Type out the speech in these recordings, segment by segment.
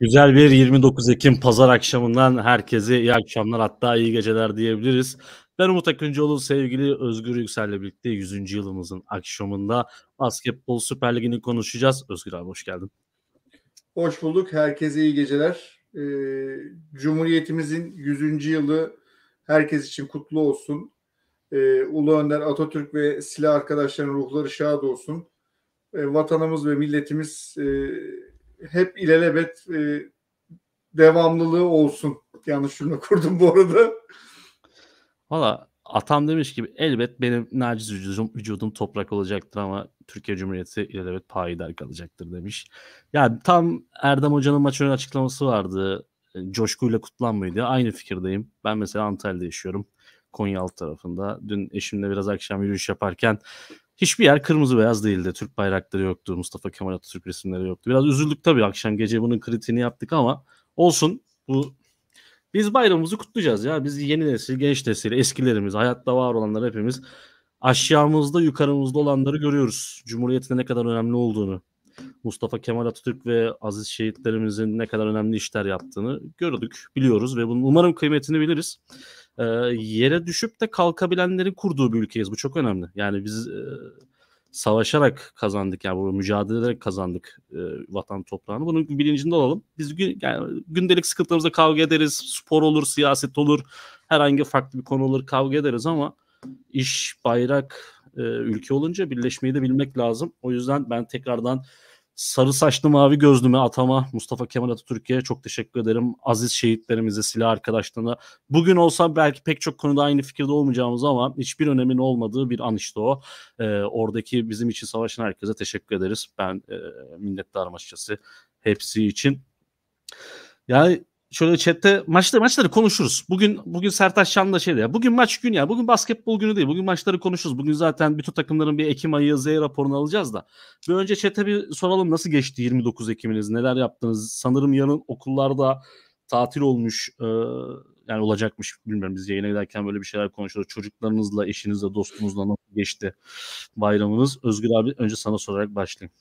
Güzel bir 29 Ekim pazar akşamından herkese iyi akşamlar hatta iyi geceler diyebiliriz. Ben Umut Akıncıoğlu sevgili Özgür Yüksel'le birlikte 100. yılımızın akşamında Basketbol Süper Ligi'ni konuşacağız. Özgür abi hoş geldin. Hoş bulduk. Herkese iyi geceler. Ee, Cumhuriyetimizin 100. yılı herkes için kutlu olsun. Ee, Ulu Önder Atatürk ve silah arkadaşların ruhları şad olsun. Ee, vatanımız ve milletimiz e, hep ilelebet e, devamlılığı olsun. Yanlış cümle kurdum bu arada. Valla atam demiş gibi elbet benim naciz vücudum, vücudum toprak olacaktır ama Türkiye Cumhuriyeti ilelebet payidar kalacaktır demiş. Yani tam Erdem Hoca'nın maç önü açıklaması vardı. E, coşkuyla kutlanmıyor Aynı fikirdeyim. Ben mesela Antalya'da yaşıyorum. Konyaaltı tarafında. Dün eşimle biraz akşam yürüyüş yaparken hiçbir yer kırmızı beyaz değildi. Türk bayrakları yoktu, Mustafa Kemal Atatürk resimleri yoktu. Biraz üzüldük tabii akşam gece bunun kritiğini yaptık ama olsun. Bu biz bayramımızı kutlayacağız ya. Biz yeni nesil, genç nesil, eskilerimiz, hayatta var olanlar hepimiz aşağımızda, yukarımızda olanları görüyoruz. Cumhuriyetin ne kadar önemli olduğunu, Mustafa Kemal Atatürk ve aziz şehitlerimizin ne kadar önemli işler yaptığını gördük, biliyoruz ve bunun umarım kıymetini biliriz e, yere düşüp de kalkabilenlerin kurduğu bir ülkeyiz. Bu çok önemli. Yani biz e, savaşarak kazandık yani bu mücadele ederek kazandık e, vatan toprağını. Bunun bilincinde olalım. Biz gün, yani gündelik sıkıntılarımızda kavga ederiz. Spor olur, siyaset olur. Herhangi farklı bir konu olur kavga ederiz ama iş, bayrak, e, ülke olunca birleşmeyi de bilmek lazım. O yüzden ben tekrardan Sarı saçlı mavi gözlüme atama Mustafa Kemal Atatürk'e çok teşekkür ederim. Aziz şehitlerimize, silah arkadaşlarına. Bugün olsa belki pek çok konuda aynı fikirde olmayacağımız ama hiçbir önemin olmadığı bir an işte o. E, oradaki bizim için savaşan herkese teşekkür ederiz. Ben e, minnettarım açıkçası hepsi için. Yani şöyle chatte maçları maçları konuşuruz. Bugün bugün Sertaç Şan şeydi ya. Bugün maç günü ya. Bugün basketbol günü değil. Bugün maçları konuşuruz. Bugün zaten bütün takımların bir Ekim ayı Z raporunu alacağız da. Bir önce chat'e bir soralım nasıl geçti 29 Ekim'iniz? Neler yaptınız? Sanırım yarın okullarda tatil olmuş. E, yani olacakmış bilmiyorum biz yayına giderken böyle bir şeyler konuşuyoruz. Çocuklarınızla, eşinizle, dostunuzla nasıl geçti bayramınız? Özgür abi önce sana sorarak başlayayım.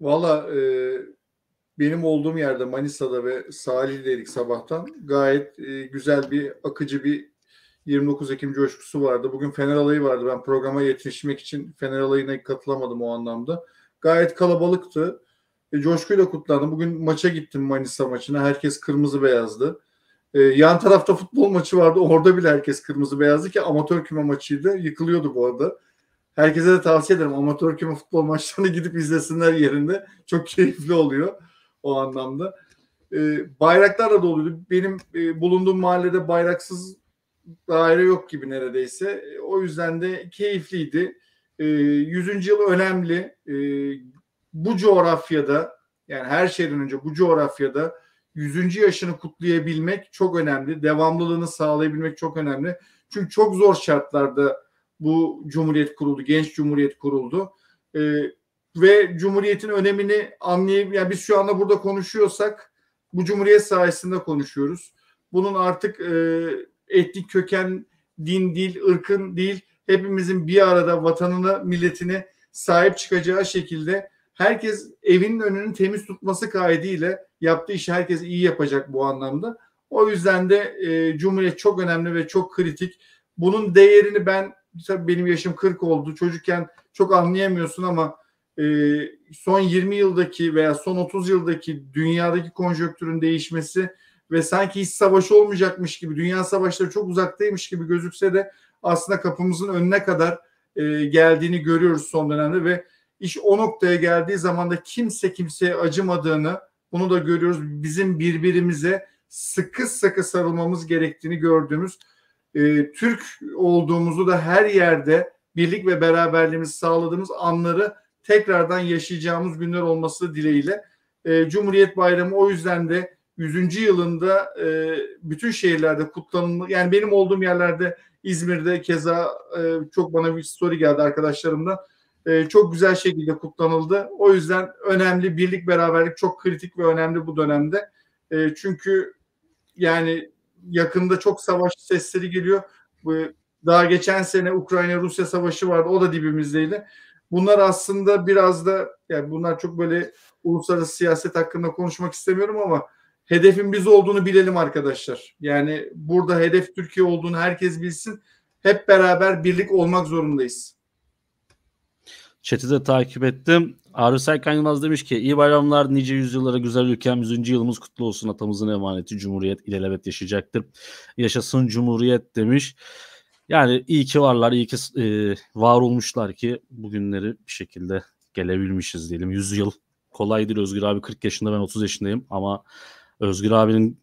Valla e, benim olduğum yerde Manisa'da ve Salih'deydik sabahtan. Gayet e, güzel bir akıcı bir 29 Ekim coşkusu vardı. Bugün Fener Alayı vardı. Ben programa yetişmek için Fener Alayı'na katılamadım o anlamda. Gayet kalabalıktı. E, coşkuyla kutlandı. Bugün maça gittim Manisa maçına. Herkes kırmızı beyazdı. E, yan tarafta futbol maçı vardı. Orada bile herkes kırmızı beyazdı ki amatör küme maçıydı. Yıkılıyordu bu arada. Herkese de tavsiye ederim. Amatör küme futbol maçlarını gidip izlesinler yerinde. Çok keyifli oluyor o anlamda. E, da doluydu. Benim e, bulunduğum mahallede bayraksız daire yok gibi neredeyse. O yüzden de keyifliydi. E, ee, 100. yıl önemli. E, bu coğrafyada yani her şeyden önce bu coğrafyada 100. yaşını kutlayabilmek çok önemli. Devamlılığını sağlayabilmek çok önemli. Çünkü çok zor şartlarda bu Cumhuriyet kuruldu, genç Cumhuriyet kuruldu. Ee, ve Cumhuriyet'in önemini anlayıp yani biz şu anda burada konuşuyorsak bu Cumhuriyet sayesinde konuşuyoruz. Bunun artık e, etnik köken, din, dil, ırkın değil hepimizin bir arada vatanına, milletine sahip çıkacağı şekilde herkes evinin önünü temiz tutması kaydıyla yaptığı işi herkes iyi yapacak bu anlamda. O yüzden de e, Cumhuriyet çok önemli ve çok kritik. Bunun değerini ben, benim yaşım 40 oldu. Çocukken çok anlayamıyorsun ama e, son 20 yıldaki veya son 30 yıldaki dünyadaki konjonktürün değişmesi ve sanki hiç savaş olmayacakmış gibi dünya savaşları çok uzaktaymış gibi gözükse de aslında kapımızın önüne kadar e, geldiğini görüyoruz son dönemde ve iş o noktaya geldiği zaman da kimse kimseye acımadığını bunu da görüyoruz. Bizim birbirimize sıkı sıkı sarılmamız gerektiğini gördüğümüz e, Türk olduğumuzu da her yerde birlik ve beraberliğimizi sağladığımız anları tekrardan yaşayacağımız günler olması dileğiyle. E, Cumhuriyet Bayramı o yüzden de 100. yılında e, bütün şehirlerde kutlanılma yani benim olduğum yerlerde İzmir'de keza e, çok bana bir story geldi arkadaşlarımla. E, çok güzel şekilde kutlanıldı. O yüzden önemli birlik beraberlik çok kritik ve önemli bu dönemde. E, çünkü yani yakında çok savaş sesleri geliyor. Daha geçen sene Ukrayna-Rusya savaşı vardı. O da dibimizdeydi bunlar aslında biraz da yani bunlar çok böyle uluslararası siyaset hakkında konuşmak istemiyorum ama hedefin biz olduğunu bilelim arkadaşlar. Yani burada hedef Türkiye olduğunu herkes bilsin. Hep beraber birlik olmak zorundayız. Chat'i de takip ettim. Arı Serkan Yılmaz demiş ki iyi bayramlar nice yüzyıllara güzel ülkem 100. yılımız kutlu olsun atamızın emaneti Cumhuriyet ilelebet yaşayacaktır. Yaşasın Cumhuriyet demiş. Yani iyi ki varlar, iyi ki e, var olmuşlar ki bugünleri bir şekilde gelebilmişiz diyelim. 100 yıl kolay değil Özgür abi 40 yaşında ben 30 yaşındayım ama Özgür abinin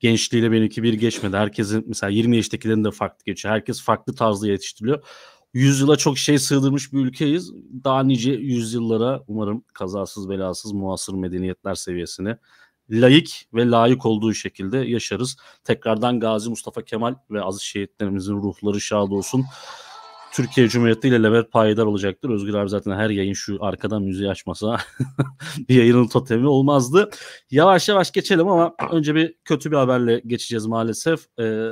gençliğiyle benimki bir geçmedi. Herkesin mesela 20 yaştakilerin de farklı geçiyor. Herkes farklı tarzda yetiştiriliyor. Yüzyıla çok şey sığdırmış bir ülkeyiz. Daha nice yüzyıllara umarım kazasız belasız muasır medeniyetler seviyesini layık ve layık olduğu şekilde yaşarız. Tekrardan Gazi Mustafa Kemal ve aziz şehitlerimizin ruhları şad olsun. Türkiye Cumhuriyeti ile lever payidar olacaktır. Özgür abi zaten her yayın şu arkadan müziği açmasa bir yayının totemi olmazdı. Yavaş yavaş geçelim ama önce bir kötü bir haberle geçeceğiz maalesef. Ee,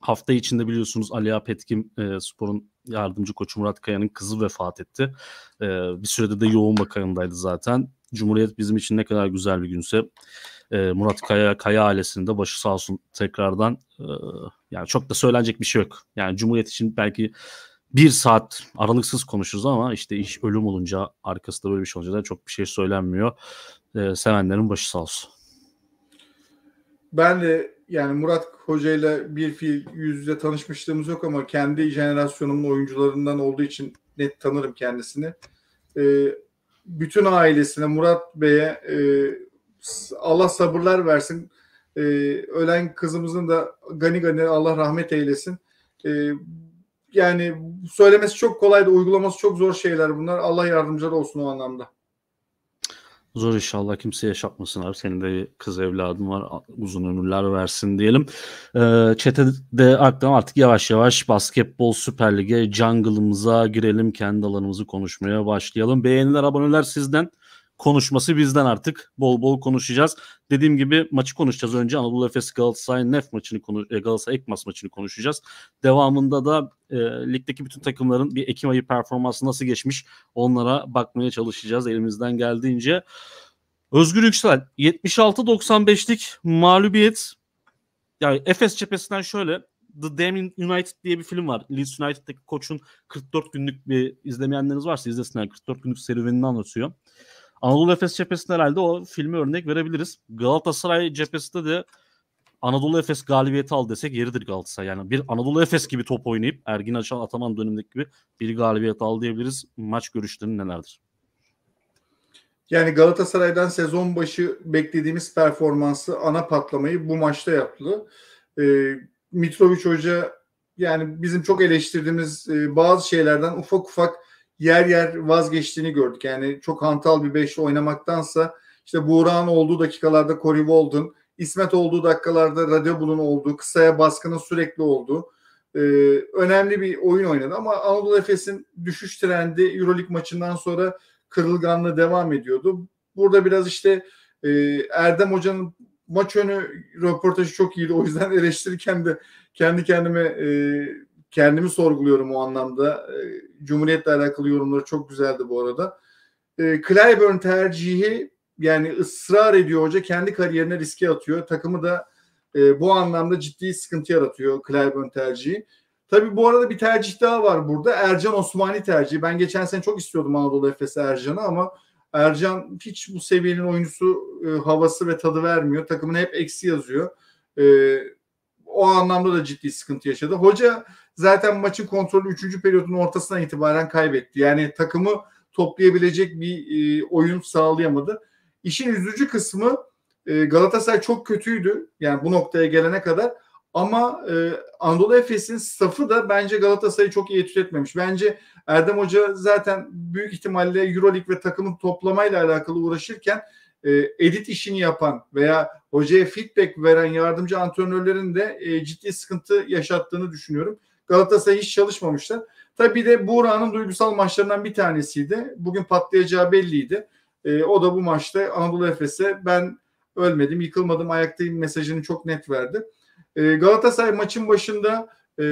hafta içinde biliyorsunuz Aliya Petkim e, sporun yardımcı koçu Murat Kaya'nın kızı vefat etti. Ee, bir sürede de yoğun bakımdaydı zaten. Cumhuriyet bizim için ne kadar güzel bir günse e, Murat Kaya Kaya ailesinin de başı sağ olsun tekrardan e, yani çok da söylenecek bir şey yok. Yani Cumhuriyet için belki bir saat aralıksız konuşuruz ama işte iş ölüm olunca arkasında böyle bir şey olunca da çok bir şey söylenmiyor. E, sevenlerin başı sağ olsun. Ben de yani Murat Hoca ile bir fiil yüz yüze tanışmışlığımız yok ama kendi jenerasyonumun oyuncularından olduğu için net tanırım kendisini. Ee, bütün ailesine Murat Bey'e e, Allah sabırlar versin. E, ölen kızımızın da gani gani Allah rahmet eylesin. E, yani söylemesi çok kolay da uygulaması çok zor şeyler bunlar. Allah yardımcıları olsun o anlamda. Zor inşallah kimseye şakmasın abi. Senin de kız evladın var. Uzun ömürler versin diyelim. Ee, çetede aklım artık yavaş yavaş basketbol süper lige jungle'ımıza girelim. Kendi alanımızı konuşmaya başlayalım. Beğeniler, aboneler sizden konuşması bizden artık. Bol bol konuşacağız. Dediğim gibi maçı konuşacağız önce. Anadolu Efes Galatasaray Nef maçını konu e, Galatasaray Ekmas maçını konuşacağız. Devamında da e, ligdeki bütün takımların bir Ekim ayı performansı nasıl geçmiş onlara bakmaya çalışacağız elimizden geldiğince. Özgür Yüksel 76-95'lik mağlubiyet yani Efes cephesinden şöyle The Damn United diye bir film var. Leeds United'daki koçun 44 günlük bir izlemeyenleriniz varsa izlesinler. 44 günlük serüvenini anlatıyor. Anadolu Efes cephesinde herhalde o filmi örnek verebiliriz. Galatasaray cephesinde de Anadolu Efes galibiyeti al desek yeridir Galatasaray. Yani bir Anadolu Efes gibi top oynayıp Ergin Açal Ataman dönemindeki gibi bir galibiyet al diyebiliriz. Maç görüşlerinin nelerdir? Yani Galatasaray'dan sezon başı beklediğimiz performansı, ana patlamayı bu maçta yaptı. E, Mitrovic Hoca yani bizim çok eleştirdiğimiz e, bazı şeylerden ufak ufak yer yer vazgeçtiğini gördük. Yani çok hantal bir beşli oynamaktansa işte Buğra'nın olduğu dakikalarda Corey Walden, İsmet olduğu dakikalarda Radebul'un olduğu, kısaya baskının sürekli olduğu e, önemli bir oyun oynadı. Ama Anadolu Efes'in düşüş trendi Euroleague maçından sonra kırılganlığı devam ediyordu. Burada biraz işte e, Erdem Hoca'nın maç önü röportajı çok iyiydi. O yüzden eleştirirken de kendi kendime e, kendimi sorguluyorum o anlamda. E, Cumhuriyet'le alakalı yorumları çok güzeldi bu arada. E, Clyburn tercihi yani ısrar ediyor hoca kendi kariyerine riske atıyor. Takımı da e, bu anlamda ciddi sıkıntı yaratıyor Clyburn tercihi. Tabi bu arada bir tercih daha var burada. Ercan Osmani tercihi. Ben geçen sene çok istiyordum Anadolu Efes'e Ercan'ı ama Ercan hiç bu seviyenin oyuncusu e, havası ve tadı vermiyor. Takımına hep eksi yazıyor. E, o anlamda da ciddi sıkıntı yaşadı. Hoca zaten maçın kontrolü 3. periyodun ortasından itibaren kaybetti. Yani takımı toplayabilecek bir e, oyun sağlayamadı. İşin üzücü kısmı e, Galatasaray çok kötüydü. Yani bu noktaya gelene kadar. Ama e, Anadolu Efes'in staffı da bence Galatasaray'ı çok iyi etüt Bence Erdem Hoca zaten büyük ihtimalle Euroleague ve takımın toplamayla alakalı uğraşırken e, edit işini yapan veya hocaya feedback veren yardımcı antrenörlerin de e, ciddi sıkıntı yaşattığını düşünüyorum. Galatasaray hiç çalışmamışlar. Tabi bir de Buğra'nın duygusal maçlarından bir tanesiydi. Bugün patlayacağı belliydi. E, o da bu maçta Anadolu Efes'e ben ölmedim, yıkılmadım, ayaktayım mesajını çok net verdi. Galatasaray maçın başında e,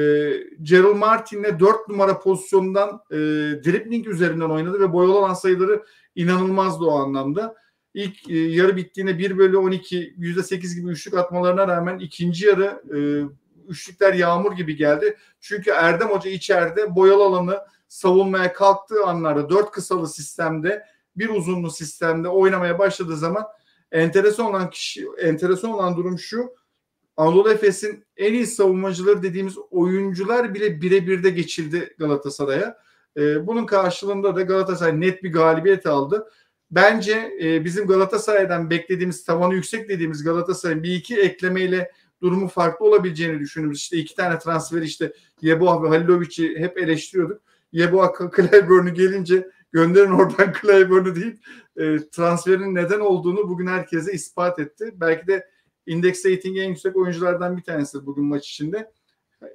Gerald Martin'le 4 numara pozisyondan e, dribbling üzerinden oynadı ve boyalanan sayıları inanılmazdı o anlamda. İlk e, yarı bittiğinde 1 bölü 12 %8 gibi üçlük atmalarına rağmen ikinci yarı e, üçlükler yağmur gibi geldi. Çünkü Erdem Hoca içeride boyalı alanı savunmaya kalktığı anlarda dört kısalı sistemde bir uzunlu sistemde oynamaya başladığı zaman enteresan olan kişi enteresan olan durum şu Anadolu Efes'in en iyi savunmacıları dediğimiz oyuncular bile birebirde geçildi Galatasaray'a. Ee, bunun karşılığında da Galatasaray net bir galibiyet aldı. Bence e, bizim Galatasaray'dan beklediğimiz tavanı yüksek dediğimiz Galatasaray'ın bir iki eklemeyle durumu farklı olabileceğini düşündüğümüz İşte iki tane transfer işte Yeboah ve Halilovic'i hep eleştiriyorduk. Yeboah Clyburn'u gelince gönderin oradan Clyburn'u deyip e, transferin neden olduğunu bugün herkese ispat etti. Belki de index rating'i en yüksek oyunculardan bir tanesi bugün maç içinde.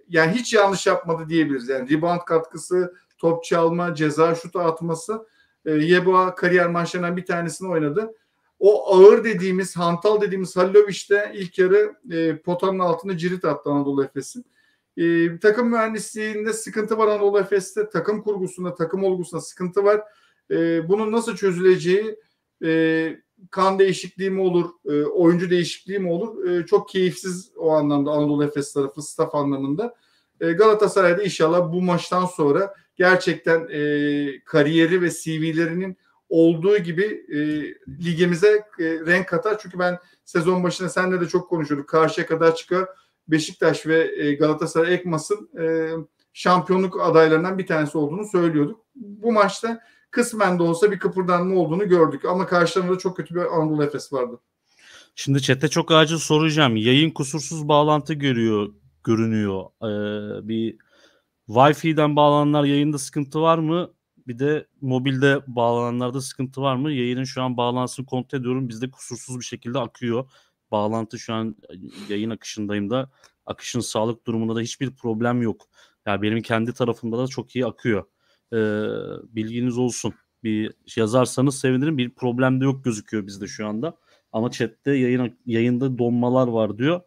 Yani hiç yanlış yapmadı diyebiliriz. Yani rebound katkısı, top çalma, ceza şutu atması e, Yeboa kariyer maçlarından bir tanesini oynadı. O ağır dediğimiz, hantal dediğimiz Haliloviç de ilk yarı e, potanın altında cirit attı Anadolu Efes'in. E, takım mühendisliğinde sıkıntı var Anadolu Efes'te. Takım kurgusunda, takım olgusunda sıkıntı var. E, bunun nasıl çözüleceği e, kan değişikliği mi olur, e, oyuncu değişikliği mi olur? E, çok keyifsiz o anlamda Anadolu Efes tarafı, staff anlamında. E, Galatasaray'da inşallah bu maçtan sonra gerçekten e, kariyeri ve CV'lerinin olduğu gibi e, ligimize e, renk katar. Çünkü ben sezon başında seninle de çok konuşuyorduk. Karşıya kadar çıkı Beşiktaş ve e, Galatasaray Ekmas'ın e, şampiyonluk adaylarından bir tanesi olduğunu söylüyorduk. Bu maçta kısmen de olsa bir kıpırdanma olduğunu gördük. Ama karşılarında çok kötü bir Anadolu Efes vardı. Şimdi çete çok acil soracağım. Yayın kusursuz bağlantı görüyor, görünüyor. Ee, bir Wi-Fi'den bağlananlar yayında sıkıntı var mı? Bir de mobilde bağlananlarda sıkıntı var mı? Yayının şu an bağlantısını kontrol ediyorum. Bizde kusursuz bir şekilde akıyor. Bağlantı şu an yayın akışındayım da akışın sağlık durumunda da hiçbir problem yok. Yani benim kendi tarafımda da çok iyi akıyor. Ee, bilginiz olsun. Bir yazarsanız sevinirim. Bir problem de yok gözüküyor bizde şu anda. Ama chatte yayın, yayında donmalar var diyor.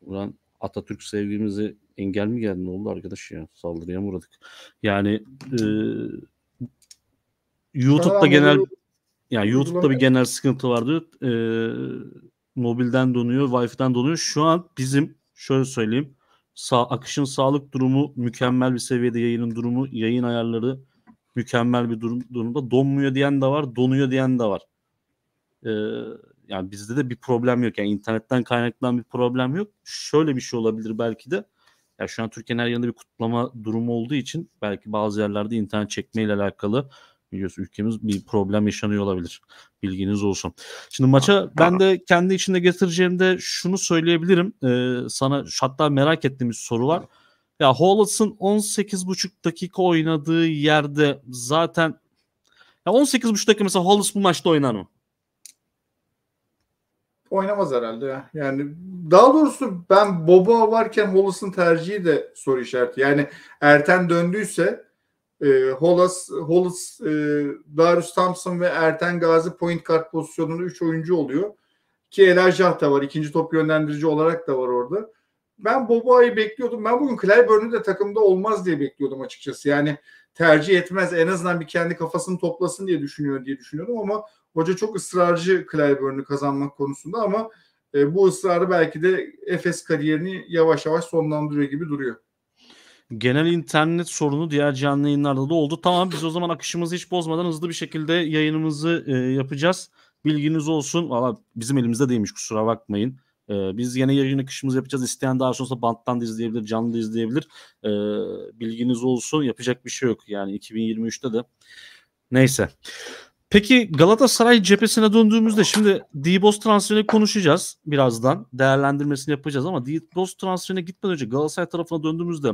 Ulan Atatürk sevgimizi engel mi geldi ne oldu arkadaş ya saldırıya mı uğradık? Yani e, YouTube'da genel yani YouTube'da bir genel sıkıntı vardı. E, mobilden donuyor, Wi-Fi'den donuyor. Şu an bizim şöyle söyleyeyim sağ, akışın sağlık durumu mükemmel bir seviyede yayının durumu, yayın ayarları mükemmel bir durum, durumda. Donmuyor diyen de var, donuyor diyen de var. Ee, yani bizde de bir problem yok. Yani internetten kaynaklanan bir problem yok. Şöyle bir şey olabilir belki de. Ya şu an Türkiye'nin her yanında bir kutlama durumu olduğu için belki bazı yerlerde internet çekmeyle alakalı biliyorsun ülkemiz bir problem yaşanıyor olabilir. Bilginiz olsun. Şimdi maça ben de kendi içinde getireceğimde şunu söyleyebilirim. Ee, sana hatta merak ettiğimiz soru var. Ya Hollands'ın 18,5 dakika oynadığı yerde zaten ya 18,5 dakika mesela Hollands bu maçta oynar mı? oynamaz herhalde ya. Yani daha doğrusu ben Boba varken Hollis'ın tercihi de soru işareti. Yani Erten döndüyse e, Hollis, Hollis e, Darius Thompson ve Erten Gazi point kart pozisyonunda 3 oyuncu oluyor. Ki Elijah da var. ikinci top yönlendirici olarak da var orada. Ben Boba'yı bekliyordum. Ben bugün Clyburn'u de takımda olmaz diye bekliyordum açıkçası. Yani tercih etmez. En azından bir kendi kafasını toplasın diye düşünüyor diye düşünüyordum ama Hoca çok ısrarcı Clyburn'u kazanmak konusunda ama e, bu ısrarı belki de Efes kariyerini yavaş yavaş sonlandırıyor gibi duruyor. Genel internet sorunu diğer canlı yayınlarda da oldu. Tamam biz o zaman akışımızı hiç bozmadan hızlı bir şekilde yayınımızı e, yapacağız. Bilginiz olsun. Valla bizim elimizde değilmiş kusura bakmayın. E, biz yine yayın akışımızı yapacağız. İsteyen daha sonra banttan da izleyebilir, canlı da izleyebilir. E, bilginiz olsun. Yapacak bir şey yok. Yani 2023'te de. Neyse. Peki Galatasaray cephesine döndüğümüzde şimdi Dibos transferini konuşacağız birazdan. Değerlendirmesini yapacağız ama Dibos transferine gitmeden önce Galatasaray tarafına döndüğümüzde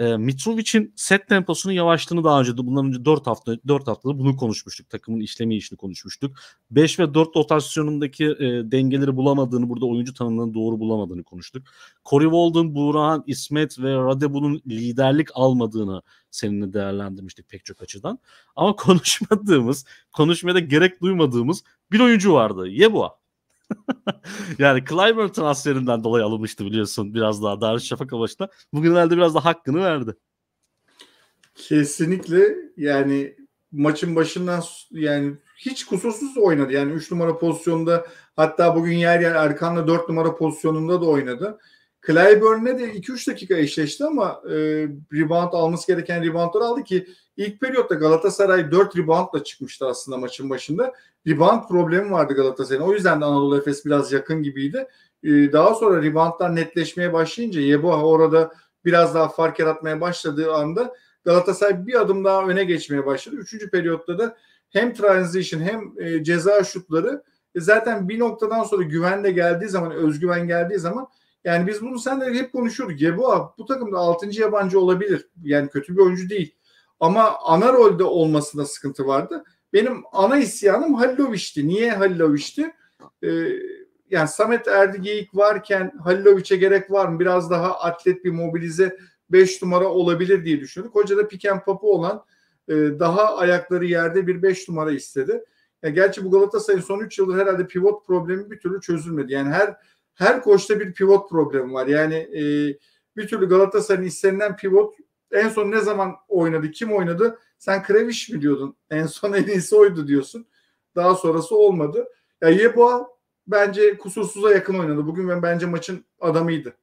e, ee, Mitrovic'in set temposunun yavaşlığını daha önce de bundan önce 4 hafta 4 haftada bunu konuşmuştuk. Takımın işlemi işini konuşmuştuk. 5 ve 4 rotasyonundaki e, dengeleri bulamadığını burada oyuncu tanımlarını doğru bulamadığını konuştuk. Corey Walden, Burhan, İsmet ve Radebu'nun liderlik almadığını seninle değerlendirmiştik pek çok açıdan. Ama konuşmadığımız, konuşmaya da gerek duymadığımız bir oyuncu vardı. Yeboa. yani Clyburn transferinden dolayı alınmıştı biliyorsun biraz daha Darüşşafaka başına. Bugün herhalde biraz da hakkını verdi. Kesinlikle yani maçın başından yani hiç kusursuz oynadı. Yani 3 numara pozisyonda hatta bugün yer yer Erkan'la 4 numara pozisyonunda da oynadı. Clyburn'le de 2-3 dakika eşleşti ama e, rebound alması gereken reboundları aldı ki ilk periyotta Galatasaray 4 reboundla çıkmıştı aslında maçın başında. Rebound problemi vardı Galatasaray'ın. O yüzden de Anadolu Efes biraz yakın gibiydi. E, daha sonra reboundlar netleşmeye başlayınca Yeboah orada biraz daha fark yaratmaya başladığı anda Galatasaray bir adım daha öne geçmeye başladı. Üçüncü periyotta da hem transition hem e, ceza şutları e, zaten bir noktadan sonra güvenle geldiği zaman özgüven geldiği zaman yani biz bunu senle hep konuşuyoruz. Geboa bu takımda 6. yabancı olabilir. Yani kötü bir oyuncu değil. Ama ana rolde olmasında sıkıntı vardı. Benim ana isyanım Halilovic'ti. Niye Halilovic'ti? Ee, yani Samet Erdigeyik varken Halilovic'e gerek var mı? Biraz daha atlet bir mobilize 5 numara olabilir diye düşündük. Hoca da piken papu olan e, daha ayakları yerde bir 5 numara istedi. Ya yani gerçi bu Galatasaray'ın son 3 yıldır herhalde pivot problemi bir türlü çözülmedi. Yani her her koçta bir pivot problemi var. Yani e, bir türlü Galatasaray'ın istenilen pivot en son ne zaman oynadı, kim oynadı? Sen Kreviş mi diyordun? En son en iyisi oydu diyorsun. Daha sonrası olmadı. Ya Yeboa bence kusursuza yakın oynadı. Bugün ben bence maçın adamıydı.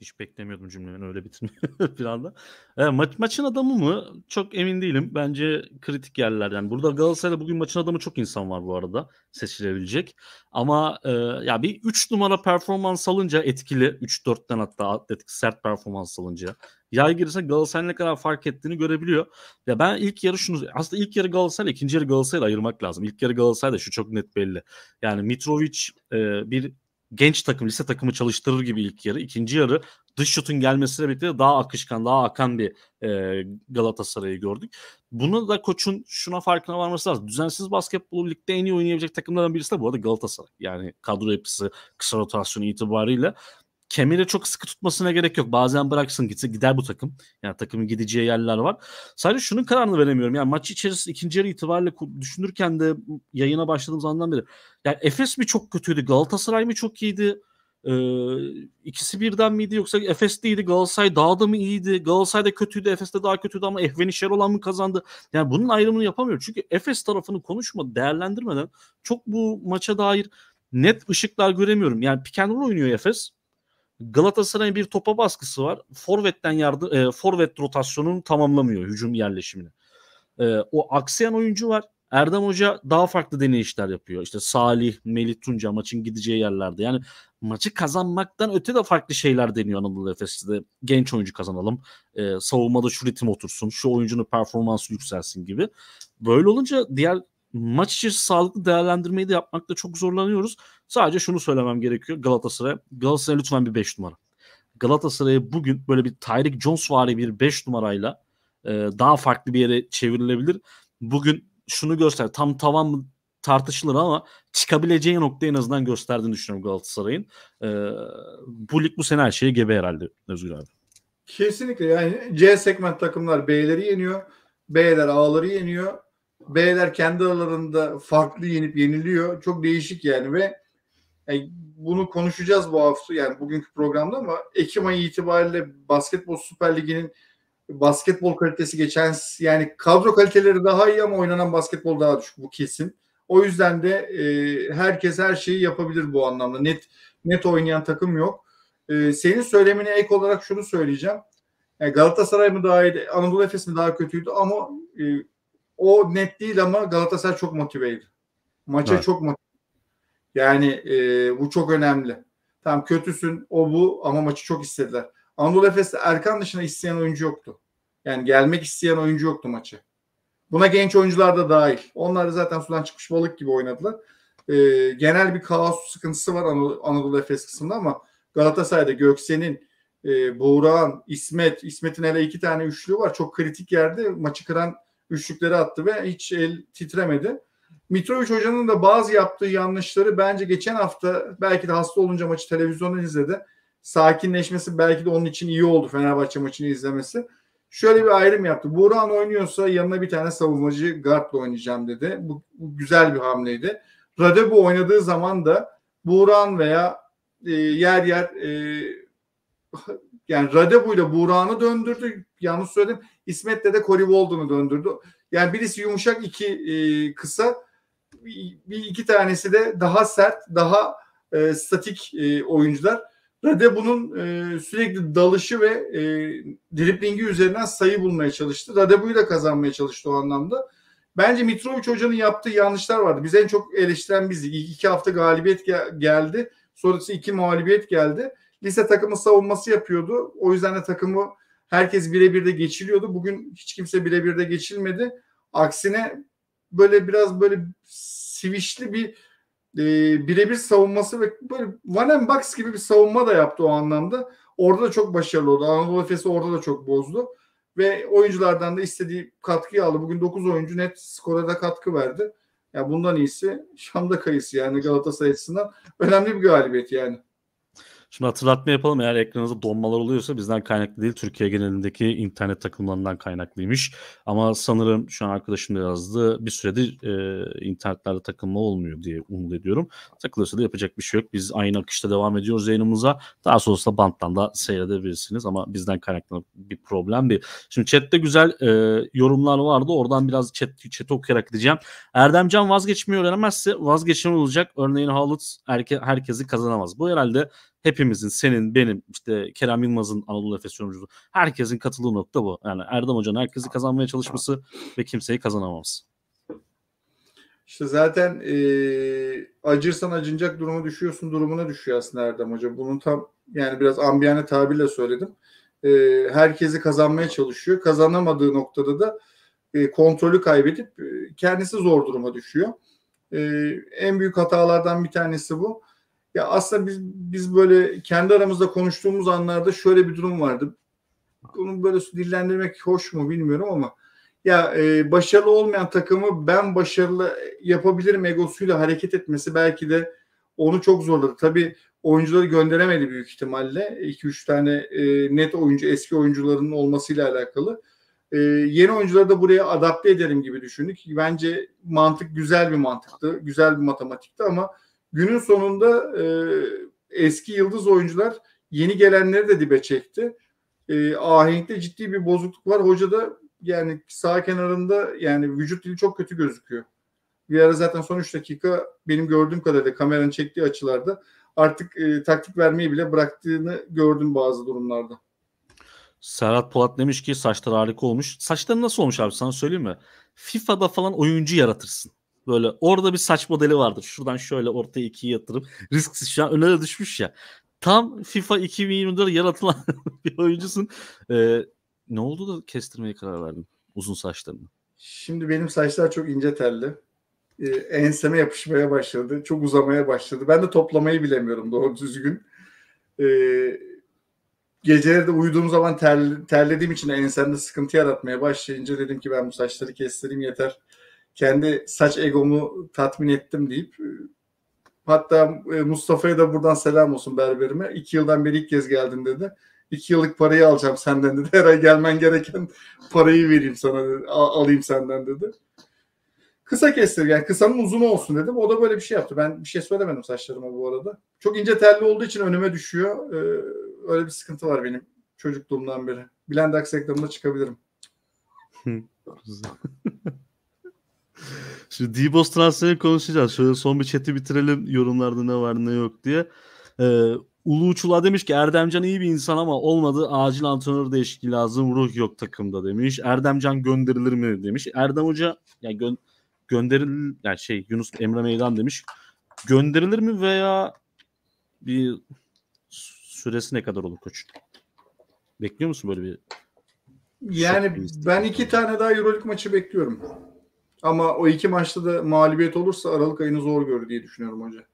Hiç beklemiyordum cümlenin öyle bitirme bir anda. E, ma- maçın adamı mı? Çok emin değilim. Bence kritik yerlerden. Yani burada Galatasaray'da bugün maçın adamı çok insan var bu arada seçilebilecek. Ama e, ya bir 3 numara performans alınca etkili 3-4'ten hatta atletik sert performans alınca yay girirse Galatasaray'ın ne kadar fark ettiğini görebiliyor. Ya ben ilk yarı şunu aslında ilk yarı Galatasaray ikinci yarı Galatasaray'la ayırmak lazım. İlk yarı Galatasaray'da şu çok net belli. Yani Mitrovic e, bir genç takım, lise takımı çalıştırır gibi ilk yarı. ikinci yarı dış şutun gelmesiyle birlikte daha akışkan, daha akan bir e, Galatasaray'ı gördük. Bunu da koçun şuna farkına varması lazım. Düzensiz basketbolu ligde en iyi oynayabilecek takımlardan birisi de bu arada Galatasaray. Yani kadro yapısı, kısa rotasyonu itibarıyla. Kemir'e çok sıkı tutmasına gerek yok. Bazen bıraksın gitse gider bu takım. Yani takımın gideceği yerler var. Sadece şunun kararını veremiyorum. Yani maç içerisinde ikinci yarı itibariyle düşünürken de yayına başladığımız andan beri. Yani Efes mi çok kötüydü? Galatasaray mı çok iyiydi? Ee, ikisi birden miydi yoksa Efes iyiydi Galatasaray daha da mı iyiydi Galatasaray da kötüydü Efes de daha kötüydü ama Ehveni olan mı kazandı yani bunun ayrımını yapamıyorum çünkü Efes tarafını konuşma değerlendirmeden çok bu maça dair net ışıklar göremiyorum yani pick oynuyor Efes Galatasaray'ın bir topa baskısı var. Forvet'ten yardım e, forvet rotasyonunu tamamlamıyor hücum yerleşimini. E, o aksayan oyuncu var. Erdem Hoca daha farklı deneyişler yapıyor. İşte Salih, Melih Tunca maçın gideceği yerlerde. Yani maçı kazanmaktan öte de farklı şeyler deniyor Anadolu Efes'te. Genç oyuncu kazanalım. E, savunmada şu ritim otursun. Şu oyuncunun performansı yükselsin gibi. Böyle olunca diğer maç içi sağlıklı değerlendirmeyi de yapmakta çok zorlanıyoruz. Sadece şunu söylemem gerekiyor Galatasaray. Galatasaray lütfen bir 5 numara. Galatasaray'ı bugün böyle bir Tyreek Jones vari bir 5 numarayla e, daha farklı bir yere çevrilebilir. Bugün şunu göster. Tam tavan mı tartışılır ama çıkabileceği nokta en azından gösterdiğini düşünüyorum Galatasaray'ın. E, bu lig bu sene her şeye gebe herhalde Özgür abi. Kesinlikle yani C segment takımlar B'leri yeniyor. B'ler A'ları yeniyor. B'ler kendi aralarında farklı yenip yeniliyor. Çok değişik yani ve yani e, bunu konuşacağız bu hafta yani bugünkü programda ama Ekim ayı itibariyle Basketbol Süper Ligi'nin basketbol kalitesi geçen yani kadro kaliteleri daha iyi ama oynanan basketbol daha düşük bu kesin. O yüzden de e, herkes her şeyi yapabilir bu anlamda. Net net oynayan takım yok. E, senin söylemine ek olarak şunu söyleyeceğim. Yani e, Galatasaray mı daha iyiydi, Anadolu Efes mi daha kötüydü ama e, o net değil ama Galatasaray çok motiveydi. Maça evet. çok motive yani e, bu çok önemli. Tam kötüsün o bu ama maçı çok istediler. Anadolu Efes'te Erkan dışında isteyen oyuncu yoktu. Yani gelmek isteyen oyuncu yoktu maçı. Buna genç oyuncular da dahil. Onlar da zaten sudan çıkmış balık gibi oynadılar. E, genel bir kaos sıkıntısı var Anadolu, Anadolu Efes kısmında ama Galatasaray'da Göksen'in, e, Buğra'nın, İsmet, İsmet'in hele iki tane üçlü var. Çok kritik yerde maçı kıran üçlükleri attı ve hiç el titremedi. Mitrovic hocanın da bazı yaptığı yanlışları bence geçen hafta belki de hasta olunca maçı televizyonda izledi. Sakinleşmesi belki de onun için iyi oldu Fenerbahçe maçını izlemesi. Şöyle bir ayrım yaptı. Buran oynuyorsa yanına bir tane savunmacı guardla oynayacağım dedi. Bu, bu güzel bir hamleydi. Radebu oynadığı zaman da Buran veya e, yer yer e, yani Radebu ile Buran'ı döndürdü. Yanlış söyledim. İsmet'le de Corey Walden'ı döndürdü. Yani birisi yumuşak iki e, kısa bir iki tanesi de daha sert, daha e, statik e, oyuncular. Rade bunun e, sürekli dalışı ve e, driplingi üzerinden sayı bulmaya çalıştı. Rade buyu da kazanmaya çalıştı o anlamda. Bence Mitrovic hocanın yaptığı yanlışlar vardı. Biz en çok eleştiren bizi. İlk iki hafta galibiyet gel- geldi. Sonrası iki mağlubiyet geldi. Lise takımı savunması yapıyordu. O yüzden de takımı herkes birebir de geçiliyordu. Bugün hiç kimse birebir de geçilmedi. Aksine böyle biraz böyle sivişli bir e, birebir savunması ve böyle one box gibi bir savunma da yaptı o anlamda. Orada da çok başarılı oldu. Anadolu Efes'i orada da çok bozdu. Ve oyunculardan da istediği katkıyı aldı. Bugün 9 oyuncu net skora da katkı verdi. Ya bundan iyisi Şam'da kayısı yani Galatasaray açısından önemli bir galibiyet yani. Şimdi hatırlatma yapalım eğer ekranınızda donmalar oluyorsa bizden kaynaklı değil Türkiye genelindeki internet takımlarından kaynaklıymış. Ama sanırım şu an arkadaşım da yazdı bir süredir e, internetlerde takılma olmuyor diye umut ediyorum. Takılırsa da yapacak bir şey yok. Biz aynı akışta devam ediyoruz yayınımıza. Daha sonrasında banttan da seyredebilirsiniz ama bizden kaynaklı bir problem değil. Şimdi chatte güzel e, yorumlar vardı. Oradan biraz chat, chat okuyarak gideceğim. Erdemcan vazgeçmiyor öğrenemezse vazgeçen olacak. Örneğin Halut herke, herkesi kazanamaz. Bu herhalde hepimizin senin benim işte Kerem Yılmaz'ın Anadolu Efes yorumcusu herkesin katıldığı nokta bu. Yani Erdem Hoca'nın herkesi kazanmaya çalışması ve kimseyi kazanamaması. İşte zaten e, acırsan acınacak duruma düşüyorsun durumuna düşüyor aslında Erdem Hoca. Bunun tam yani biraz ambiyane tabirle söyledim. E, herkesi kazanmaya çalışıyor. Kazanamadığı noktada da e, kontrolü kaybedip e, kendisi zor duruma düşüyor. E, en büyük hatalardan bir tanesi bu. Ya aslında biz biz böyle kendi aramızda konuştuğumuz anlarda şöyle bir durum vardı. Bunu böyle dillendirmek hoş mu bilmiyorum ama ya e, başarılı olmayan takımı ben başarılı yapabilirim egosuyla hareket etmesi belki de onu çok zorladı. Tabii oyuncuları gönderemedi büyük ihtimalle. 2-3 tane e, net oyuncu eski oyuncuların olmasıyla alakalı. E, yeni oyuncuları da buraya adapte ederim gibi düşündük. Bence mantık güzel bir mantıktı. Güzel bir matematikti ama günün sonunda e, eski yıldız oyuncular yeni gelenleri de dibe çekti. E, ahenkte ciddi bir bozukluk var. Hoca da yani sağ kenarında yani vücut dili çok kötü gözüküyor. Bir ara zaten son 3 dakika benim gördüğüm kadarıyla kameranın çektiği açılarda artık e, taktik vermeyi bile bıraktığını gördüm bazı durumlarda. Serhat Polat demiş ki saçlar harika olmuş. Saçları nasıl olmuş abi sana söyleyeyim mi? FIFA'da falan oyuncu yaratırsın. Böyle orada bir saç modeli vardır. Şuradan şöyle ortaya ikiye yatırıp risksiz şu an öne de düşmüş ya. Tam FIFA 2024 yaratılan bir oyuncusun. Ee, ne oldu da kestirmeye karar verdin uzun saçlarını? Şimdi benim saçlar çok ince telli. Ee, enseme yapışmaya başladı. Çok uzamaya başladı. Ben de toplamayı bilemiyorum doğru düzgün. Ee, geceleri de uyuduğum zaman ter, terlediğim için ensemde sıkıntı yaratmaya başlayınca dedim ki ben bu saçları kestireyim yeter kendi saç egomu tatmin ettim deyip hatta e, Mustafa'ya da buradan selam olsun berberime. İki yıldan beri ilk kez geldin dedi. İki yıllık parayı alacağım senden dedi. Her ay gelmen gereken parayı vereyim sana dedi. Al, alayım senden dedi. Kısa kestir yani kısanın uzun olsun dedim. O da böyle bir şey yaptı. Ben bir şey söylemedim saçlarıma bu arada. Çok ince telli olduğu için önüme düşüyor. Ee, öyle bir sıkıntı var benim çocukluğumdan beri. Bilendax reklamında çıkabilirim. Şimdi D-Boss transferi konuşacağız. Şöyle son bir chat'i bitirelim yorumlarda ne var ne yok diye. Ee, Ulu Uçula demiş ki Erdemcan iyi bir insan ama olmadı. Acil antrenör değişikliği lazım. Ruh yok takımda demiş. Erdemcan gönderilir mi demiş. Erdem Hoca yani gö gönderilir yani şey Yunus Emre Meydan demiş. Gönderilir mi veya bir süresi ne kadar olur koç? Bekliyor musun böyle bir? Yani ben iki tane daha Euroleague maçı bekliyorum. Ama o iki maçta da mağlubiyet olursa Aralık ayını zor görür diye düşünüyorum hoca.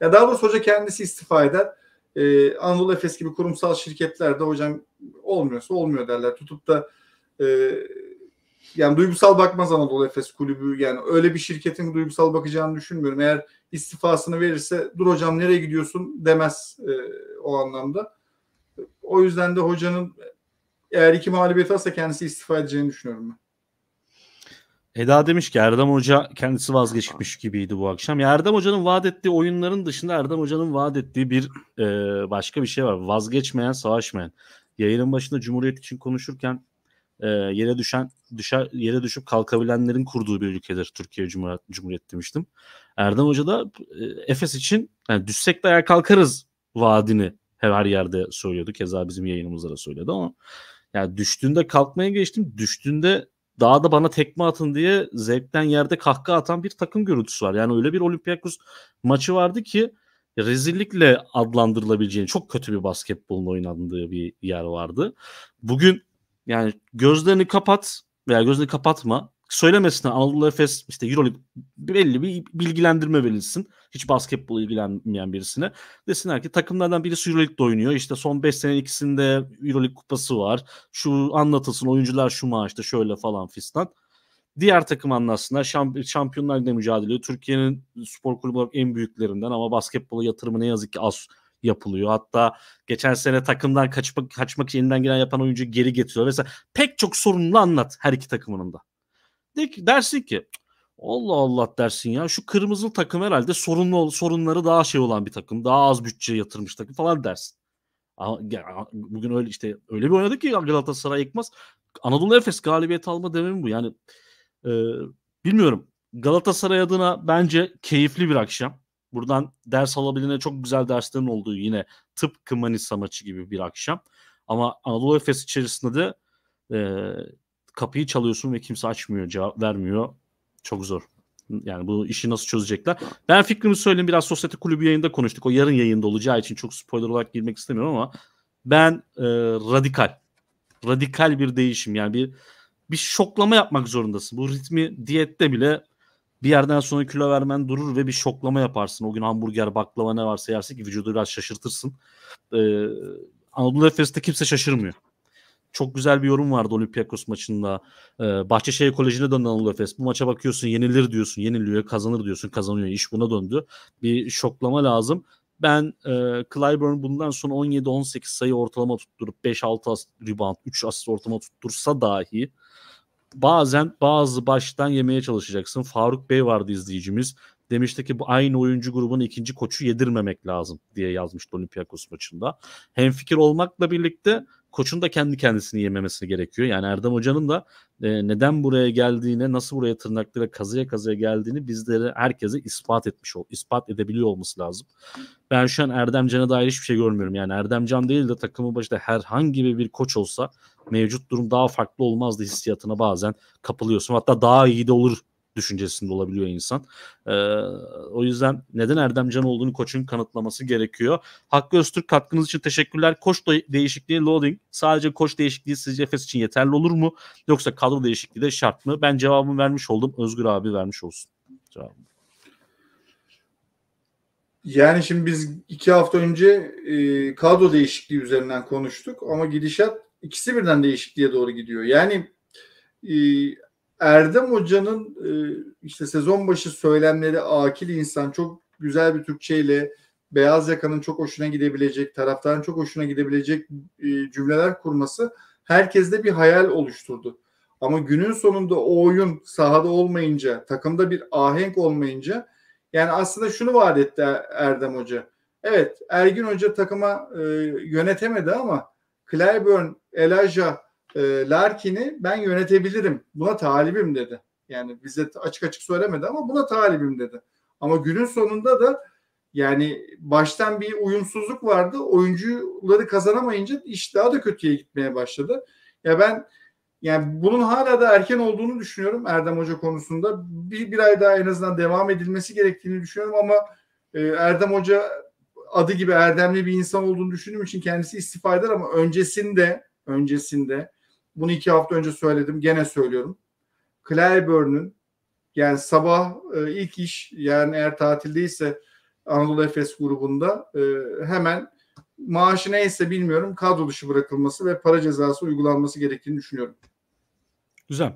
Ya daha doğrusu hoca kendisi istifa eder. Ee, Anadolu Efes gibi kurumsal şirketlerde hocam olmuyorsa olmuyor derler. Tutup da e, yani duygusal bakmaz Anadolu Efes kulübü. Yani öyle bir şirketin duygusal bakacağını düşünmüyorum. Eğer istifasını verirse dur hocam nereye gidiyorsun demez e, o anlamda. O yüzden de hocanın eğer iki mağlubiyet varsa kendisi istifa edeceğini düşünüyorum ben. Eda demiş ki Erdem Hoca kendisi vazgeçmiş gibiydi bu akşam. Ya Erdem Hoca'nın vaat ettiği oyunların dışında Erdem Hoca'nın vaat ettiği bir e, başka bir şey var. Vazgeçmeyen, savaşmayan. Yayının başında Cumhuriyet için konuşurken e, yere düşen düşer, yere düşüp kalkabilenlerin kurduğu bir ülkedir Türkiye Cumhuriyet, Cumhuriyet demiştim. Erdem Hoca da e, Efes için yani düşsek de ayağa kalkarız vaadini her, yerde söylüyordu. Keza bizim yayınımızda da söyledi ama yani düştüğünde kalkmaya geçtim. Düştüğünde dağda bana tekme atın diye zevkten yerde kahkaha atan bir takım görüntüsü var. Yani öyle bir Olympiakos maçı vardı ki rezillikle adlandırılabileceğini çok kötü bir basketbolun oynandığı bir yer vardı. Bugün yani gözlerini kapat veya gözlerini kapatma söylemesine Anadolu Efes işte Euroleague belli bir bilgilendirme verilsin. Hiç basketbol ilgilenmeyen birisine. Desinler ki takımlardan birisi Euroleague'de oynuyor. İşte son 5 senenin ikisinde Euroleague kupası var. Şu anlatılsın oyuncular şu maaşta şöyle falan fistan. Diğer takım anlatsınlar. Şamp Şampiyonlar Ligi'nde mücadele Türkiye'nin spor kulübü olarak en büyüklerinden ama basketbola yatırımı ne yazık ki az yapılıyor. Hatta geçen sene takımdan kaçmak, kaçmak için elinden gelen yapan oyuncu geri getiriyor. Mesela pek çok sorununu anlat her iki takımının da. De ki, dersin ki Allah Allah dersin ya şu kırmızı takım herhalde sorunlu sorunları daha şey olan bir takım. Daha az bütçe yatırmış takım falan dersin. bugün öyle işte öyle bir oynadı ki Galatasaray yıkmaz. Anadolu Efes galibiyet alma dememi bu. Yani e, bilmiyorum. Galatasaray adına bence keyifli bir akşam. Buradan ders alabilene çok güzel derslerin olduğu yine tıpkı Manisa maçı gibi bir akşam. Ama Anadolu Efes içerisinde de e, kapıyı çalıyorsun ve kimse açmıyor, cevap vermiyor. Çok zor. Yani bu işi nasıl çözecekler? Ben fikrimi söyleyeyim. Biraz Sosyete Kulübü yayında konuştuk. O yarın yayında olacağı için çok spoiler olarak girmek istemiyorum ama ben e, radikal. Radikal bir değişim. Yani bir bir şoklama yapmak zorundasın. Bu ritmi diyette bile bir yerden sonra kilo vermen durur ve bir şoklama yaparsın. O gün hamburger, baklava ne varsa yersin ki vücudu biraz şaşırtırsın. Ee, Anadolu Efes'te kimse şaşırmıyor çok güzel bir yorum vardı Olympiakos maçında. Ee, Bahçeşehir Koleji'ne dönen Alofes. Bu maça bakıyorsun yenilir diyorsun. Yeniliyor kazanır diyorsun kazanıyor. İş buna döndü. Bir şoklama lazım. Ben e, Clyburn bundan sonra 17-18 sayı ortalama tutturup 5-6 rebound 3 asist ortalama tuttursa dahi bazen bazı baştan yemeye çalışacaksın. Faruk Bey vardı izleyicimiz. Demişti ki bu aynı oyuncu grubunun ikinci koçu yedirmemek lazım diye yazmıştı Olympiakos maçında. Hem fikir olmakla birlikte koçun da kendi kendisini yememesi gerekiyor. Yani Erdem Hoca'nın da e, neden buraya geldiğine, nasıl buraya tırnaklara kazıya kazıya geldiğini bizlere herkese ispat etmiş ol, ispat edebiliyor olması lazım. Ben şu an Erdem Cana dair hiçbir şey görmüyorum. Yani Erdem Can değil de takımı başında herhangi bir koç olsa mevcut durum daha farklı olmazdı hissiyatına bazen kapılıyorsun. Hatta daha iyi de olur düşüncesinde olabiliyor insan. E, o yüzden neden Erdemcan olduğunu koçun kanıtlaması gerekiyor. Hakkı Öztürk katkınız için teşekkürler. Koç değişikliği loading sadece koç değişikliği sizce Efes için yeterli olur mu? Yoksa kadro değişikliği de şart mı? Ben cevabımı vermiş oldum. Özgür abi vermiş olsun. Cevabımı. Yani şimdi biz iki hafta önce e, kadro değişikliği üzerinden konuştuk ama gidişat ikisi birden değişikliğe doğru gidiyor. Yani e, Erdem Hoca'nın e, işte sezon başı söylemleri akil insan çok güzel bir Türkçeyle beyaz yakanın çok hoşuna gidebilecek, taraftarın çok hoşuna gidebilecek e, cümleler kurması herkeste bir hayal oluşturdu. Ama günün sonunda o oyun sahada olmayınca, takımda bir ahenk olmayınca yani aslında şunu vaat etti er-, Erdem Hoca. Evet Ergin Hoca takıma e, yönetemedi ama Clyburn, Elijah ee, Larkin'i ben yönetebilirim. Buna talibim dedi. Yani bize açık açık söylemedi ama buna talibim dedi. Ama günün sonunda da yani baştan bir uyumsuzluk vardı. Oyuncuları kazanamayınca iş daha da kötüye gitmeye başladı. Ya ben yani bunun hala da erken olduğunu düşünüyorum Erdem Hoca konusunda. Bir, bir ay daha en azından devam edilmesi gerektiğini düşünüyorum ama e, Erdem Hoca adı gibi erdemli bir insan olduğunu düşündüğüm için kendisi istifa eder ama öncesinde öncesinde bunu iki hafta önce söyledim. Gene söylüyorum. Clyburn'un yani sabah e, ilk iş yani eğer tatildeyse Anadolu Efes grubunda e, hemen maaşı neyse bilmiyorum kadro dışı bırakılması ve para cezası uygulanması gerektiğini düşünüyorum. Güzel.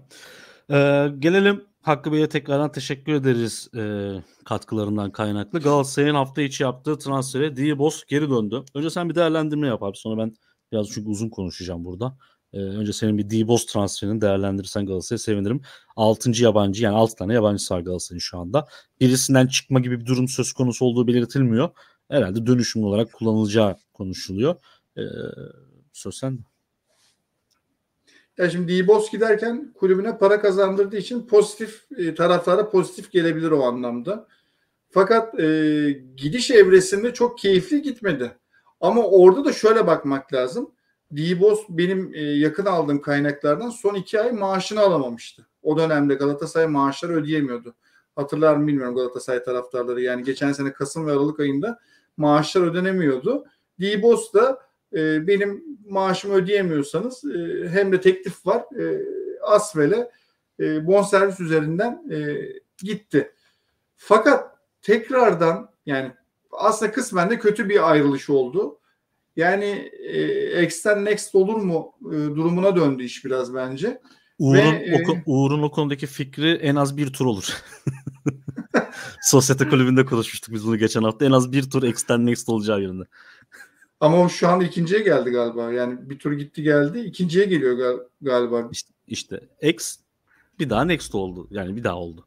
Ee, gelelim Hakkı Bey'e tekrardan teşekkür ederiz e, katkılarından kaynaklı. Galatasaray'ın hafta içi yaptığı transfere Diye Boss geri döndü. Önce sen bir değerlendirme yap abi sonra ben biraz çünkü uzun konuşacağım burada. Ee, önce senin bir D-Boss transferini değerlendirirsen Galatasaray'a sevinirim. Altıncı yabancı yani 6 tane yabancı var Galatasaray'ın şu anda. Birisinden çıkma gibi bir durum söz konusu olduğu belirtilmiyor. Herhalde dönüşüm olarak kullanılacağı konuşuluyor. Ee, söz sende. Ya şimdi Dibos giderken kulübüne para kazandırdığı için pozitif e, taraftara pozitif gelebilir o anlamda. Fakat e, gidiş evresinde çok keyifli gitmedi. Ama orada da şöyle bakmak lazım. Dibos benim e, yakın aldığım kaynaklardan son iki ay maaşını alamamıştı. O dönemde Galatasaray maaşları ödeyemiyordu. Hatırlar mı bilmiyorum Galatasaray taraftarları. Yani geçen sene Kasım ve Aralık ayında maaşlar ödenemiyordu. Dibos da e, benim maaşımı ödeyemiyorsanız e, hem de teklif var. E, Asvel'e e, bonservis üzerinden e, gitti. Fakat tekrardan yani aslında kısmen de kötü bir ayrılış oldu. Yani e, X'ten next olur mu e, durumuna döndü iş biraz bence. Uğur'un, Ve, o, e, Uğur'un o konudaki fikri en az bir tur olur. Sosyete kulübünde konuşmuştuk biz bunu geçen hafta. En az bir tur X'ten next olacağı yönünde. Ama o şu an ikinciye geldi galiba. Yani bir tur gitti geldi. ikinciye geliyor gal- galiba. İşte, işte X bir daha next oldu. Yani bir daha oldu.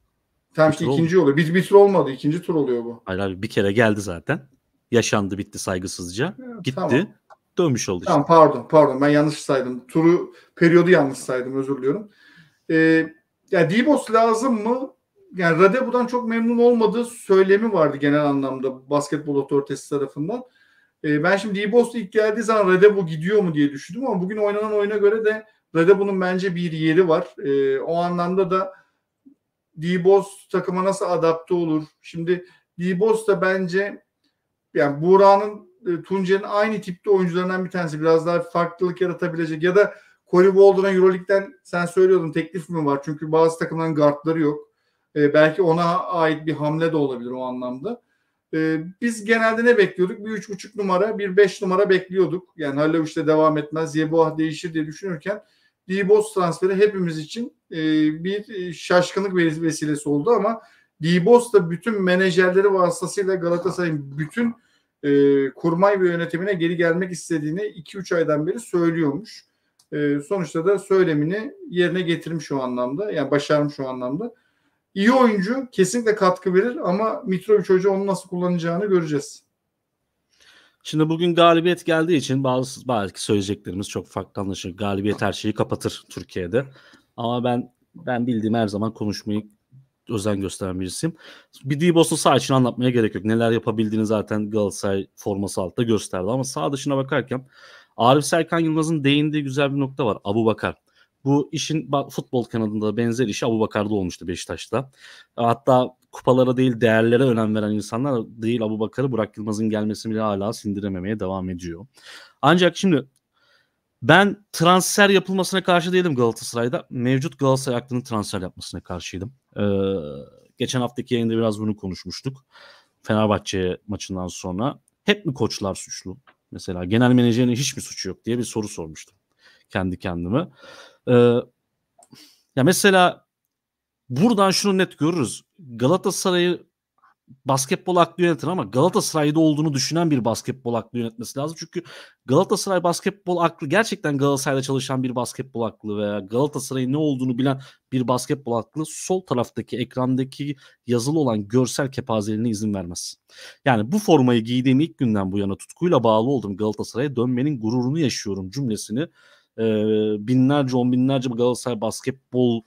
Tamam işte ikinci oldu. oluyor. Bir, bir tur olmadı. ikinci tur oluyor bu. Hayır abi bir kere geldi zaten yaşandı bitti saygısızca. Gitti. Tamam. Dönmüş oldu. Tamam pardon pardon ben yanlış saydım. Turu periyodu yanlış saydım özür diliyorum. Ee, ya Dibos lazım mı? Yani Radebu'dan çok memnun olmadığı söylemi vardı genel anlamda basketbol otoritesi tarafından. Ee, ben şimdi Dibos ilk geldiği zaman Radebu gidiyor mu diye düşündüm ama bugün oynanan oyuna göre de Radebu'nun bence bir yeri var. Ee, o anlamda da Dibos takıma nasıl adapte olur? Şimdi Dibos da bence yani Buğra'nın e, aynı tipte oyuncularından bir tanesi. Biraz daha farklılık yaratabilecek ya da Corey Walder'a Euroleague'den sen söylüyordun teklif mi var? Çünkü bazı takımların guardları yok. E, belki ona ait bir hamle de olabilir o anlamda. E, biz genelde ne bekliyorduk? Bir üç buçuk numara, bir beş numara bekliyorduk. Yani Halavuç de devam etmez, Yebuah değişir diye düşünürken Dibos transferi hepimiz için e, bir e, şaşkınlık vesilesi oldu ama Dibos da bütün menajerleri vasıtasıyla Galatasaray'ın bütün e, kurmay ve yönetimine geri gelmek istediğini 2-3 aydan beri söylüyormuş. E, sonuçta da söylemini yerine getirmiş o anlamda. Yani başarmış o anlamda. İyi oyuncu kesinlikle katkı verir ama Mitrovic Hoca onu nasıl kullanacağını göreceğiz. Şimdi bugün galibiyet geldiği için bazı belki söyleyeceklerimiz çok farklı anlaşılır. Galibiyet her şeyi kapatır Türkiye'de. Ama ben ben bildiğim her zaman konuşmayı özen gösteren birisiyim. Bir Dibos'un sağ için anlatmaya gerek yok. Neler yapabildiğini zaten Galatasaray forması altında gösterdi. Ama sağ dışına bakarken Arif Serkan Yılmaz'ın değindiği güzel bir nokta var. Abu Bakar. Bu işin futbol kanadında benzer işi Abu Bakar'da olmuştu Beşiktaş'ta. Hatta kupalara değil değerlere önem veren insanlar değil Abu Bakar'ı Burak Yılmaz'ın gelmesi bile hala sindirememeye devam ediyor. Ancak şimdi ben transfer yapılmasına karşı değilim Galatasaray'da. Mevcut Galatasaray aklının transfer yapmasına karşıydım. Ee, geçen haftaki yayında biraz bunu konuşmuştuk. Fenerbahçe maçından sonra hep mi koçlar suçlu? Mesela genel menajerin hiç mi suçu yok diye bir soru sormuştum kendi kendime. Ee, ya mesela buradan şunu net görürüz. Galatasaray'ı basketbol aklı yönetir ama Galatasaray'da olduğunu düşünen bir basketbol aklı yönetmesi lazım. Çünkü Galatasaray basketbol aklı gerçekten Galatasaray'da çalışan bir basketbol aklı veya Galatasaray'ın ne olduğunu bilen bir basketbol aklı sol taraftaki ekrandaki yazılı olan görsel kepazeliğine izin vermez. Yani bu formayı giydiğim ilk günden bu yana tutkuyla bağlı oldum Galatasaray'a dönmenin gururunu yaşıyorum cümlesini e, binlerce on binlerce Galatasaray basketbol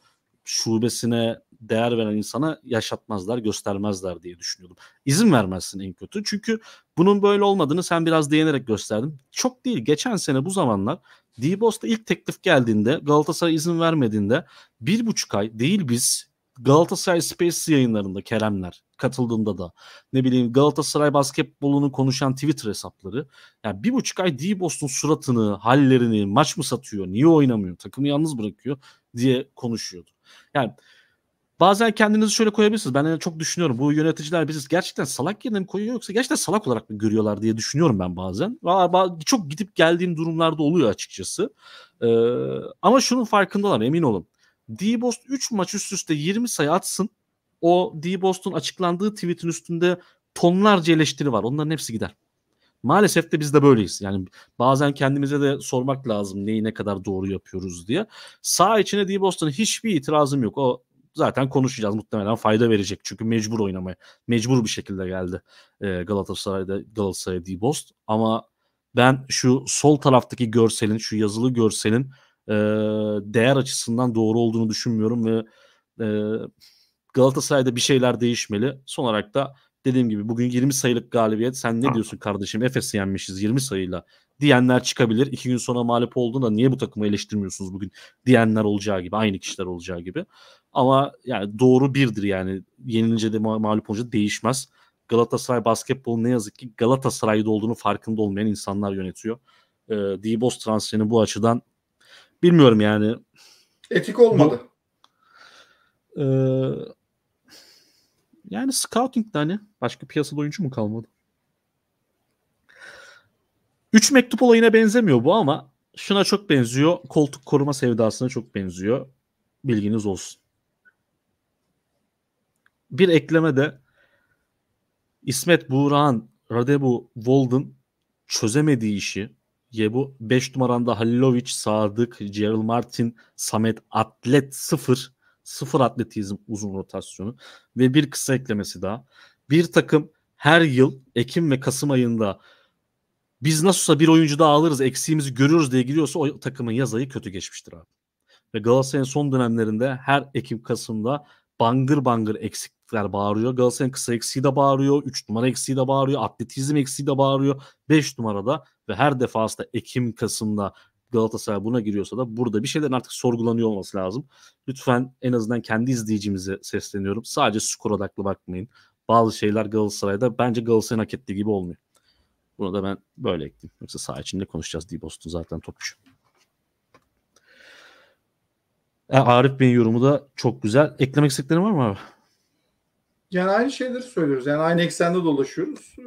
şubesine değer veren insana yaşatmazlar, göstermezler diye düşünüyordum. İzin vermezsin en kötü. Çünkü bunun böyle olmadığını sen biraz değinerek gösterdin. Çok değil. Geçen sene bu zamanlar Dibos'ta ilk teklif geldiğinde Galatasaray izin vermediğinde bir buçuk ay değil biz Galatasaray Space yayınlarında Keremler katıldığında da ne bileyim Galatasaray basketbolunu konuşan Twitter hesapları yani bir buçuk ay Dibos'un suratını, hallerini, maç mı satıyor, niye oynamıyor, takımı yalnız bırakıyor diye konuşuyordu. Yani bazen kendinizi şöyle koyabilirsiniz. Ben yani çok düşünüyorum. Bu yöneticiler bizi gerçekten salak yerine mi koyuyor yoksa gerçekten salak olarak mı görüyorlar diye düşünüyorum ben bazen. Çok gidip geldiğim durumlarda oluyor açıkçası. Ee, ama şunun farkındalar emin olun. D-Bost 3 maç üst üste 20 sayı atsın. O D-Bost'un açıklandığı tweetin üstünde tonlarca eleştiri var. Onların hepsi gider. Maalesef de biz de böyleyiz. Yani bazen kendimize de sormak lazım neyi ne kadar doğru yapıyoruz diye. Sağ içine D-Boston hiçbir itirazım yok. O zaten konuşacağız muhtemelen fayda verecek. Çünkü mecbur oynamaya, mecbur bir şekilde geldi e, Galatasaray'da Galatasaray Dibost. Ama ben şu sol taraftaki görselin, şu yazılı görselin e, değer açısından doğru olduğunu düşünmüyorum ve e, Galatasaray'da bir şeyler değişmeli. Son olarak da dediğim gibi bugün 20 sayılık galibiyet. Sen ne diyorsun kardeşim? Efes'i yenmişiz 20 sayıyla diyenler çıkabilir. İki gün sonra mağlup olduğunda niye bu takımı eleştirmiyorsunuz bugün diyenler olacağı gibi. Aynı kişiler olacağı gibi. Ama yani doğru birdir yani. Yenilince de ma- mağlup olunca değişmez. Galatasaray basketbolu ne yazık ki Galatasaray'da olduğunu farkında olmayan insanlar yönetiyor. E, ee, D-Boss transferini bu açıdan bilmiyorum yani. Etik olmadı. e, yani scouting'de hani başka piyasada oyuncu mu kalmadı? Üç mektup olayına benzemiyor bu ama şuna çok benziyor. Koltuk koruma sevdasına çok benziyor. Bilginiz olsun bir ekleme de İsmet Buğra'nın Radebu Walden çözemediği işi bu 5 numaranda Halilovic, Sadık, Gerald Martin, Samet Atlet 0 sıfır atletizm uzun rotasyonu ve bir kısa eklemesi daha. Bir takım her yıl Ekim ve Kasım ayında biz nasılsa bir oyuncu daha alırız eksiğimizi görürüz diye gidiyorsa o takımın yaz ayı kötü geçmiştir abi. Ve Galatasaray'ın son dönemlerinde her Ekim Kasım'da bangır bangır eksik eksikler bağırıyor. Galatasaray'ın kısa eksiği de bağırıyor. 3 numara eksiği de bağırıyor. Atletizm eksiği de bağırıyor. 5 numarada ve her defasında Ekim Kasım'da Galatasaray buna giriyorsa da burada bir şeyler artık sorgulanıyor olması lazım. Lütfen en azından kendi izleyicimize sesleniyorum. Sadece skor odaklı bakmayın. Bazı şeyler Galatasaray'da bence Galatasaray'ın hak ettiği gibi olmuyor. Bunu da ben böyle ekledim. Yoksa saha içinde konuşacağız Dibos'tu zaten topçu. E, Arif Bey'in yorumu da çok güzel. Eklemek istediklerin var mı abi? Yani aynı şeyleri söylüyoruz. Yani aynı eksende dolaşıyoruz. Ee,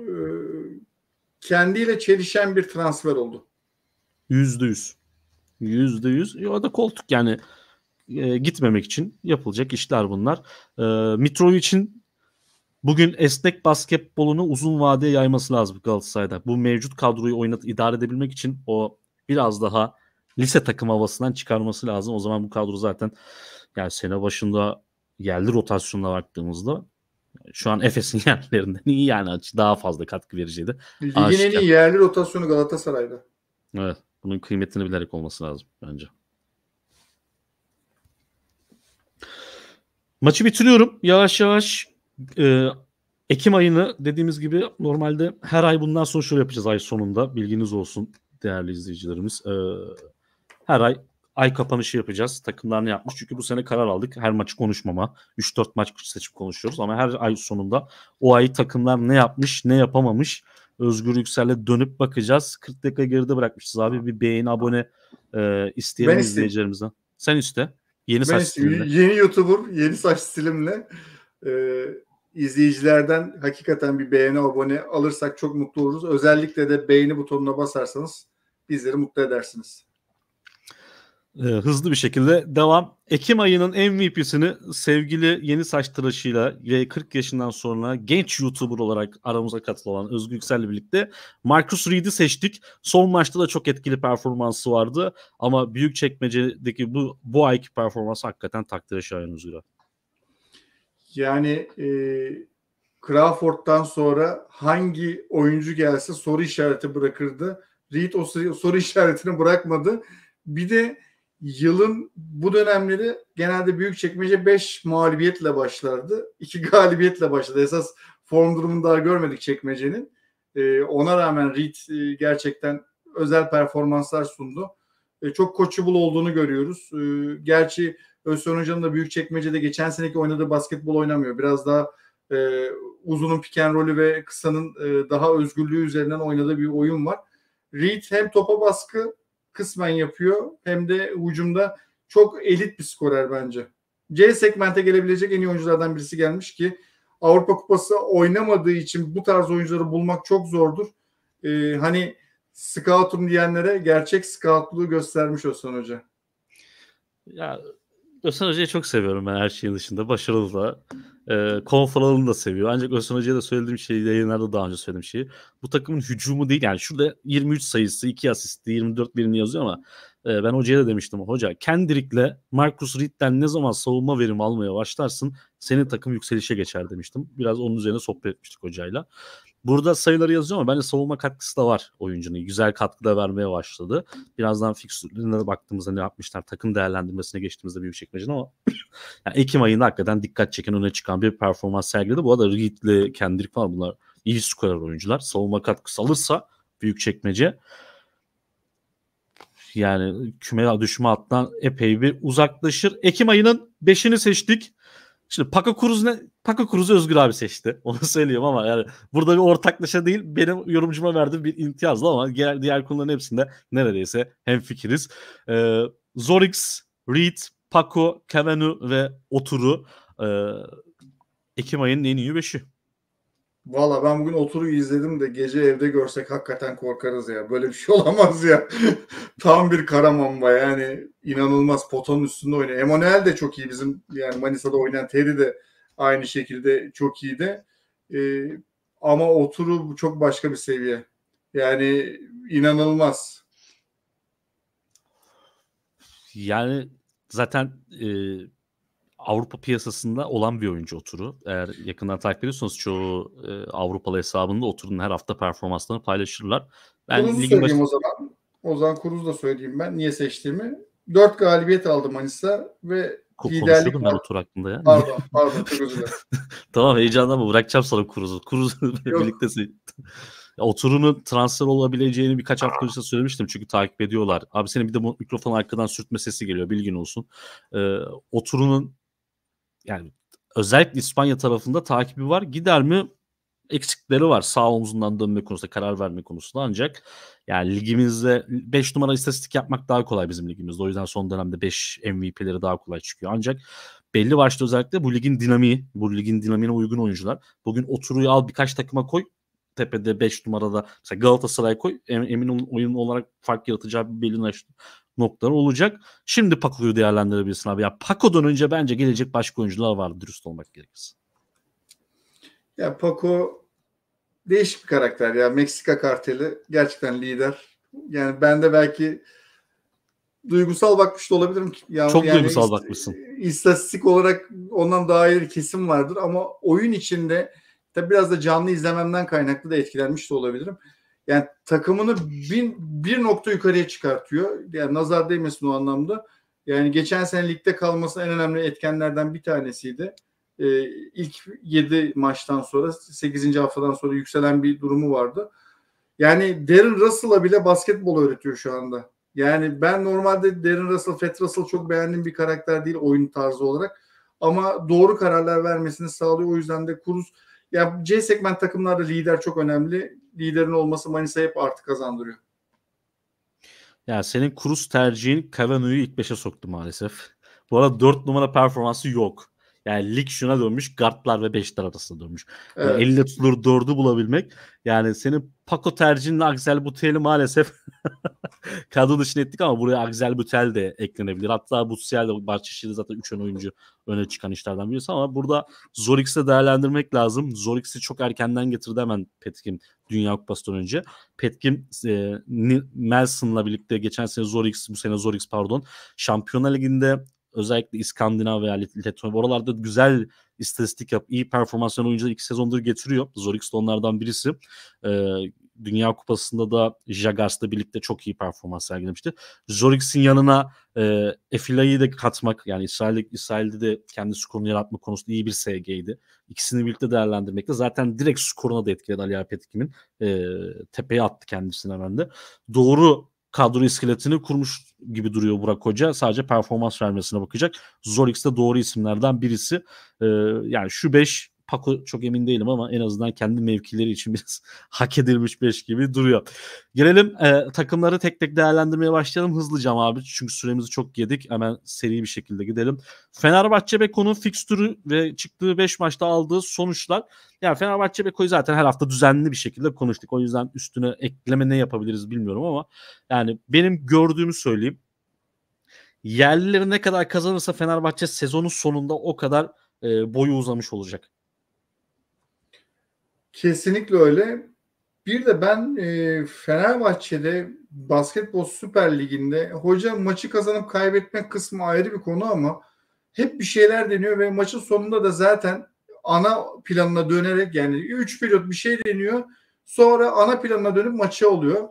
kendiyle çelişen bir transfer oldu. Yüzde yüz. Yüzde yüz. E, o da koltuk yani e, gitmemek için yapılacak işler bunlar. E, Mitrovic'in bugün esnek basketbolunu uzun vadeye yayması lazım Galatasaray'da. Bu mevcut kadroyu oynat idare edebilmek için o biraz daha lise takım havasından çıkarması lazım. O zaman bu kadro zaten yani sene başında yerli rotasyonla baktığımızda şu an Efes'in yerlerinden iyi yani daha fazla katkı vericiydi. Ligin en iyi yerli rotasyonu Galatasaray'da. Evet. Bunun kıymetini bilerek olması lazım bence. Maçı bitiriyorum. Yavaş yavaş e, Ekim ayını dediğimiz gibi normalde her ay bundan sonra şöyle yapacağız ay sonunda. Bilginiz olsun değerli izleyicilerimiz. E, her ay ay kapanışı yapacağız. Takımlar ne yapmış? Çünkü bu sene karar aldık. Her maçı konuşmama. 3-4 maç seçip konuşuyoruz ama her ay sonunda o ay takımlar ne yapmış, ne yapamamış. Özgür Yüksel'e dönüp bakacağız. 40 dakika geride bırakmışız abi. Bir beğeni, abone e, isteyelim izleyicilerimizden. Sen iste. Yeni ben saç stilimle. Yeni YouTuber, yeni saç stilimle e, izleyicilerden hakikaten bir beğeni, abone alırsak çok mutlu oluruz. Özellikle de beğeni butonuna basarsanız bizleri mutlu edersiniz e, hızlı bir şekilde devam. Ekim ayının MVP'sini sevgili yeni saç tıraşıyla ve 40 yaşından sonra genç YouTuber olarak aramıza katılan Özgür Yüksel'le birlikte Marcus Reed'i seçtik. Son maçta da çok etkili performansı vardı ama büyük çekmecedeki bu bu ayki performans hakikaten takdire şayan Özgür'e. Yani e, Crawford'dan sonra hangi oyuncu gelse soru işareti bırakırdı. Reed o soru işaretini bırakmadı. Bir de yılın bu dönemleri genelde büyük çekmece 5 mağlubiyetle başlardı. 2 galibiyetle başladı. Esas form durumunu daha görmedik çekmecenin. Ee, ona rağmen Reed e, gerçekten özel performanslar sundu. E, çok koçubul olduğunu görüyoruz. E, gerçi Özcan Hoca'nın da büyük çekmecede geçen seneki oynadığı basketbol oynamıyor. Biraz daha e, uzunun piken rolü ve kısanın e, daha özgürlüğü üzerinden oynadığı bir oyun var. Reed hem topa baskı kısmen yapıyor hem de hücumda çok elit bir skorer bence. C segmente gelebilecek en iyi oyunculardan birisi gelmiş ki Avrupa Kupası oynamadığı için bu tarz oyuncuları bulmak çok zordur. Ee, hani scoutum diyenlere gerçek scoutluğu göstermiş Özcan Hoca. Ya Özcan Hoca'yı çok seviyorum ben her şeyin dışında. Başarılı da. E, Konfalan'ı da seviyor. Ancak Özcan Hoca'ya da söylediğim şeyi yayınlarda daha önce söylediğim şeyi. Bu takımın hücumu değil yani şurada 23 sayısı 2 asisti 24 birini yazıyor ama e, ben hocaya da demiştim. Hoca Kendrick'le Marcus Reed'den ne zaman savunma verimi almaya başlarsın senin takım yükselişe geçer demiştim. Biraz onun üzerine sohbet etmiştik hocayla. Burada sayıları yazıyor ama bence savunma katkısı da var oyuncunun. Güzel katkı da vermeye başladı. Birazdan fikstürlerine baktığımızda ne yapmışlar takım değerlendirmesine geçtiğimizde büyük çekmecin ama yani Ekim ayında hakikaten dikkat çeken öne çıkan bir performans sergiledi. Bu arada Reed'le Kendrick falan bunlar iyi skorer oyuncular. Savunma katkısı alırsa büyük çekmece yani küme düşme alttan epey bir uzaklaşır. Ekim ayının 5'ini seçtik. Şimdi Paco Cruz ne? Paco Cruz'u Özgür abi seçti. Onu söylüyorum ama yani burada bir ortaklaşa değil benim yorumcuma verdiğim bir imtiyazla ama diğer, diğer konuların hepsinde neredeyse hemfikiriz. Ee, Zorix, Reed, Paco, Kevenu ve Oturu e, Ekim ayının en iyi beşi. Valla ben bugün Oturu'yu izledim de gece evde görsek hakikaten korkarız ya. Böyle bir şey olamaz ya. Tam bir karamamba yani inanılmaz potanın üstünde oynuyor. Emanuel de çok iyi bizim yani Manisa'da oynayan Terry de aynı şekilde çok iyiydi. E, ama oturu çok başka bir seviye. Yani inanılmaz. Yani zaten e, Avrupa piyasasında olan bir oyuncu oturu. Eğer yakından takip ediyorsanız çoğu e, Avrupalı hesabında oturun her hafta performanslarını paylaşırlar. Ben Kuruz'u ligin söyleyeyim baş... o zaman. Ozan Kuruz da söyleyeyim ben niye seçtiğimi. 4 galibiyet aldı Manisa ve liderlik ben o tur hakkında ya. Pardon, pardon çok tamam heyecandan mı bırakacağım sana Kuruz'u. Kuruz'u birlikte. Oturu'nun transfer olabileceğini birkaç hafta önce söylemiştim çünkü takip ediyorlar. Abi senin bir de mikrofon arkadan sürtme sesi geliyor bilgin olsun. Ee, oturunun yani özellikle İspanya tarafında takibi var. Gider mi eksikleri var sağ omzundan dönme konusunda karar verme konusunda ancak yani ligimizde 5 numara istatistik yapmak daha kolay bizim ligimizde. O yüzden son dönemde 5 MVP'leri daha kolay çıkıyor. Ancak belli başlı özellikle bu ligin dinamiği, bu ligin dinamiğine uygun oyuncular. Bugün oturuyu al birkaç takıma koy. Tepede 5 numarada mesela Galatasaray koy. Emin olun oyun olarak fark yaratacağı belli noktalar olacak. Şimdi Paco'yu değerlendirebilirsin abi. Ya Paco'dan önce bence gelecek başka oyuncular var dürüst olmak gerekirse. Ya Paco değişik bir karakter ya. Meksika karteli gerçekten lider. Yani ben de belki duygusal bakmış da olabilirim. Yani, Çok yani duygusal ist- bakmışsın. İstatistik olarak ondan daha iyi kesim vardır ama oyun içinde tabi biraz da canlı izlememden kaynaklı da etkilenmiş de olabilirim. Yani takımını bin, bir nokta yukarıya çıkartıyor. Yani nazar değmesin o anlamda. Yani geçen sene ligde kalması en önemli etkenlerden bir tanesiydi e, ilk 7 maçtan sonra 8. haftadan sonra yükselen bir durumu vardı. Yani Derin Russell'a bile basketbol öğretiyor şu anda. Yani ben normalde Derin Russell, Fett Russell çok beğendiğim bir karakter değil oyun tarzı olarak. Ama doğru kararlar vermesini sağlıyor. O yüzden de Kuruz ya C segment takımlarda lider çok önemli. Liderin olması Manisa hep artı kazandırıyor. Ya senin Kuruz tercihin Cavanaugh'u ilk 5'e soktu maalesef. Bu arada 4 numara performansı yok. Yani lig şuna dönmüş. Gardlar ve beşler arasında dönmüş. Evet. Yani elle tutulur dördü bulabilmek. Yani senin Paco tercihinle Axel Butel'i maalesef kadın dışına ettik ama buraya Axel Butel de eklenebilir. Hatta Butel de Bahçeşehir'de zaten 3 ön oyuncu öne çıkan işlerden birisi ama burada Zorix'i de değerlendirmek lazım. Zorix'i çok erkenden getirdi hemen Petkim Dünya Kupası'ndan önce. Petkim e, Nelson'la birlikte geçen sene Zorix, bu sene Zorix pardon. Şampiyonlar Ligi'nde özellikle İskandinav veya Letonya oralarda güzel istatistik yap, iyi performanslar oyuncular iki sezondur getiriyor. Zorix de onlardan birisi. Ee, Dünya Kupası'nda da Jagars'la birlikte çok iyi performans sergilemişti. Zorix'in yanına e, Efila'yı da katmak yani İsrail'de İsrail'de de kendi skorunu yaratma konusunda iyi bir SG'ydi. İkisini birlikte değerlendirmekte zaten direkt skoruna da etkiledi Ali Alpetikim'in. Ee, tepeye attı kendisini hemen de. Doğru kadro iskeletini kurmuş gibi duruyor Burak Hoca. Sadece performans vermesine bakacak. Zorix de doğru isimlerden birisi. Ee, yani şu 5 Paco çok emin değilim ama en azından kendi mevkileri için biraz hak edilmiş beş gibi duruyor. Gelelim e, takımları tek tek değerlendirmeye başlayalım hızlıca abi. Çünkü süremizi çok yedik. Hemen seri bir şekilde gidelim. Fenerbahçe Beko'nun fikstürü ve çıktığı 5 maçta aldığı sonuçlar. Yani Fenerbahçe Beko'yu zaten her hafta düzenli bir şekilde konuştuk. O yüzden üstüne ekleme ne yapabiliriz bilmiyorum ama yani benim gördüğümü söyleyeyim. Yerlileri ne kadar kazanırsa Fenerbahçe sezonun sonunda o kadar e, boyu uzamış olacak. Kesinlikle öyle. Bir de ben e, Fenerbahçe'de Basketbol Süper Ligi'nde hoca maçı kazanıp kaybetmek kısmı ayrı bir konu ama hep bir şeyler deniyor ve maçın sonunda da zaten ana planına dönerek yani 3 periyot bir şey deniyor. Sonra ana planına dönüp maçı oluyor.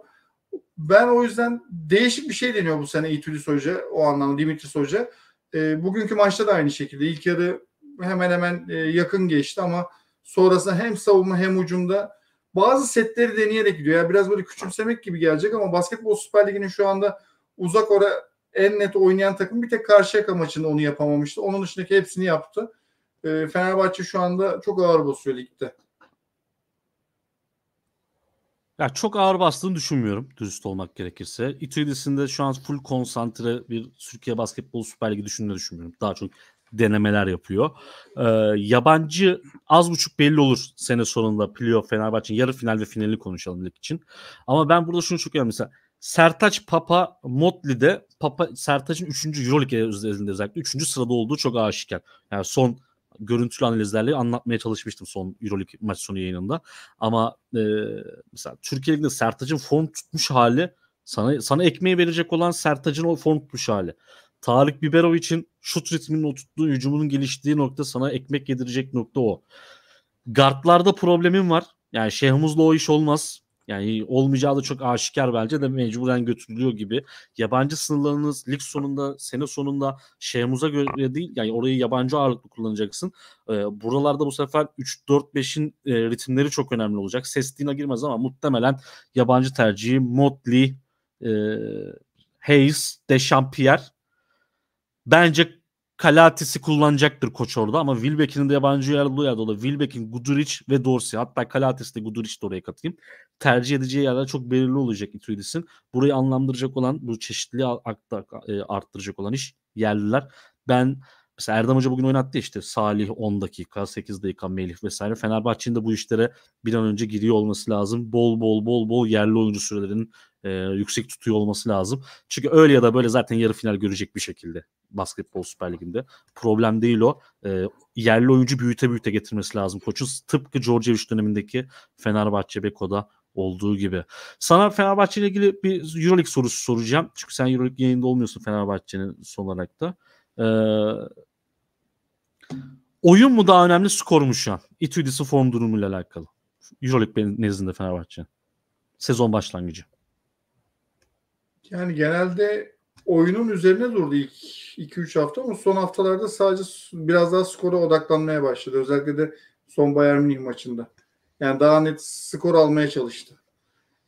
Ben o yüzden değişik bir şey deniyor bu sene İtülis Hoca o anlamda Dimitris Hoca. E, bugünkü maçta da aynı şekilde ilk yarı hemen hemen e, yakın geçti ama sonrasında hem savunma hem ucumda bazı setleri deneyerek gidiyor. Yani biraz böyle küçümsemek gibi gelecek ama Basketbol Süper Ligi'nin şu anda uzak ora en net oynayan takım bir tek Karşıyaka maçında onu yapamamıştı. Onun dışındaki hepsini yaptı. E, Fenerbahçe şu anda çok ağır basıyor ligde. Ya çok ağır bastığını düşünmüyorum dürüst olmak gerekirse. İtudis'in şu an full konsantre bir Türkiye Basketbol Süper Ligi düşündüğünü düşünmüyorum. Daha çok denemeler yapıyor. Ee, yabancı az buçuk belli olur sene sonunda playoff Fenerbahçe'nin yarı final ve finali konuşalım lig için. Ama ben burada şunu çok önemli. Mesela Sertaç Papa Motli'de Papa Sertaç'ın 3. Euroleague özelinde özellikle 3. sırada olduğu çok aşikar. Yani son görüntülü analizlerle anlatmaya çalışmıştım son Euroleague maç sonu yayınında. Ama e, mesela Türkiye Ligi'nde Sertaç'ın form tutmuş hali sana sana ekmeği verecek olan Sertaç'ın o form tutmuş hali. Tarık Biberov için şut ritminin oturttuğu, hücumunun geliştiği nokta sana ekmek yedirecek nokta o. Gardlarda problemim var. Yani Şehmuz'la o iş olmaz. Yani olmayacağı da çok aşikar bence de mecburen götürülüyor gibi. Yabancı sınırlarınız lig sonunda, sene sonunda Şehmuz'a göre değil. Yani orayı yabancı ağırlıklı kullanacaksın. Ee, buralarda bu sefer 3-4-5'in e, ritimleri çok önemli olacak. Sestina girmez ama muhtemelen yabancı tercihi Motley, e, Hayes, Dechampierre Bence Kalatis'i kullanacaktır koç orada ama Wilbeck'in de yabancı yerli yerde olabilir Wilbeck'in Guduric ve Dorsey hatta Kalatis de Guduric de oraya katayım. Tercih edeceği yerler çok belirli olacak Itudis'in. Burayı anlamlandıracak olan bu çeşitli e, arttıracak olan iş yerliler. Ben mesela Erdem Hoca bugün oynattı işte Salih 10 dakika, 8 dakika Melih vesaire. Fenerbahçe'nin de bu işlere bir an önce giriyor olması lazım. Bol bol bol bol yerli oyuncu sürelerinin e, yüksek tutuyor olması lazım. Çünkü öyle ya da böyle zaten yarı final görecek bir şekilde basketbol süper liginde. Problem değil o. E, yerli oyuncu büyüte büyüte getirmesi lazım koçun. Tıpkı Georgievich dönemindeki Fenerbahçe Beko'da olduğu gibi. Sana Fenerbahçe ile ilgili bir Euroleague sorusu soracağım. Çünkü sen Euroleague yayında olmuyorsun Fenerbahçe'nin son olarak da. Ee, oyun mu daha önemli skor mu şu an? İtüdisi form durumuyla alakalı. Euroleague nezdinde Fenerbahçe. Sezon başlangıcı. Yani genelde oyunun üzerine durdu ilk 2-3 hafta ama son haftalarda sadece biraz daha skora odaklanmaya başladı. Özellikle de son Bayern Münih maçında. Yani daha net skor almaya çalıştı.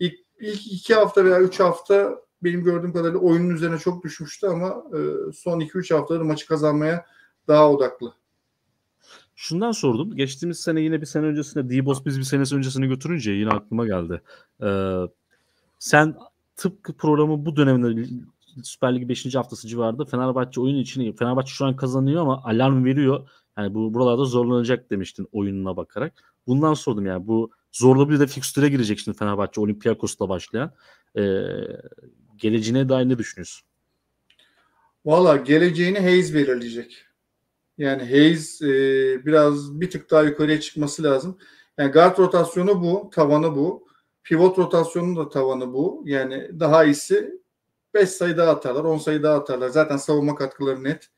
İlk, ilk iki hafta veya üç hafta benim gördüğüm kadarıyla oyunun üzerine çok düşmüştü ama e, son 2-3 haftaları maçı kazanmaya daha odaklı. Şundan sordum. Geçtiğimiz sene yine bir sene öncesinde D-Boss biz bir senesi öncesini götürünce yine aklıma geldi. Ee, sen tıpkı programı bu dönemde Süper Lig 5. haftası civarında Fenerbahçe oyun için Fenerbahçe şu an kazanıyor ama alarm veriyor. Yani bu buralarda zorlanacak demiştin oyununa bakarak. Bundan sordum yani bu zorlu bir de fikstüre girecek şimdi Fenerbahçe Olympiakos'la başlayan. Ee, geleceğine dair ne düşünüyorsun? Valla geleceğini Hayes belirleyecek. Yani Hayes e, biraz bir tık daha yukarıya çıkması lazım. Yani guard rotasyonu bu, tavanı bu. Pivot rotasyonunun da tavanı bu. Yani daha iyisi 5 sayı daha atarlar, 10 sayı daha atarlar. Zaten savunma katkıları net.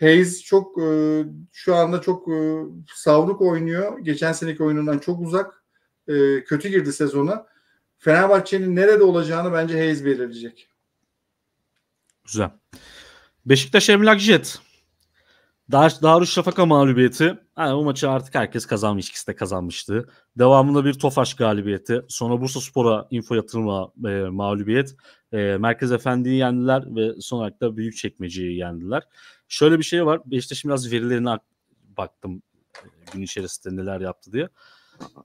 Hayes çok e, şu anda çok e, savruk oynuyor. Geçen seneki oyunundan çok uzak. E, kötü girdi sezona. Fenerbahçe'nin nerede olacağını bence Hayes belirleyecek. Güzel. Beşiktaş Emlak Jet. Dar Darüşşafaka mağlubiyeti. Yani bu maçı artık herkes kazanmış. İkisi de kazanmıştı. Devamında bir Tofaş galibiyeti. Sonra Bursa Spor'a info yatırma e, mağlubiyet. E, Merkez Efendi'yi yendiler ve son olarak da Büyükçekmece'yi yendiler. Şöyle bir şey var. Beşiktaş'ın biraz verilerine baktım e, gün içerisinde neler yaptı diye.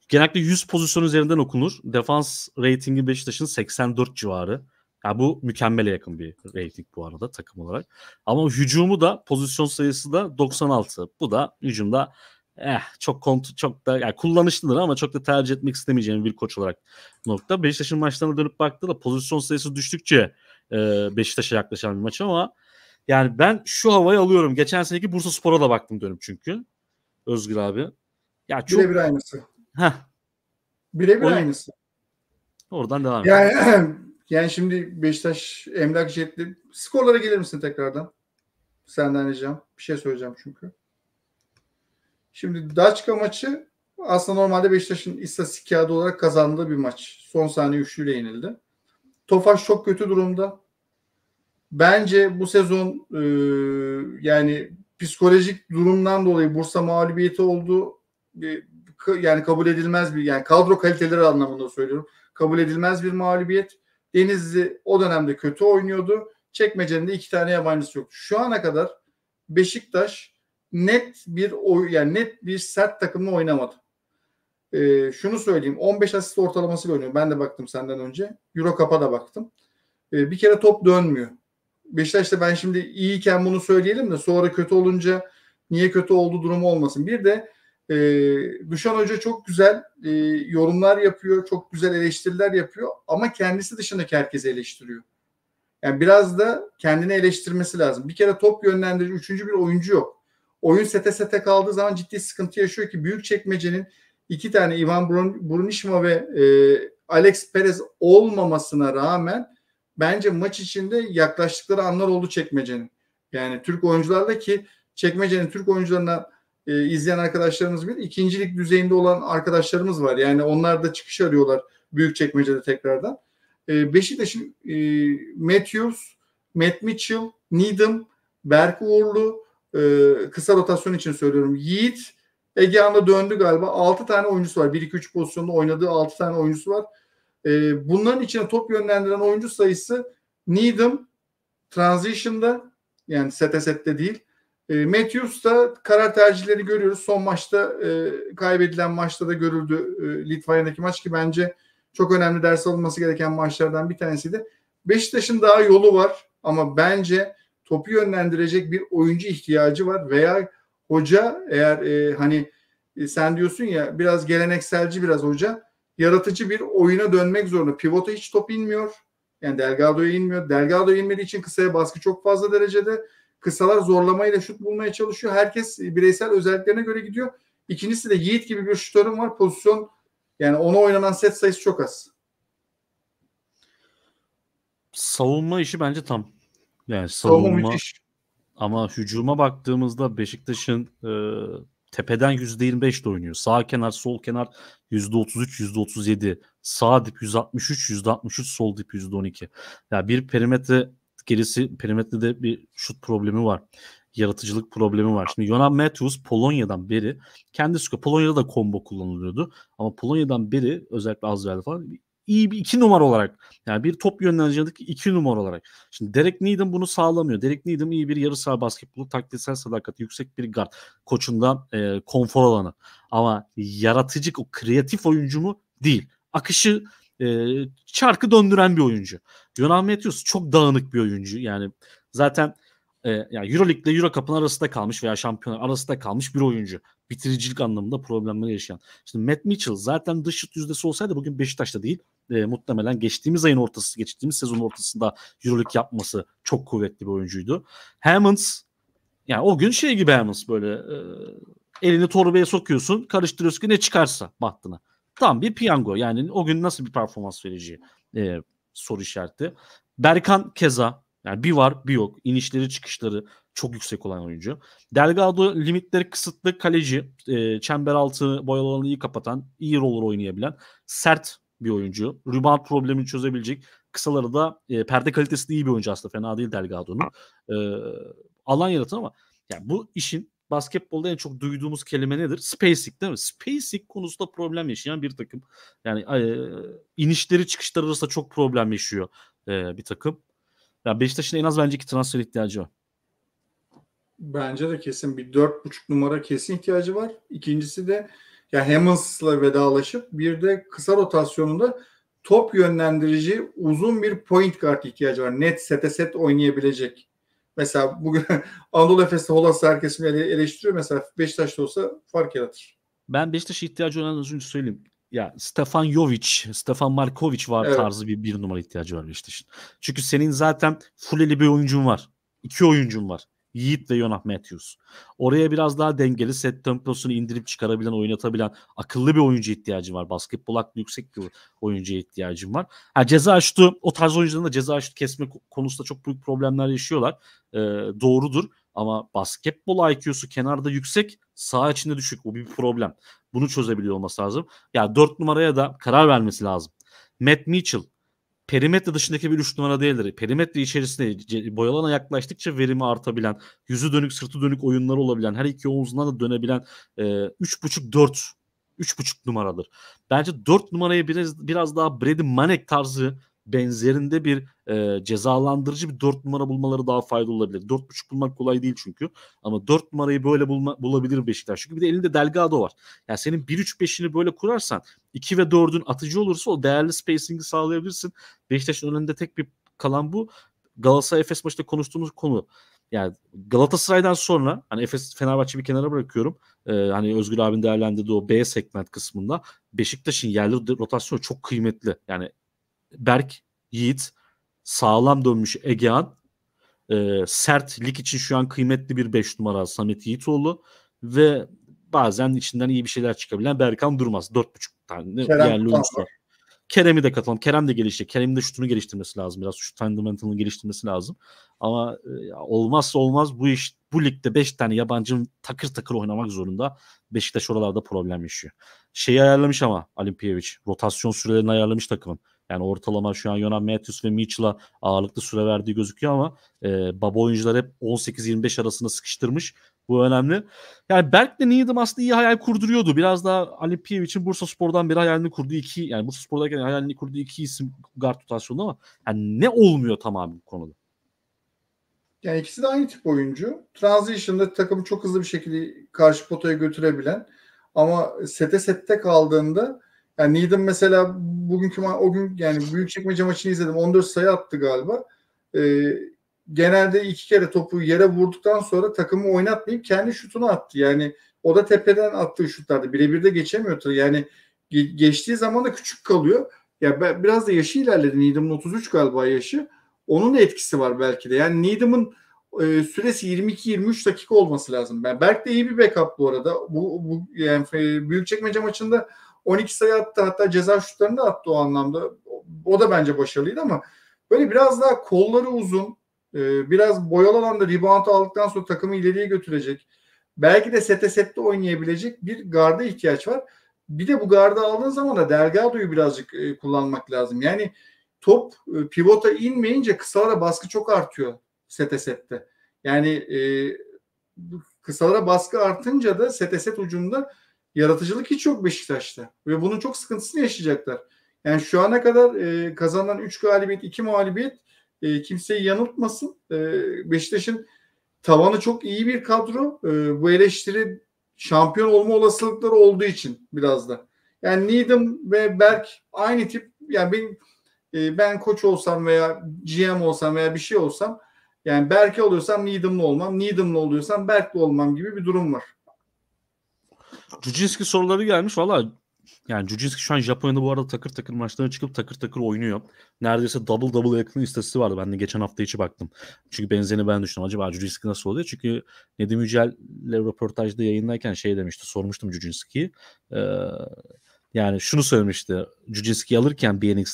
Genellikle 100 pozisyon üzerinden okunur. Defans reytingi Beşiktaş'ın 84 civarı. Yani bu mükemmele yakın bir rating bu arada takım olarak. Ama hücumu da pozisyon sayısı da 96. Bu da hücumda eh, çok kont çok da yani kullanışlıdır ama çok da tercih etmek istemeyeceğim bir koç olarak nokta. Beşiktaş'ın maçlarına dönüp da pozisyon sayısı düştükçe e, Beşiktaş'a yaklaşan bir maç ama yani ben şu havayı alıyorum. Geçen seneki Bursa Spor'a da baktım dönüp çünkü. Özgür abi. Ya çok... Birebir aynısı. Heh. Birebir aynısı. Oradan devam edelim. Yani Yani şimdi Beşiktaş emlak jetli. Skorlara gelir misin tekrardan? Senden ricam. Bir şey söyleyeceğim çünkü. Şimdi Daçka maçı aslında normalde Beşiktaş'ın istatistik kağıdı olarak kazandığı bir maç. Son saniye üçlüyle yenildi. Tofaş çok kötü durumda. Bence bu sezon e, yani psikolojik durumdan dolayı Bursa mağlubiyeti oldu. E, yani kabul edilmez bir yani kadro kaliteleri anlamında söylüyorum. Kabul edilmez bir mağlubiyet. Denizli o dönemde kötü oynuyordu. Çekmecenin de iki tane yabancısı yoktu. Şu ana kadar Beşiktaş net bir oy yani net bir sert takımla oynamadı. Ee, şunu söyleyeyim 15 asist ortalaması oynuyor. Ben de baktım senden önce. Euro Cup'a da baktım. Ee, bir kere top dönmüyor. Beşiktaş'ta ben şimdi iyiyken bunu söyleyelim de sonra kötü olunca niye kötü oldu durumu olmasın. Bir de e, ee, Büşan Hoca çok güzel e, yorumlar yapıyor, çok güzel eleştiriler yapıyor ama kendisi dışındaki herkesi eleştiriyor. Yani biraz da kendini eleştirmesi lazım. Bir kere top yönlendirici üçüncü bir oyuncu yok. Oyun sete sete kaldığı zaman ciddi sıkıntı yaşıyor ki büyük çekmecenin iki tane Ivan Brun, Brunishma ve e, Alex Perez olmamasına rağmen bence maç içinde yaklaştıkları anlar oldu çekmecenin. Yani Türk oyuncularda ki çekmecenin Türk oyuncularına e, izleyen arkadaşlarımız bir. ikincilik düzeyinde olan arkadaşlarımız var. Yani onlar da çıkış arıyorlar büyük Büyükçekmece'de tekrardan. E, Beşiktaş'ın e, Matthews, Matt Mitchell, Needham, Berk Uğurlu e, kısa rotasyon için söylüyorum. Yiğit Egehan'da döndü galiba. 6 tane oyuncusu var. 1-2-3 pozisyonda oynadığı 6 tane oyuncusu var. E, bunların içine top yönlendiren oyuncu sayısı Needham transition'da yani sete sette değil e, da karar tercihleri görüyoruz. Son maçta e, kaybedilen maçta da görüldü e, Litvanya'daki maç ki bence çok önemli ders alınması gereken maçlardan bir tanesiydi. Beşiktaş'ın daha yolu var ama bence topu yönlendirecek bir oyuncu ihtiyacı var veya hoca eğer e, hani e, sen diyorsun ya biraz gelenekselci biraz hoca yaratıcı bir oyuna dönmek zorunda. Pivota hiç top inmiyor. Yani Delgado'ya inmiyor. Delgado inmediği için kısaya baskı çok fazla derecede. Kısalar zorlamayla şut bulmaya çalışıyor. Herkes bireysel özelliklerine göre gidiyor. İkincisi de Yiğit gibi bir şutörüm var. Pozisyon yani ona oynanan set sayısı çok az. Savunma işi bence tam. Yani savunma, savunma Ama hücuma baktığımızda Beşiktaş'ın e, tepeden %25 de oynuyor. Sağ kenar, sol kenar %33, %37. Sağ dip %63, %63, sol dip %12. yani bir perimetre gerisi perimetrede bir şut problemi var. Yaratıcılık problemi var. Şimdi Jonan Matthews Polonya'dan beri kendi skoru. Polonya'da da combo kullanılıyordu. Ama Polonya'dan beri özellikle Azrail falan iyi bir iki numara olarak yani bir top yönlendiricindeki iki numara olarak. Şimdi Derek Needham bunu sağlamıyor. Derek Needham iyi bir yarı saha basketbolu, taktiksel sadakat yüksek bir guard. Koçundan e, konfor alanı. Ama yaratıcı, o kreatif oyuncu mu? Değil. Akışı e, çarkı döndüren bir oyuncu. Yunan Matthews çok dağınık bir oyuncu. Yani zaten e, yani Euroleague ile Euro Cup'ın arasında kalmış veya şampiyonlar arasında kalmış bir oyuncu. Bitiricilik anlamında problemleri yaşayan. Şimdi Matt Mitchell zaten dış şut yüzdesi olsaydı bugün Beşiktaş'ta değil e, muhtemelen geçtiğimiz ayın ortası, geçtiğimiz sezon ortasında Euroleague yapması çok kuvvetli bir oyuncuydu. Hammonds yani o gün şey gibi Hammonds böyle e, elini torbaya sokuyorsun karıştırıyorsun ki ne çıkarsa bahtına. Tam bir piyango. Yani o gün nasıl bir performans vereceği e, soru işareti. Berkan keza yani bir var bir yok. İnişleri çıkışları çok yüksek olan oyuncu. Delgado limitleri kısıtlı kaleci. E, çember altı boyalı iyi kapatan, iyi roller oynayabilen, sert bir oyuncu. Rebound problemini çözebilecek. Kısaları da e, perde kalitesi de iyi bir oyuncu aslında. Fena değil Delgado'nun. E, alan yaratan ama yani bu işin basketbolda en çok duyduğumuz kelime nedir? Spacing değil mi? Spacing konusunda problem yaşayan bir takım. Yani e, inişleri çıkışları arasında çok problem yaşıyor e, bir takım. Yani Beşiktaş'ın en az bence ki transfer ihtiyacı var. Bence de kesin bir dört buçuk numara kesin ihtiyacı var. İkincisi de ya Hammonds'la vedalaşıp bir de kısa rotasyonunda top yönlendirici uzun bir point guard ihtiyacı var. Net sete set oynayabilecek. Mesela bugün Anadolu Efes'te Hollands herkes mi eleştiriyor. Mesela Beşiktaş'ta olsa fark yaratır. Ben Beşiktaş ihtiyacı olan oyuncu söyleyeyim. Ya Stefan Jovic, Stefan Markovic var evet. tarzı bir bir numara ihtiyacı var Beşiktaş'ın. Çünkü senin zaten fulleli bir oyuncun var. İki oyuncun var. Yiğit ve Jonah Matthews. Oraya biraz daha dengeli set temposunu indirip çıkarabilen, oynatabilen akıllı bir oyuncu ihtiyacım var. Basketbol aklı yüksek bir oyuncuya ihtiyacım var. Ha, ceza şutu, o tarz oyuncuların da ceza şutu kesme konusunda çok büyük problemler yaşıyorlar. Ee, doğrudur ama basketbol IQ'su kenarda yüksek, sağ içinde düşük. Bu bir problem. Bunu çözebiliyor olması lazım. Yani dört numaraya da karar vermesi lazım. Matt Mitchell perimetre dışındaki bir 3 numara değildir. Perimetre içerisinde boyalana yaklaştıkça verimi artabilen, yüzü dönük sırtı dönük oyunlar olabilen, her iki omuzundan da dönebilen e, 3.5-4 3.5 numaradır. Bence 4 numaraya biraz, biraz daha Brady Manek tarzı benzerinde bir e, cezalandırıcı bir 4 numara bulmaları daha faydalı olabilir. 4.5 bulmak kolay değil çünkü. Ama 4 numarayı böyle bulma, bulabilir Beşiktaş. Çünkü bir de elinde Delgado var. Yani senin 1-3-5'ini böyle kurarsan 2 ve 4'ün atıcı olursa o değerli spacing'i sağlayabilirsin. Beşiktaş'ın önünde tek bir kalan bu. Galatasaray Efes maçında konuştuğumuz konu. Yani Galatasaray'dan sonra hani Efes Fenerbahçe bir kenara bırakıyorum. Ee, hani Özgür abin değerlendirdiği o B segment kısmında Beşiktaş'ın yerli rotasyonu çok kıymetli. Yani Berk, Yiğit, sağlam dönmüş Egehan. E, sert lig için şu an kıymetli bir 5 numara Samet Yiğitoğlu ve bazen içinden iyi bir şeyler çıkabilen Berkan Durmaz. 4,5 tane Kerem yerli Kerem'i de katalım. Kerem de gelişecek. Kerem'in de şutunu geliştirmesi lazım. Biraz şut fundamentalını geliştirmesi lazım. Ama e, olmazsa olmaz bu iş bu ligde 5 tane yabancı takır takır oynamak zorunda. Beşiktaş oralarda problem yaşıyor. Şeyi ayarlamış ama Alimpiyeviç. Rotasyon sürelerini ayarlamış takımın. Yani ortalama şu an Yonan Matthews ve Mitchell'a ağırlıklı süre verdiği gözüküyor ama e, baba oyuncular hep 18-25 arasında sıkıştırmış. Bu önemli. Yani Berk de Needham aslında iyi hayal kurduruyordu. Biraz daha Ali Piyev için Bursa Spor'dan beri hayalini kurduğu iki yani Bursa Spor'dayken hayalini kurduğu iki isim guard rotasyonunda ama yani ne olmuyor tamamen bu konuda. Yani ikisi de aynı tip oyuncu. Transition'da takımı çok hızlı bir şekilde karşı potaya götürebilen ama sete sette kaldığında yani Needham mesela bugünkü ma- o gün yani büyük çekmece maçını izledim. 14 sayı attı galiba. Ee, genelde iki kere topu yere vurduktan sonra takımı oynatmayıp kendi şutunu attı. Yani o da tepeden attığı şutlardı birebir de geçemiyordu. Yani ge- geçtiği zaman da küçük kalıyor. Ya ben, biraz da yaşı ilerledi. Needham'ın 33 galiba yaşı. Onun da etkisi var belki de. Yani Needham'ın e, süresi 22-23 dakika olması lazım. Ben yani Berk de iyi bir backup bu arada. Bu, bu yani e, büyük çekmece maçında 12 sayı attı hatta ceza şutlarını da attı o anlamda. O da bence başarılıydı ama böyle biraz daha kolları uzun e, biraz boyalı alanda rebound aldıktan sonra takımı ileriye götürecek belki de sete sette oynayabilecek bir garda ihtiyaç var. Bir de bu garda aldığın zaman da Delgado'yu birazcık e, kullanmak lazım. Yani top e, pivota inmeyince kısalara baskı çok artıyor sete sette. Yani e, kısalara baskı artınca da sete set ucunda Yaratıcılık hiç yok Beşiktaş'ta. Ve bunun çok sıkıntısını yaşayacaklar. Yani şu ana kadar e, kazanılan 3 galibiyet, 2 mağlubiyet e, kimseyi yanıltmasın. E, Beşiktaş'ın tavanı çok iyi bir kadro. E, bu eleştiri şampiyon olma olasılıkları olduğu için biraz da. Yani Needham ve Berk aynı tip. Yani ben e, ben koç olsam veya GM olsam veya bir şey olsam yani Berk'e oluyorsam Needham'lı olmam, Needham'lı oluyorsam Berk'le olmam gibi bir durum var. Cucinski soruları gelmiş. Valla yani Cucinski şu an Japonya'da bu arada takır takır maçlarına çıkıp takır takır oynuyor. Neredeyse double double yakın istatistiği vardı. Ben de geçen hafta içi baktım. Çünkü benzerini ben düşündüm. Acaba Cucinski nasıl oluyor? Çünkü Nedim Yücel'le röportajda yayınlayken şey demişti. Sormuştum Cucinski'yi. Ee, yani şunu söylemişti. Cucinski alırken bir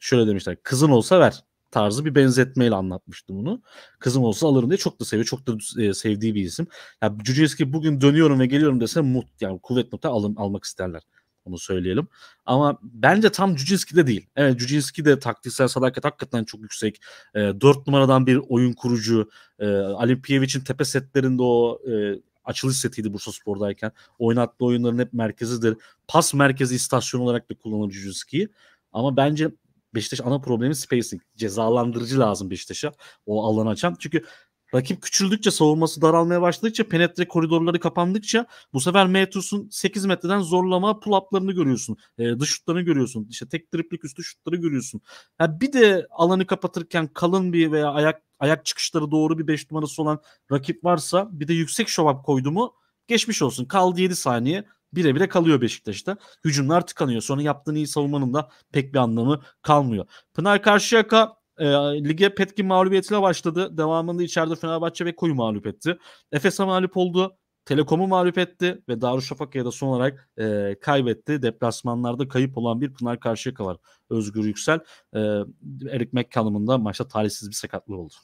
şöyle demişler. Kızın olsa ver tarzı bir benzetmeyle anlatmıştım bunu. Kızım olsa alırım diye çok da seviyor. Çok da e, sevdiği bir isim. Ya yani bugün dönüyorum ve geliyorum dese mut yani kuvvet nokta alın, almak isterler. Onu söyleyelim. Ama bence tam de değil. Evet Cüceski de taktiksel sadakat hakikaten çok yüksek. E, 4 numaradan bir oyun kurucu. E, Ali tepe setlerinde o e, açılış setiydi Bursa Spor'dayken. Oynattığı oyunların hep merkezidir. Pas merkezi istasyon olarak da kullanır Cüceski'yi. Ama bence Beşiktaş ana problemi spacing. Cezalandırıcı lazım Beşiktaş'a o alanı açan. Çünkü rakip küçüldükçe savunması daralmaya başladıkça penetre koridorları kapandıkça bu sefer Metus'un 8 metreden zorlama pull-up'larını görüyorsun. E, dış şutlarını görüyorsun. İşte tek triplik üstü şutları görüyorsun. Ha, bir de alanı kapatırken kalın bir veya ayak ayak çıkışları doğru bir 5 numarası olan rakip varsa bir de yüksek şovap koydu mu geçmiş olsun. Kaldı 7 saniye bire bire kalıyor Beşiktaş'ta. Hücumlar tıkanıyor. Sonra yaptığın iyi savunmanın da pek bir anlamı kalmıyor. Pınar Karşıyaka e, lige Petkin mağlubiyetiyle başladı. Devamında içeride Fenerbahçe ve Koyu mağlup etti. Efes'e mağlup oldu. Telekom'u mağlup etti ve Darüşşafaka'ya da son olarak e, kaybetti. Deplasmanlarda kayıp olan bir Pınar Karşıyaka var. Özgür Yüksel. E, Erik McCallum'un da maçta talihsiz bir sakatlığı oldu.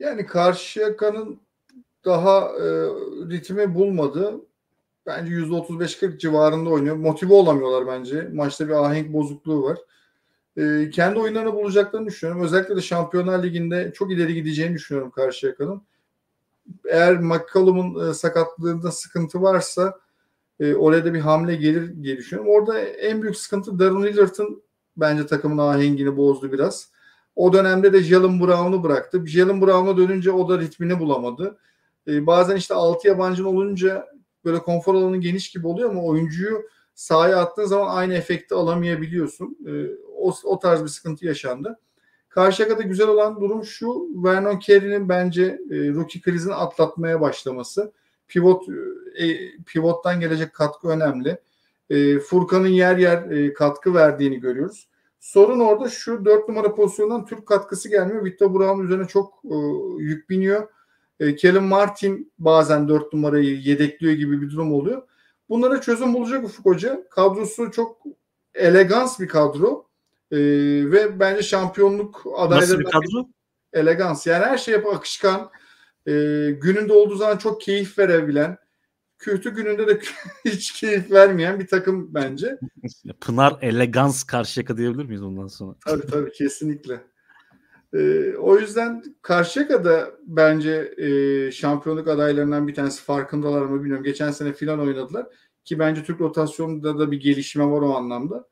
Yani Karşıyaka'nın daha e, ritmi bulmadı bence %35-40 civarında oynuyor. Motive olamıyorlar bence. Maçta bir ahenk bozukluğu var. E, kendi oyunlarını bulacaklarını düşünüyorum. Özellikle de Şampiyonlar Ligi'nde çok ileri gideceğini düşünüyorum karşı Karşıyaka'nın. Eğer McCallum'un e, sakatlığında sıkıntı varsa e, oraya da bir hamle gelir diye düşünüyorum. Orada en büyük sıkıntı Darren Hillert'ın bence takımın ahengini bozdu biraz. O dönemde de Jalen Brown'u bıraktı. Jalen Brown'a dönünce o da ritmini bulamadı. E, bazen işte 6 yabancın olunca böyle konfor alanı geniş gibi oluyor ama oyuncuyu sahaya attığın zaman aynı efekti alamayabiliyorsun. E, o, o tarz bir sıkıntı yaşandı. Karşıyaka'da güzel olan durum şu. Vernon Carey'nin bence e, rookie krizini atlatmaya başlaması. Pivot e, e, pivottan gelecek katkı önemli. E, Furkan'ın yer yer e, katkı verdiğini görüyoruz. Sorun orada şu 4 numara pozisyondan Türk katkısı gelmiyor. Victor Brown üzerine çok e, yük biniyor. E, Kerim Martin bazen 4 numarayı yedekliyor gibi bir durum oluyor. Bunlara çözüm bulacak Ufuk Hoca. Kadrosu çok elegans bir kadro. E, ve bence şampiyonluk adayları Nasıl bir kadro? Elegans. Yani her şey akışkan. E, gününde olduğu zaman çok keyif verebilen kötü gününde de hiç keyif vermeyen bir takım bence. Pınar Elegans karşıya diyebilir miyiz ondan sonra? Tabii tabii kesinlikle. Ee, o yüzden Karşıyaka'da bence e, şampiyonluk adaylarından bir tanesi farkındalar mı bilmiyorum. Geçen sene filan oynadılar ki bence Türk rotasyonunda da bir gelişme var o anlamda.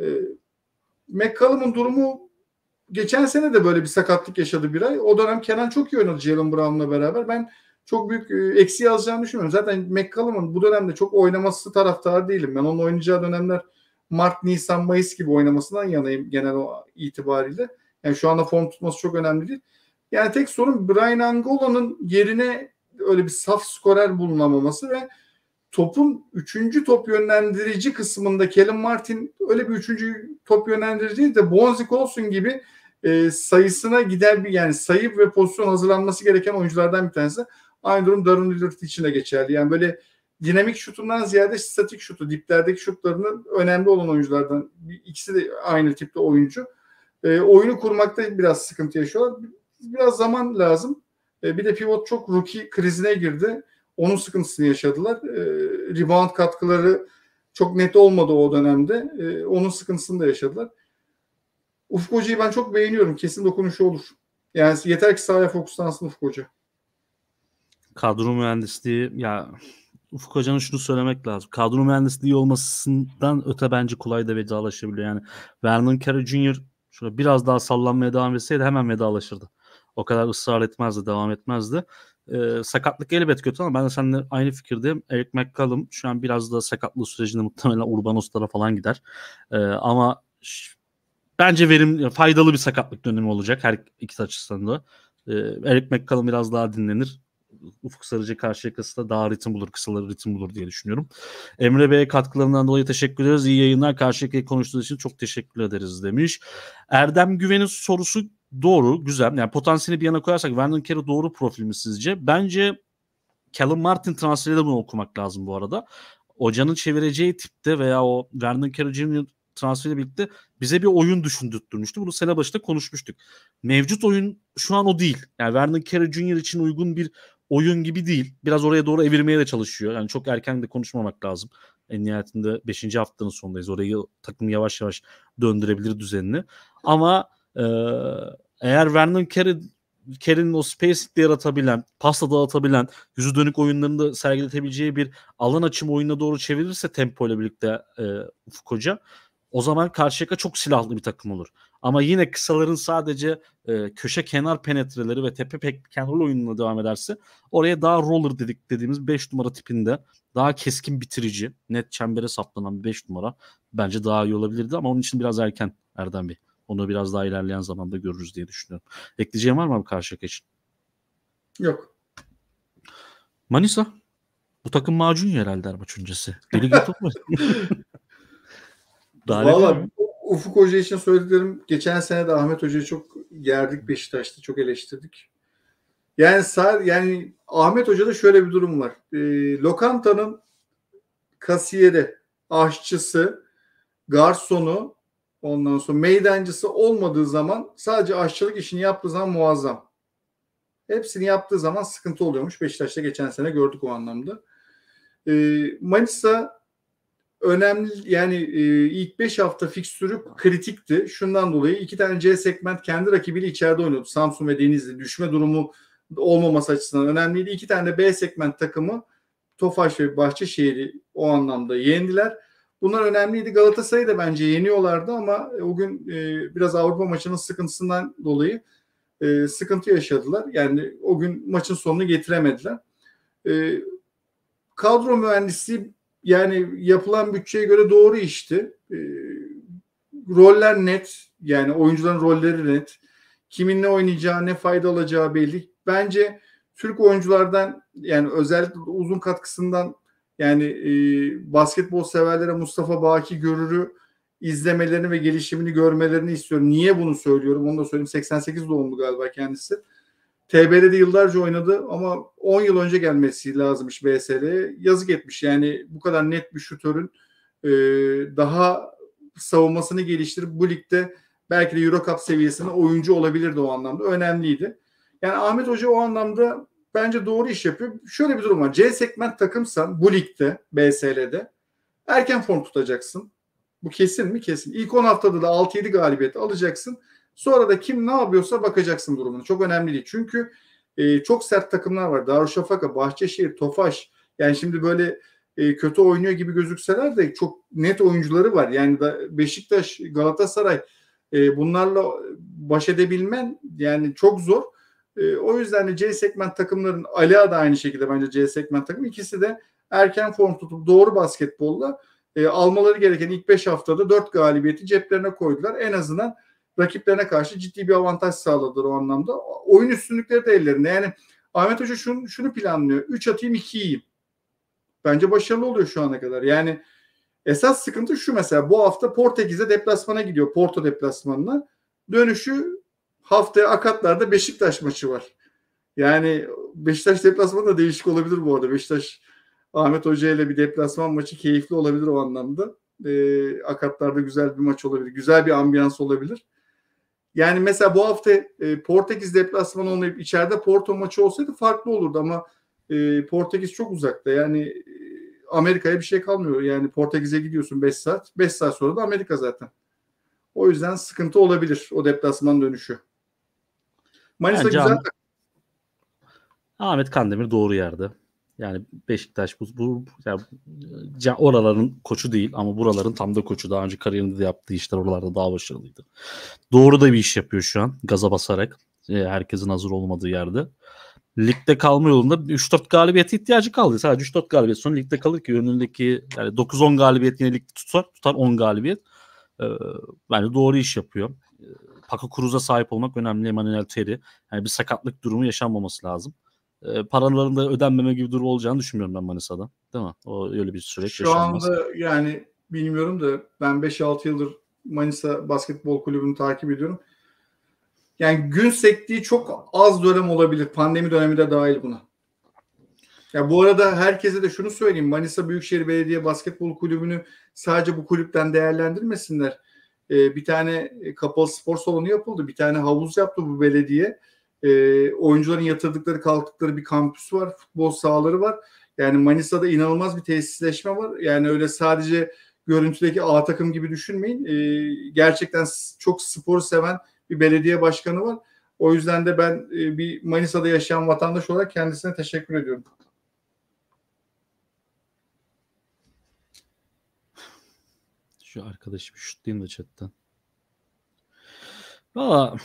E, McCallum'un durumu geçen sene de böyle bir sakatlık yaşadı bir ay. O dönem Kenan çok iyi oynadı Jalen Brown'la beraber. Ben çok büyük e, eksi yazacağını düşünmüyorum. Zaten McCallum'un bu dönemde çok oynaması taraftarı değilim. Ben onun oynayacağı dönemler Mart, Nisan, Mayıs gibi oynamasından yanayım genel itibariyle. Yani şu anda form tutması çok önemli değil. Yani tek sorun Brian Angola'nın yerine öyle bir saf skorer bulunamaması ve topun üçüncü top yönlendirici kısmında Kellen Martin öyle bir üçüncü top yönlendirici değil de Bonzi Colson gibi e, sayısına gider bir yani sayı ve pozisyon hazırlanması gereken oyunculardan bir tanesi. Aynı durum Darren Lillard için de geçerli. Yani böyle dinamik şutundan ziyade statik şutu, diplerdeki şutlarının önemli olan oyunculardan ikisi de aynı tipte oyuncu. E, oyunu kurmakta biraz sıkıntı yaşıyorlar. Biraz zaman lazım. E, bir de pivot çok rookie krizine girdi. Onun sıkıntısını yaşadılar. E, rebound katkıları çok net olmadı o dönemde. E, onun sıkıntısını da yaşadılar. Ufuk Hoca'yı ben çok beğeniyorum. Kesin dokunuşu olur. Yani yeter ki sahaya fokuslansın Ufuk Hoca. Kadro mühendisliği ya Ufuk Hoca'nın şunu söylemek lazım. Kadro mühendisliği olmasından öte bence kolay da vedalaşabiliyor. Yani Vernon Carey Jr. Şöyle biraz daha sallanmaya devam etseydi hemen vedalaşırdı. O kadar ısrar etmezdi, devam etmezdi. Ee, sakatlık elbet kötü ama ben de seninle aynı fikirdeyim. Eric McCallum şu an biraz daha sakatlığı sürecinde muhtemelen Urbanos'lara falan gider. Ee, ama bence verim faydalı bir sakatlık dönemi olacak her iki açısından da. Ee, Eric McCallum biraz daha dinlenir. Ufuk Sarıcı karşı yakası daha ritim bulur, kısaları ritim bulur diye düşünüyorum. Emre Bey'e katkılarından dolayı teşekkür ederiz. İyi yayınlar. Karşı yakayı konuştuğunuz için çok teşekkür ederiz demiş. Erdem Güven'in sorusu doğru, güzel. Yani potansiyeli bir yana koyarsak Vernon Carey doğru profil mi sizce? Bence Callum Martin transferi de bunu okumak lazım bu arada. Hocanın çevireceği tipte veya o Vernon Carey Jr transferiyle birlikte bize bir oyun düşündürtmüştü. Bunu sene başında konuşmuştuk. Mevcut oyun şu an o değil. Yani Vernon Carey Jr. için uygun bir oyun gibi değil. Biraz oraya doğru evirmeye de çalışıyor. Yani çok erken de konuşmamak lazım. En nihayetinde 5. haftanın sonundayız. Orayı takım yavaş yavaş döndürebilir düzenini. Ama e, eğer Vernon Carey Kerry'nin o space'de yaratabilen, pasta dağıtabilen, yüzü dönük oyunlarında sergiletebileceği bir alan açımı oyuna doğru çevirirse tempo ile birlikte e, Ufuk Hoca o zaman karşıya çok silahlı bir takım olur. Ama yine kısaların sadece e, köşe kenar penetreleri ve tepe pek kenar oyununa devam ederse oraya daha roller dedik dediğimiz 5 numara tipinde daha keskin bitirici, net çembere saplanan bir 5 numara bence daha iyi olabilirdi ama onun için biraz erken Erdem Bey. Onu biraz daha ilerleyen zamanda görürüz diye düşünüyorum. Ekleyeceğim var mı abi karşıya için? Yok. Manisa. Bu takım macun herhalde maç öncesi. Deli git olmasın. Valla Ufuk Hoca için söylediklerim geçen sene de Ahmet Hoca'yı çok gerdik Beşiktaş'ta çok eleştirdik. Yani sar yani Ahmet Hoca'da şöyle bir durum var. E, lokantanın kasiyeri, aşçısı, garsonu, ondan sonra meydancısı olmadığı zaman sadece aşçılık işini yaptığı zaman muazzam. Hepsini yaptığı zaman sıkıntı oluyormuş. Beşiktaş'ta geçen sene gördük o anlamda. E, Manisa önemli yani e, ilk 5 hafta fikstürü kritikti. Şundan dolayı iki tane C segment kendi rakibiyle içeride oynuyordu. Samsun ve Denizli düşme durumu olmaması açısından önemliydi. İki tane B segment takımı Tofaş ve Bahçeşehir'i o anlamda yendiler. Bunlar önemliydi. Galatasaray'ı da bence yeniyorlardı ama e, o gün e, biraz Avrupa maçının sıkıntısından dolayı e, sıkıntı yaşadılar. Yani o gün maçın sonunu getiremediler. E, kadro mühendisi yani yapılan bütçeye göre doğru işti. E, ee, roller net. Yani oyuncuların rolleri net. Kimin ne oynayacağı, ne fayda olacağı belli. Bence Türk oyunculardan yani özellikle uzun katkısından yani e, basketbol severlere Mustafa Baki Görür'ü izlemelerini ve gelişimini görmelerini istiyorum. Niye bunu söylüyorum? Onu da söyleyeyim. 88 doğumlu galiba kendisi. TB'de de yıllarca oynadı ama 10 yıl önce gelmesi lazımmış BSL'e Yazık etmiş yani bu kadar net bir şutörün e, daha savunmasını geliştirip bu ligde belki de Euro Cup seviyesine oyuncu olabilirdi o anlamda. Önemliydi. Yani Ahmet Hoca o anlamda bence doğru iş yapıyor. Şöyle bir durum var. C segment takımsan bu ligde, BSL'de erken form tutacaksın. Bu kesin mi? Kesin. İlk 10 haftada da 6-7 galibiyet alacaksın. Sonra da kim ne yapıyorsa bakacaksın durumunu. Çok önemli değil. Çünkü e, çok sert takımlar var. Darüşşafaka, Bahçeşehir, Tofaş. Yani şimdi böyle e, kötü oynuyor gibi gözükseler de çok net oyuncuları var. Yani da Beşiktaş, Galatasaray e, bunlarla baş edebilmen yani çok zor. E, o yüzden de C segment takımların Ala da aynı şekilde bence C segment takım. ikisi de erken form tutup doğru basketbolla e, almaları gereken ilk 5 haftada 4 galibiyeti ceplerine koydular. En azından rakiplerine karşı ciddi bir avantaj sağladılar o anlamda. Oyun üstünlükleri de ellerinde. Yani Ahmet Hoca şunu, şunu planlıyor. 3 atayım 2 yiyeyim. Bence başarılı oluyor şu ana kadar. Yani esas sıkıntı şu mesela bu hafta Portekiz'e deplasmana gidiyor. Porto deplasmanına. Dönüşü haftaya Akatlar'da Beşiktaş maçı var. Yani Beşiktaş deplasmanı da değişik olabilir bu arada. Beşiktaş Ahmet Hoca ile bir deplasman maçı keyifli olabilir o anlamda. E, Akatlar'da güzel bir maç olabilir. Güzel bir ambiyans olabilir. Yani mesela bu hafta e, Portekiz deplasmanı olmayıp içeride Porto maçı olsaydı farklı olurdu ama e, Portekiz çok uzakta. Yani e, Amerika'ya bir şey kalmıyor. Yani Portekiz'e gidiyorsun 5 saat. 5 saat sonra da Amerika zaten. O yüzden sıkıntı olabilir o deplasman dönüşü. Manisa yani güzel. Ahmet Kandemir doğru yerde. Yani Beşiktaş bu, bu yani oraların koçu değil ama buraların tam da koçu. Daha önce kariyerinde de yaptığı işler oralarda daha başarılıydı. Doğru da bir iş yapıyor şu an gaza basarak. E, herkesin hazır olmadığı yerde. Ligde kalma yolunda 3-4 galibiyete ihtiyacı kaldı. Sadece 3-4 galibiyet sonra ligde kalır ki önündeki yani 9-10 galibiyet yine ligde tutar. Tutar 10 galibiyet. Ee, yani doğru iş yapıyor. E, Paco Cruz'a sahip olmak önemli. Emmanuel Terry. Yani bir sakatlık durumu yaşanmaması lazım e, ee, paraların da ödenmeme gibi durum olacağını düşünmüyorum ben Manisa'da. Değil mi? O öyle bir süreç Şu yaşanmaz. anda yani bilmiyorum da ben 5-6 yıldır Manisa Basketbol Kulübü'nü takip ediyorum. Yani gün sektiği çok az dönem olabilir. Pandemi dönemi de dahil buna. Ya bu arada herkese de şunu söyleyeyim. Manisa Büyükşehir Belediye Basketbol Kulübü'nü sadece bu kulüpten değerlendirmesinler. Ee, bir tane e, kapalı spor salonu yapıldı. Bir tane havuz yaptı bu belediye. E, oyuncuların yatırdıkları kalktıkları bir kampüs var. Futbol sahaları var. Yani Manisa'da inanılmaz bir tesisleşme var. Yani öyle sadece görüntüdeki A takım gibi düşünmeyin. E, gerçekten çok spor seven bir belediye başkanı var. O yüzden de ben e, bir Manisa'da yaşayan vatandaş olarak kendisine teşekkür ediyorum. Şu arkadaşım şutlayayım da chatten. Valla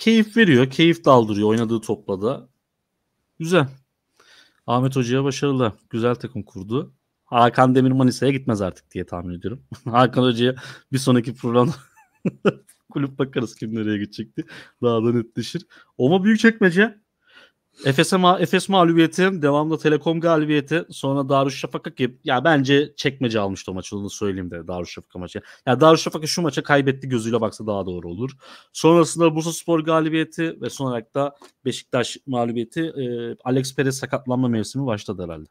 keyif veriyor. Keyif daldırıyor oynadığı topla da. Güzel. Ahmet Hoca'ya başarılı. Güzel takım kurdu. Hakan Demir Manisa'ya gitmez artık diye tahmin ediyorum. Hakan Hoca'ya bir sonraki programda kulüp bakarız kim nereye gidecekti. Daha da netleşir. Oma Büyükçekmece Efes, ma Efes mağlubiyeti, devamlı Telekom galibiyeti, sonra Darüşşafaka ki ya bence çekmece almıştı o maçı onu söyleyeyim de Darüşşafaka maçı. Ya Darüşşafaka şu maça kaybetti gözüyle baksa daha doğru olur. Sonrasında Bursa Spor galibiyeti ve son olarak da Beşiktaş mağlubiyeti. E, Alex Perez sakatlanma mevsimi başladı herhalde.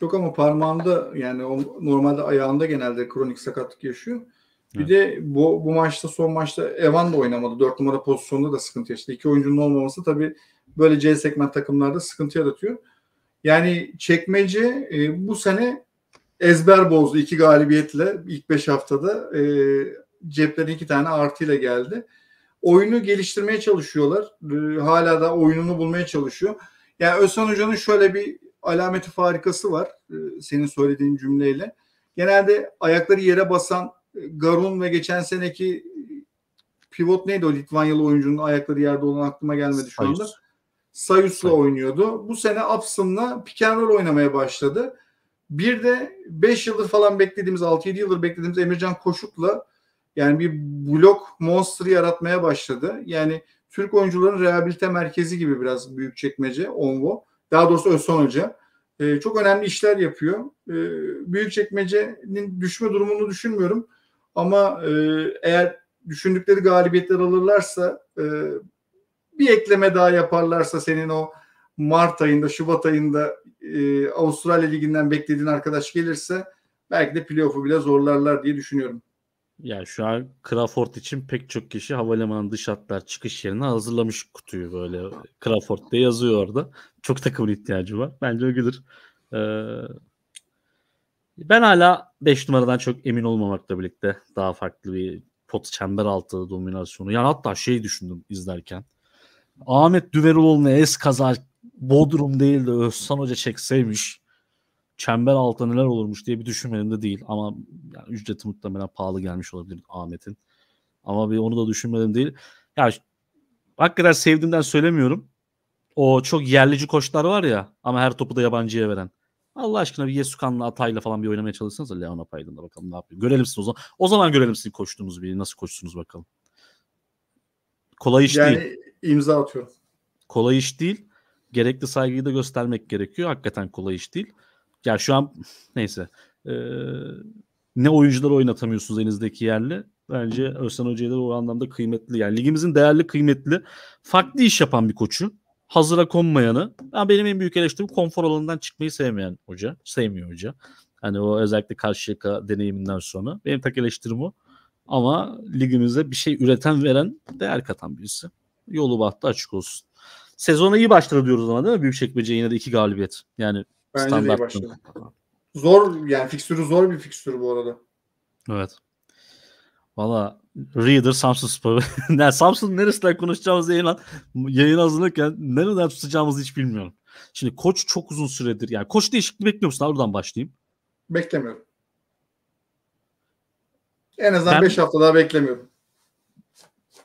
Yok ama parmağında yani o normalde ayağında genelde kronik sakatlık yaşıyor. Bir de bu, bu maçta son maçta Evan da oynamadı. Dört numara pozisyonda da sıkıntı yaşadı. İki oyuncunun olmaması tabii böyle C segment takımlarda sıkıntı yaratıyor. Yani çekmece e, bu sene ezber bozdu iki galibiyetle ilk beş haftada e, ceplerine iki tane artıyla geldi. Oyunu geliştirmeye çalışıyorlar. E, hala da oyununu bulmaya çalışıyor. Yani Özhan Hoca'nın şöyle bir alameti farikası var e, senin söylediğin cümleyle. Genelde ayakları yere basan e, Garun ve geçen seneki pivot neydi o Litvanyalı oyuncunun ayakları yerde olan aklıma gelmedi şu anda. Sayus. Sayus'la oynuyordu. Bu sene Upson'la pick and roll oynamaya başladı. Bir de 5 yıldır falan beklediğimiz 6-7 yıldır beklediğimiz Emircan Koşut'la yani bir blok monster yaratmaya başladı. Yani Türk oyuncuların rehabilite merkezi gibi biraz büyük çekmece Onvo. Daha doğrusu Özson Hoca. Ee, çok önemli işler yapıyor. Ee, büyük çekmecenin düşme durumunu düşünmüyorum. Ama e, eğer düşündükleri galibiyetler alırlarsa e, bir ekleme daha yaparlarsa senin o Mart ayında, Şubat ayında e, Avustralya Ligi'nden beklediğin arkadaş gelirse belki de playoff'u bile zorlarlar diye düşünüyorum. Ya yani şu an Crawford için pek çok kişi havalimanı dış hatlar çıkış yerine hazırlamış kutuyu böyle Crawford diye yazıyor orada. Çok takımın ihtiyacı var. Bence o gelir. Ee, ben hala 5 numaradan çok emin olmamakla birlikte daha farklı bir pot çember altı dominasyonu. Yani hatta şey düşündüm izlerken. Ahmet Düveroğlu'nu es kaza Bodrum değil de Özsan Hoca çekseymiş çember altında neler olurmuş diye bir düşünmedim de değil. Ama yani ücreti muhtemelen pahalı gelmiş olabilir Ahmet'in. Ama bir onu da düşünmedim değil. Ya yani, hakikaten sevdiğimden söylemiyorum. O çok yerlici koçlar var ya ama her topu da yabancıya veren. Allah aşkına bir Yesukan'la Atay'la falan bir oynamaya çalışsanız da Leon Apaydın'la bakalım ne yapıyor. Görelim siz o zaman. O zaman görelim sizin koştuğunuz bir nasıl koştunuz bakalım. Kolay iş yani, değil imza atıyorum. Kolay iş değil. Gerekli saygıyı da göstermek gerekiyor. Hakikaten kolay iş değil. Ya şu an neyse. Ee, ne oyuncuları oynatamıyorsunuz elinizdeki yerli. Bence Özcan Hoca'ya da o anlamda kıymetli. Yani ligimizin değerli kıymetli. Farklı iş yapan bir koçu. Hazıra konmayanı. Yani benim en büyük eleştirim konfor alanından çıkmayı sevmeyen hoca. Sevmiyor hoca. Hani o özellikle Karşıyaka deneyiminden sonra. Benim tak eleştirim o. Ama ligimize bir şey üreten veren değer katan birisi. Yolu battı açık olsun. Sezona iyi başladı diyoruz ama değil mi? Büyükçekmece yine de iki galibiyet. Yani Bence standart. başladı. Zor yani fikstürü zor bir fikstür bu arada. Evet. Valla Reader Samsun Spor'u. yani Samsun neresinden konuşacağımızı yayın, yayın hazırlarken nereden tutacağımızı hiç bilmiyorum. Şimdi koç çok uzun süredir. Yani koç değişikliği bekliyor musun? Oradan başlayayım. Beklemiyorum. En azından 5 hafta daha beklemiyorum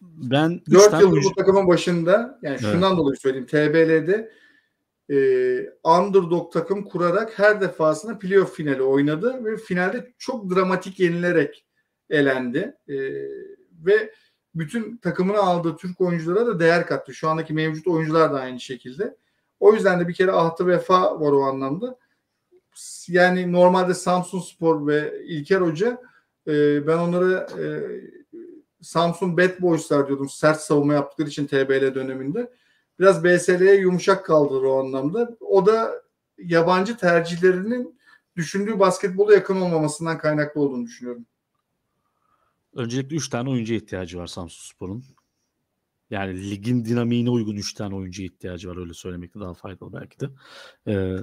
ben 4 yıl bu takımın başında yani evet. şundan dolayı söyleyeyim TBL'de e, underdog takım kurarak her defasında playoff finali oynadı ve finalde çok dramatik yenilerek elendi e, ve bütün takımını aldığı Türk oyunculara da değer kattı. Şu andaki mevcut oyuncular da aynı şekilde. O yüzden de bir kere ahtı vefa var o anlamda. Yani normalde Samsun Spor ve İlker Hoca e, ben onlara e, Samsung Bad Boys'lar diyordum. Sert savunma yaptıkları için TBL döneminde. Biraz BSL'ye yumuşak kaldılar o anlamda. O da yabancı tercihlerinin düşündüğü basketbola yakın olmamasından kaynaklı olduğunu düşünüyorum. Öncelikle 3 tane oyuncu ihtiyacı var Samsung Spor'un. Yani ligin dinamiğine uygun 3 tane oyuncu ihtiyacı var öyle söylemek daha faydalı belki de. Ee,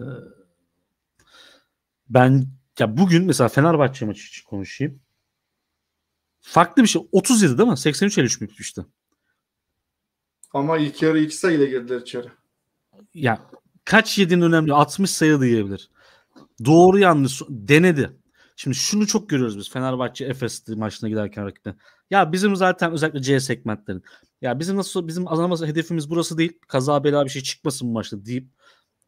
ben ya bugün mesela Fenerbahçe maçı için konuşayım. Farklı bir şey. 30 37 değil mi? 83 53 bitmişti. Ama ilk yarı 2 sayıyla girdiler içeri. Ya kaç yediğin önemli. 60 sayı diyebilir. Doğru yanlış denedi. Şimdi şunu çok görüyoruz biz Fenerbahçe Efes maçına giderken rakipten. Ya bizim zaten özellikle C segmentlerin. Ya bizim nasıl bizim azalması hedefimiz burası değil. Kaza bela bir şey çıkmasın bu maçta deyip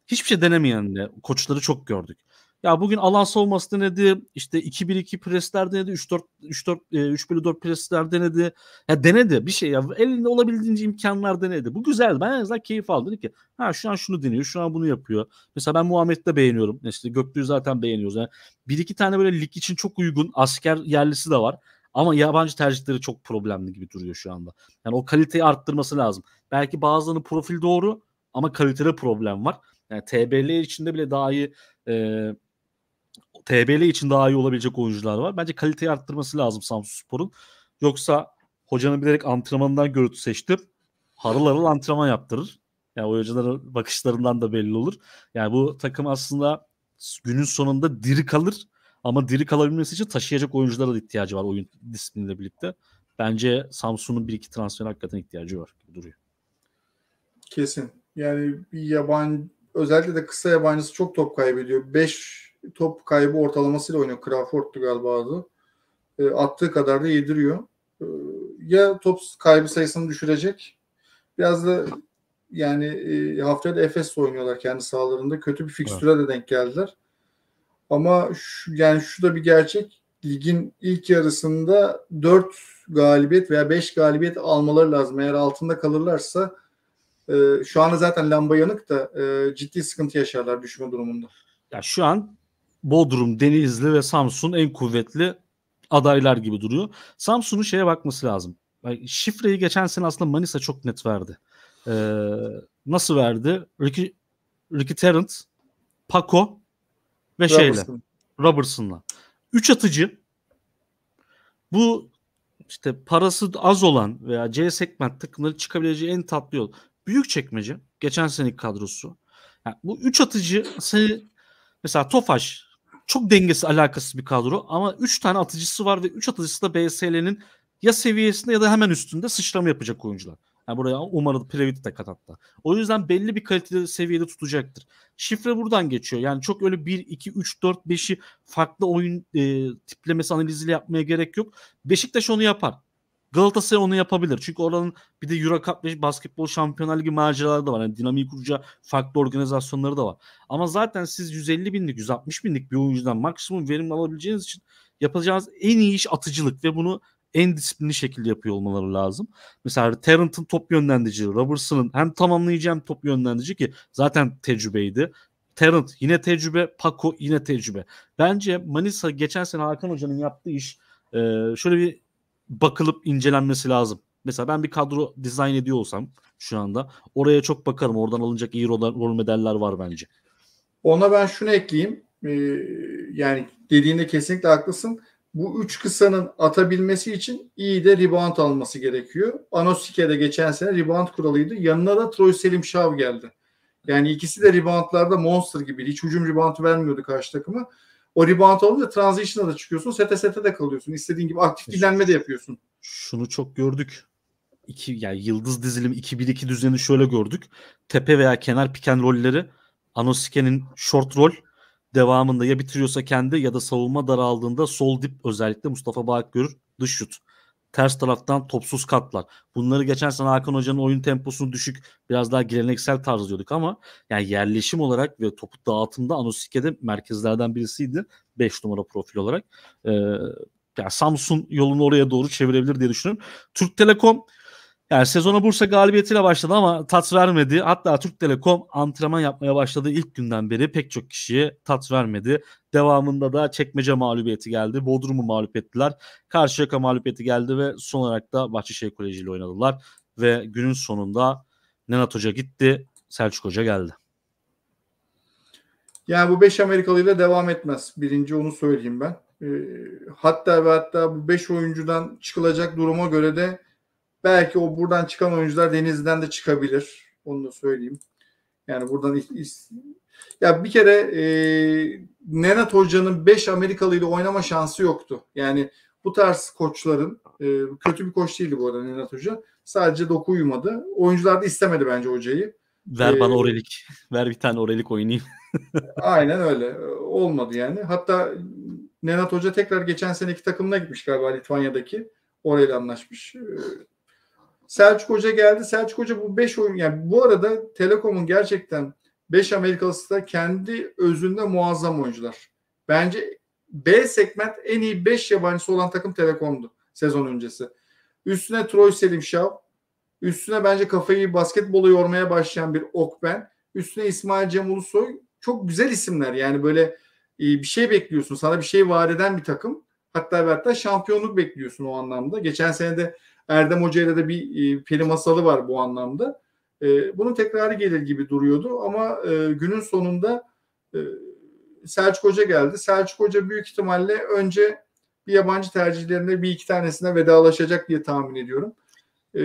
hiçbir şey denemeyen de koçları çok gördük. Ya bugün alan savunması denedi. İşte 2-1-2 presler denedi. 3-4 3-4 3 bölü 4 presler denedi. Ya denedi bir şey ya. Elinde olabildiğince imkanlar denedi. Bu güzeldi Ben en azından keyif aldım. ki ha şu an şunu deniyor. Şu an bunu yapıyor. Mesela ben Muhammed'i de beğeniyorum. İşte Göktürk'ü zaten beğeniyoruz. Yani bir iki tane böyle lig için çok uygun asker yerlisi de var. Ama yabancı tercihleri çok problemli gibi duruyor şu anda. Yani o kaliteyi arttırması lazım. Belki bazılarının profil doğru ama kalitede problem var. Yani TBL içinde bile daha iyi e, TBL için daha iyi olabilecek oyuncular var. Bence kaliteyi arttırması lazım Samsun Spor'un. Yoksa hocanın bilerek antrenmanından görüntü seçti, harıl harıl antrenman yaptırır. Yani oyuncuların bakışlarından da belli olur. Yani bu takım aslında günün sonunda diri kalır ama diri kalabilmesi için taşıyacak oyunculara da ihtiyacı var oyun disipliniyle birlikte. Bence Samsun'un bir iki transfer hakikaten ihtiyacı var gibi duruyor. Kesin. Yani bir yabancı özellikle de kısa yabancısı çok top kaybediyor. 5 top kaybı ortalamasıyla oynuyor. Crawford'tu galiba adı. E, attığı kadar da yediriyor. E, ya top kaybı sayısını düşürecek. Biraz da yani e, haftaya da Efes oynuyorlar kendi sahalarında. Kötü bir fikstüre evet. de denk geldiler. Ama şu, yani şu da bir gerçek. Ligin ilk yarısında 4 galibiyet veya 5 galibiyet almaları lazım. Eğer altında kalırlarsa e, şu anda zaten lamba yanık da e, ciddi sıkıntı yaşarlar düşme durumunda. Ya şu an Bodrum, Denizli ve Samsun en kuvvetli adaylar gibi duruyor. Samsun'un şeye bakması lazım. şifreyi geçen sene aslında Manisa çok net verdi. Ee, nasıl verdi? Ricky, Ricky Tarrant, Paco ve Robertson. şeyle Robertson'la. Üç atıcı bu işte parası az olan veya C segment takımları çıkabileceği en tatlı yol. Büyük çekmece geçen seneki kadrosu. Yani bu üç atıcı seni mesela Tofaş çok dengesi alakasız bir kadro ama 3 tane atıcısı var ve 3 atıcısı da BSL'nin ya seviyesinde ya da hemen üstünde sıçrama yapacak oyuncular. Yani buraya umarım Previt'i de kat hatta. O yüzden belli bir kalitede seviyede tutacaktır. Şifre buradan geçiyor. Yani çok öyle 1, 2, 3, 4, 5'i farklı oyun e, tiplemesi analiziyle yapmaya gerek yok. Beşiktaş onu yapar. Galatasaray onu yapabilir. Çünkü oranın bir de Euro Cup ve basketbol şampiyonlar ligi maceraları da var. Yani dinamiği kurucu farklı organizasyonları da var. Ama zaten siz 150 binlik 160 binlik bir oyuncudan maksimum verim alabileceğiniz için yapacağınız en iyi iş atıcılık ve bunu en disiplinli şekilde yapıyor olmaları lazım. Mesela Tarrant'ın top yönlendirici, Robertson'ın hem tamamlayıcı hem top yönlendirici ki zaten tecrübeydi. Tarrant yine tecrübe, Paco yine tecrübe. Bence Manisa geçen sene Hakan Hoca'nın yaptığı iş şöyle bir bakılıp incelenmesi lazım. Mesela ben bir kadro dizayn ediyor olsam şu anda oraya çok bakarım. Oradan alınacak iyi rol, rol modeller var bence. Ona ben şunu ekleyeyim. Ee, yani dediğinde kesinlikle haklısın. Bu üç kısanın atabilmesi için iyi de rebound alması gerekiyor. Anosike'de geçen sene rebound kuralıydı. Yanına da Troy Selim Şav geldi. Yani ikisi de reboundlarda monster gibi. Hiç hücum reboundu vermiyordu karşı takıma. O rebound alınca transition'a da çıkıyorsun. Sete sete de kalıyorsun. İstediğin gibi aktif dinlenme de yapıyorsun. Şunu çok gördük. İki, yani yıldız dizilim 2-1-2 düzeni şöyle gördük. Tepe veya kenar piken rolleri Anosike'nin short rol devamında ya bitiriyorsa kendi ya da savunma daraldığında sol dip özellikle Mustafa Bağak görür dış şut ters taraftan topsuz katlar. Bunları geçen sene Hakan Hoca'nın oyun temposunu düşük biraz daha geleneksel tarz diyorduk ama yani yerleşim olarak ve topu dağıtımda Anosike'de merkezlerden birisiydi. 5 numara profil olarak. Ee, yani Samsun yolunu oraya doğru çevirebilir diye düşünüyorum. Türk Telekom yani sezona Bursa galibiyetiyle başladı ama tat vermedi. Hatta Türk Telekom antrenman yapmaya başladığı ilk günden beri pek çok kişiye tat vermedi. Devamında da çekmece mağlubiyeti geldi. Bodrum'u mağlup ettiler. Karşıyaka mağlubiyeti geldi ve son olarak da Bahçeşehir Koleji ile oynadılar. Ve günün sonunda Nenat Hoca gitti. Selçuk Hoca geldi. Yani bu 5 ile devam etmez. Birinci onu söyleyeyim ben. Ee, hatta ve hatta bu 5 oyuncudan çıkılacak duruma göre de Belki o buradan çıkan oyuncular Denizli'den de çıkabilir. Onu da söyleyeyim. Yani buradan ya bir kere e, Nenat Hoca'nın 5 Amerikalı ile oynama şansı yoktu. Yani bu tarz koçların e, kötü bir koç değildi bu arada Nenat Hoca. Sadece doku uyumadı. Oyuncular da istemedi bence hocayı. Ver ee, bana orelik. E, Ver bir tane orelik oynayayım. aynen öyle. E, olmadı yani. Hatta Nenat Hoca tekrar geçen seneki takımına gitmiş galiba Litvanya'daki. Orayla anlaşmış. E, Selçuk Hoca geldi. Selçuk Hoca bu 5 oyun yani bu arada Telekom'un gerçekten 5 Amerikalısı da kendi özünde muazzam oyuncular. Bence B segment en iyi 5 yabancısı olan takım Telekom'du sezon öncesi. Üstüne Troy Selim Şav, üstüne bence kafayı basketbola yormaya başlayan bir Okben, üstüne İsmail Cem Ulusoy çok güzel isimler. Yani böyle e, bir şey bekliyorsun. Sana bir şey vaat eden bir takım. Hatta ve hatta şampiyonluk bekliyorsun o anlamda. Geçen sene de Erdem Hoca ile de bir e, peri masalı var bu anlamda. E, bunun tekrarı gelir gibi duruyordu ama e, günün sonunda e, Selçuk Hoca geldi. Selçuk Hoca büyük ihtimalle önce bir yabancı tercihlerinde bir iki tanesine vedalaşacak diye tahmin ediyorum. E,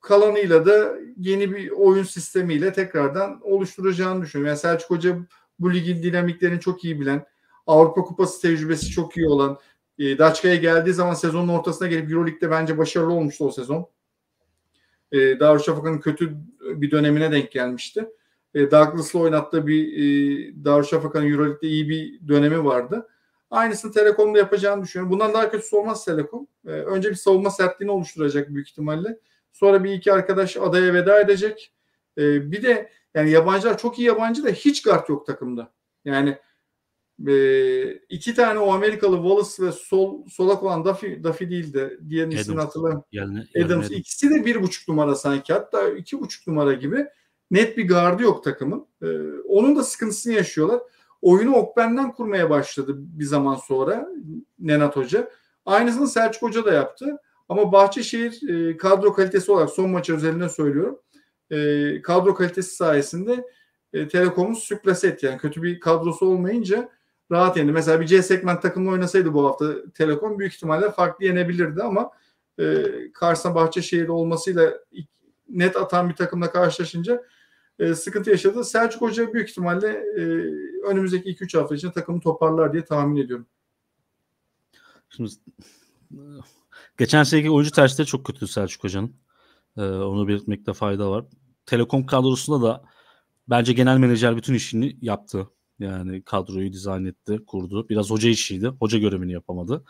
kalanıyla da yeni bir oyun sistemiyle tekrardan oluşturacağını düşünüyorum. Yani Selçuk Hoca bu ligin dinamiklerini çok iyi bilen, Avrupa Kupası tecrübesi çok iyi olan, e, Daçka'ya geldiği zaman sezonun ortasına gelip Euroleague'de bence başarılı olmuştu o sezon. E, Darüşşafaka'nın kötü bir dönemine denk gelmişti. E, Douglas'la oynattığı bir e, Darüşşafaka'nın Euroleague'de iyi bir dönemi vardı. Aynısını Telekom'da yapacağını düşünüyorum. Bundan daha kötüsü olmaz Telekom. E, önce bir savunma sertliğini oluşturacak büyük ihtimalle. Sonra bir iki arkadaş adaya veda edecek. E, bir de yani yabancılar çok iyi yabancı da hiç kart yok takımda. Yani e, iki tane o Amerikalı Wallace ve sol solak olan Duffy, Duffy değil de diğerinin Adams. ismini hatırlamıyorum. Yani, İkisi de bir buçuk numara sanki hatta iki buçuk numara gibi. Net bir gardı yok takımın. E, onun da sıkıntısını yaşıyorlar. Oyunu Okben'den kurmaya başladı bir zaman sonra Nenat Hoca. Aynısını Selçuk Hoca da yaptı. Ama Bahçeşehir e, kadro kalitesi olarak son maça üzerinde söylüyorum. E, kadro kalitesi sayesinde e, Telekom'un sürpriz etti. Yani kötü bir kadrosu olmayınca rahat yendi. Mesela bir C segment takımla oynasaydı bu hafta Telekom büyük ihtimalle farklı yenebilirdi ama e, karşısına Bahçeşehir olmasıyla net atan bir takımla karşılaşınca e, sıkıntı yaşadı. Selçuk Hoca büyük ihtimalle e, önümüzdeki 2-3 hafta içinde takımı toparlar diye tahmin ediyorum. Şimdi geçen seneki oyuncu tercihleri çok kötü Selçuk Hoca'nın. Ee, onu belirtmekte fayda var. Telekom kadrosunda da bence genel menajer bütün işini yaptı. Yani kadroyu dizayn etti, kurdu. Biraz hoca işiydi. Hoca görevini yapamadı.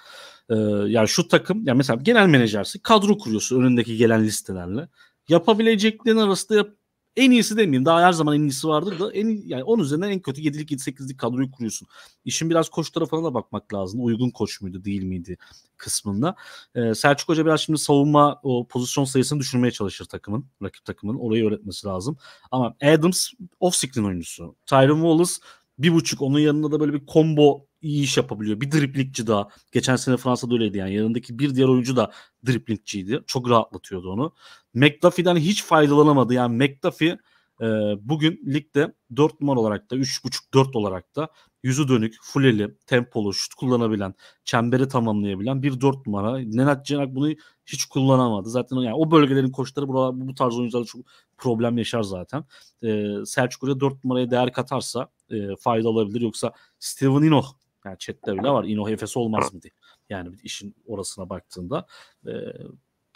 Ee, yani şu takım, yani mesela genel menajersi kadro kuruyorsun önündeki gelen listelerle. Yapabileceklerin arasında yap en iyisi demeyeyim. Daha her zaman en iyisi vardır da en yani onun üzerine en kötü 7'lik 7-8'lik kadroyu kuruyorsun. İşin biraz koç tarafına da bakmak lazım. Uygun koç muydu değil miydi kısmında. Ee, Selçuk Hoca biraz şimdi savunma o pozisyon sayısını düşürmeye çalışır takımın. Rakip takımın. Orayı öğretmesi lazım. Ama Adams off screen oyuncusu. Tyron Wallace bir buçuk onun yanında da böyle bir combo iyi iş yapabiliyor. Bir driplikçi daha. Geçen sene Fransa'da öyleydi yani. Yanındaki bir diğer oyuncu da driplikçiydi. Çok rahatlatıyordu onu. McDuffie'den hiç faydalanamadı. Yani McDuffie e, bugün ligde 4 numara olarak da 3.5-4 olarak da yüzü dönük, fulleli, tempolu, şut kullanabilen, çemberi tamamlayabilen bir 4 numara. Nenad Cenak bunu hiç kullanamadı. Zaten yani o bölgelerin koçları buralar, bu tarz oyuncularda çok problem yaşar zaten. E, Selçuk Hoca 4 numaraya değer katarsa e, fayda olabilir. Yoksa Steven Inoh yani chatte bile var. Inoh Efes olmaz mı diye. Yani işin orasına baktığında. E, ee,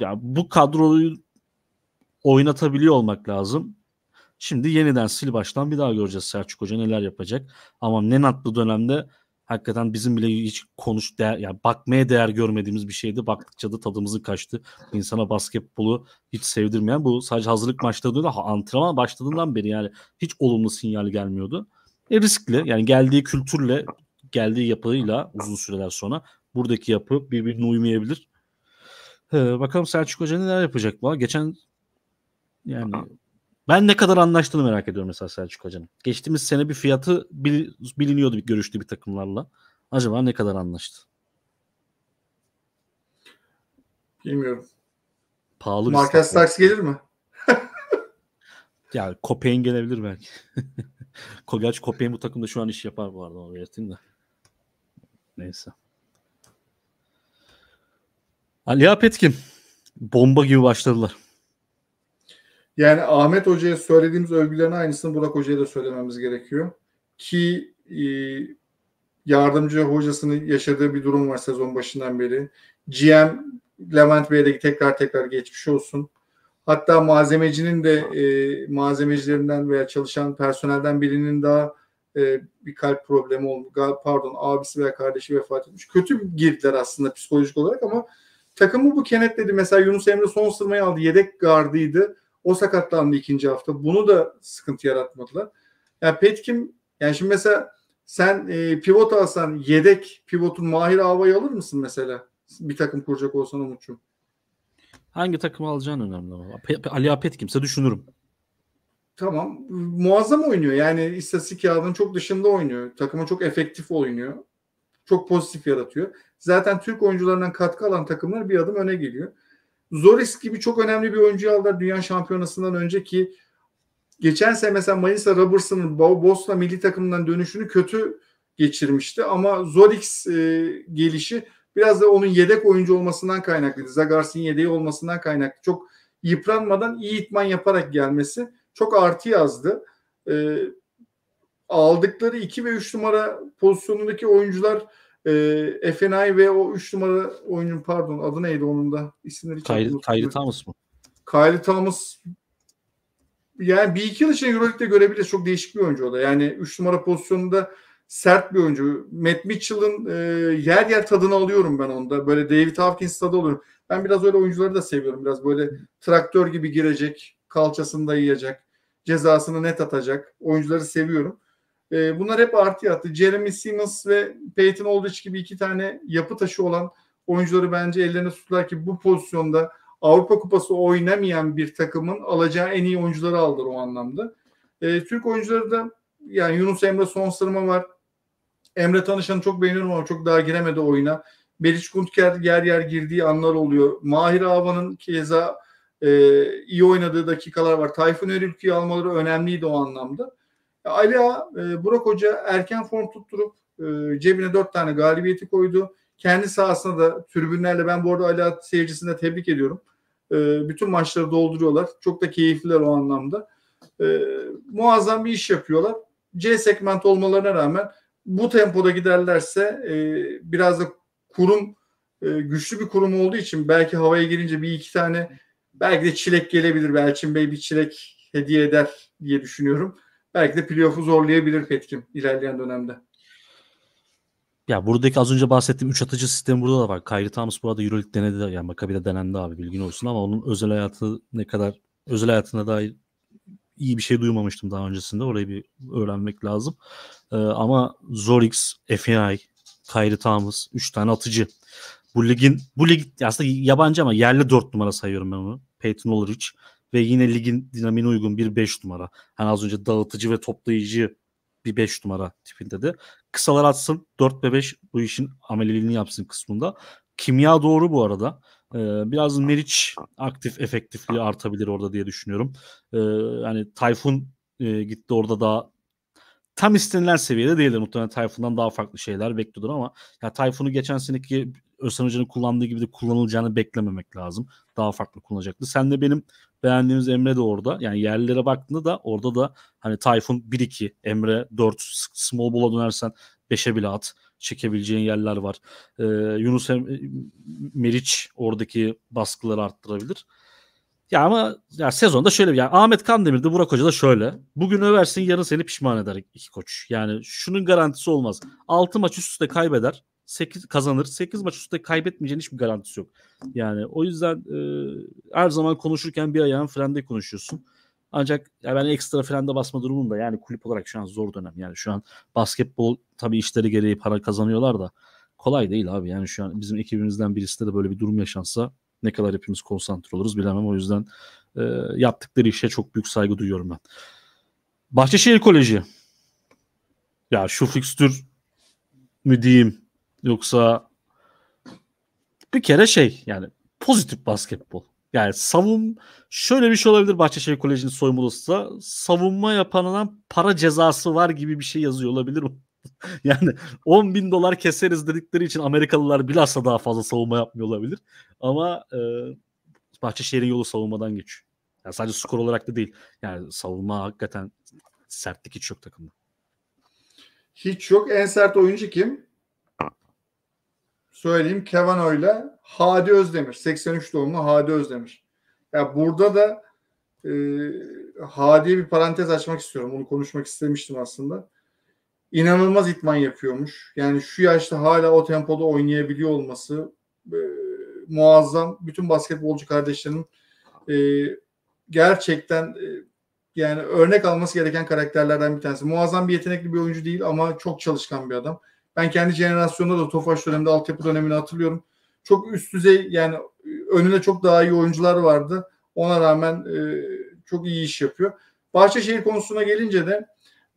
yani bu kadroyu oynatabiliyor olmak lazım. Şimdi yeniden sil baştan bir daha göreceğiz Selçuk Hoca neler yapacak. Ama Nenatlı dönemde hakikaten bizim bile hiç konuş değer, yani bakmaya değer görmediğimiz bir şeydi. Baktıkça da tadımızı kaçtı. İnsana basketbolu hiç sevdirmeyen bu sadece hazırlık maçları değil antrenman başladığından beri yani hiç olumlu sinyal gelmiyordu. E riskli yani geldiği kültürle geldiği yapıyla uzun süreler sonra buradaki yapı birbirine uymayabilir. Ee, bakalım Selçuk Hoca neler yapacak bu? Geçen yani ben ne kadar anlaştığını merak ediyorum mesela Selçuk Hocam. Geçtiğimiz sene bir fiyatı bil, biliniyordu bir görüştü bir takımlarla. Acaba ne kadar anlaştı? Bilmiyorum. Pahalı Marcus Starks gelir mi? yani Kopeyn gelebilir belki. Kogaç Kopeyn bu takımda şu an iş yapar bu arada onu de. Neyse. Ali Apetkin. Bomba gibi başladılar. Yani Ahmet Hoca'ya söylediğimiz övgülerin aynısını Burak Hoca'ya da söylememiz gerekiyor. Ki e, yardımcı hocasının yaşadığı bir durum var sezon başından beri. GM Levent Bey'e de tekrar tekrar geçmiş olsun. Hatta malzemecinin de e, malzemecilerinden veya çalışan personelden birinin daha e, bir kalp problemi oldu. Pardon abisi veya kardeşi vefat etmiş. Kötü girdiler aslında psikolojik olarak ama takımı bu kenetledi. Mesela Yunus Emre son sırmayı aldı. Yedek gardıydı. O sakatlandı ikinci hafta. Bunu da sıkıntı yaratmadılar. Yani Petkim yani şimdi mesela sen e, pivot alsan yedek pivotun Mahir Ava'yı alır mısın mesela? Bir takım kuracak olsan Umut'cum. Hangi takımı alacağın önemli. Pe- Ali Apet kimse düşünürüm. Tamam. Muazzam oynuyor. Yani istatistik kağıdının çok dışında oynuyor. Takıma çok efektif oynuyor. Çok pozitif yaratıyor. Zaten Türk oyuncularından katkı alan takımlar bir adım öne geliyor. Zoris gibi çok önemli bir oyuncu aldılar Dünya Şampiyonası'ndan önceki geçen sene mesela Manisa Robertson'ın Bosna milli takımından dönüşünü kötü geçirmişti ama Zorix e, gelişi biraz da onun yedek oyuncu olmasından kaynaklıydı. Zagars'ın yedeği olmasından kaynaklı. Çok yıpranmadan iyi itman yaparak gelmesi çok artı yazdı. E, aldıkları 2 ve 3 numara pozisyonundaki oyuncular e, ee, FNI ve o 3 numara oyuncunun pardon adı neydi onun da? İsimleri Kyle, Kyle Thomas mı? Kyle Thomas yani bir iki yıl için Euroleague'de görebiliriz. Çok değişik bir oyuncu o da. Yani 3 numara pozisyonunda sert bir oyuncu. Matt Mitchell'ın e, yer yer tadını alıyorum ben onda. Böyle David Hawkins tadı alıyorum. Ben biraz öyle oyuncuları da seviyorum. Biraz böyle traktör gibi girecek, kalçasını da yiyecek, cezasını net atacak. Oyuncuları seviyorum. E, bunlar hep artı yattı. Jeremy Simmons ve Peyton Aldrich gibi iki tane yapı taşı olan oyuncuları bence ellerine tuttular ki bu pozisyonda Avrupa Kupası oynamayan bir takımın alacağı en iyi oyuncuları aldılar o anlamda. E, Türk oyuncuları da yani Yunus Emre son sırma var. Emre Tanışan'ı çok beğeniyorum ama çok daha giremedi oyuna. Meriç Kuntker yer yer girdiği anlar oluyor. Mahir Ava'nın keza e, iyi oynadığı dakikalar var. Tayfun Örülkü'yü almaları önemliydi o anlamda. Ali Ağa, e, Burak Hoca erken form tutturup e, cebine dört tane galibiyeti koydu. Kendi sahasına da tribünlerle ben bu arada Ali Ağa seyircisini de tebrik ediyorum. E, bütün maçları dolduruyorlar. Çok da keyifliler o anlamda. E, muazzam bir iş yapıyorlar. C segment olmalarına rağmen bu tempoda giderlerse e, biraz da kurum e, güçlü bir kurum olduğu için belki havaya girince bir iki tane belki de çilek gelebilir. Belçin Bey bir çilek hediye eder diye düşünüyorum belki de playoff'u zorlayabilir Petkim ilerleyen dönemde. Ya buradaki az önce bahsettiğim 3 atıcı sistemi burada da var. Kyrie Thomas burada arada Euroleague denedi yani Makabi'de denendi abi bilgin olsun ama onun özel hayatı ne kadar özel hayatına dair iyi bir şey duymamıştım daha öncesinde. Orayı bir öğrenmek lazım. Ee, ama Zorix, FNI, Kyrie Thomas 3 tane atıcı. Bu ligin bu lig aslında yabancı ama yerli 4 numara sayıyorum ben onu. Peyton Olrich, ve yine ligin dinamine uygun bir 5 numara. Hani az önce dağıtıcı ve toplayıcı bir 5 numara tipinde de. Kısalar atsın 4 ve 5 bu işin ameliliğini yapsın kısmında. Kimya doğru bu arada. Ee, biraz Meriç aktif efektifliği artabilir orada diye düşünüyorum. Ee, yani Tayfun e, gitti orada daha tam istenilen seviyede değildir. Muhtemelen Tayfun'dan daha farklı şeyler bekliyordur ama ya Tayfun'u geçen seneki Özcan Hoca'nın kullandığı gibi de kullanılacağını beklememek lazım. Daha farklı kullanacaktı. Sen de benim beğendiğimiz Emre de orada. Yani yerlere baktığında da orada da hani Tayfun 1-2, Emre 4, small ball'a dönersen 5'e bile at çekebileceğin yerler var. Ee, Yunus em- Meriç oradaki baskıları arttırabilir. Ya ama ya sezonda şöyle bir yani Ahmet Kandemir'de Burak Hoca da şöyle. Bugün översin yarın seni pişman eder iki koç. Yani şunun garantisi olmaz. 6 maç üst üste kaybeder. 8 kazanır. 8 maç üstte kaybetmeyeceğin hiçbir garantisi yok. Yani o yüzden e, her zaman konuşurken bir ayağın frende konuşuyorsun. Ancak ya ben ekstra frende basma durumunda yani kulüp olarak şu an zor dönem. Yani şu an basketbol tabii işleri gereği para kazanıyorlar da kolay değil abi. Yani şu an bizim ekibimizden birisi de böyle bir durum yaşansa ne kadar hepimiz konsantre oluruz bilemem. O yüzden e, yaptıkları işe çok büyük saygı duyuyorum ben. Bahçeşehir Koleji. Ya şu fikstür mü diyeyim Yoksa bir kere şey yani pozitif basketbol. Yani savun şöyle bir şey olabilir Bahçeşehir Koleji'nin soyunma odasında. Savunma yapanından para cezası var gibi bir şey yazıyor olabilir yani 10 bin dolar keseriz dedikleri için Amerikalılar bilhassa daha fazla savunma yapmıyor olabilir. Ama e, Bahçeşehir'in yolu savunmadan geçiyor. Yani sadece skor olarak da değil. Yani savunma hakikaten sertlik hiç yok takımda. Hiç yok. En sert oyuncu kim? söyleyeyim Kevano ile Hadi Özdemir. 83 doğumlu Hadi Özdemir. Ya yani burada da e, Hadi'ye bir parantez açmak istiyorum. Bunu konuşmak istemiştim aslında. İnanılmaz itman yapıyormuş. Yani şu yaşta hala o tempoda oynayabiliyor olması e, muazzam. Bütün basketbolcu kardeşlerinin e, gerçekten e, yani örnek alması gereken karakterlerden bir tanesi. Muazzam bir yetenekli bir oyuncu değil ama çok çalışkan bir adam. Ben kendi jenerasyonda da Tofaş döneminde altyapı dönemini hatırlıyorum. Çok üst düzey yani önüne çok daha iyi oyuncular vardı. Ona rağmen e, çok iyi iş yapıyor. Bahçeşehir konusuna gelince de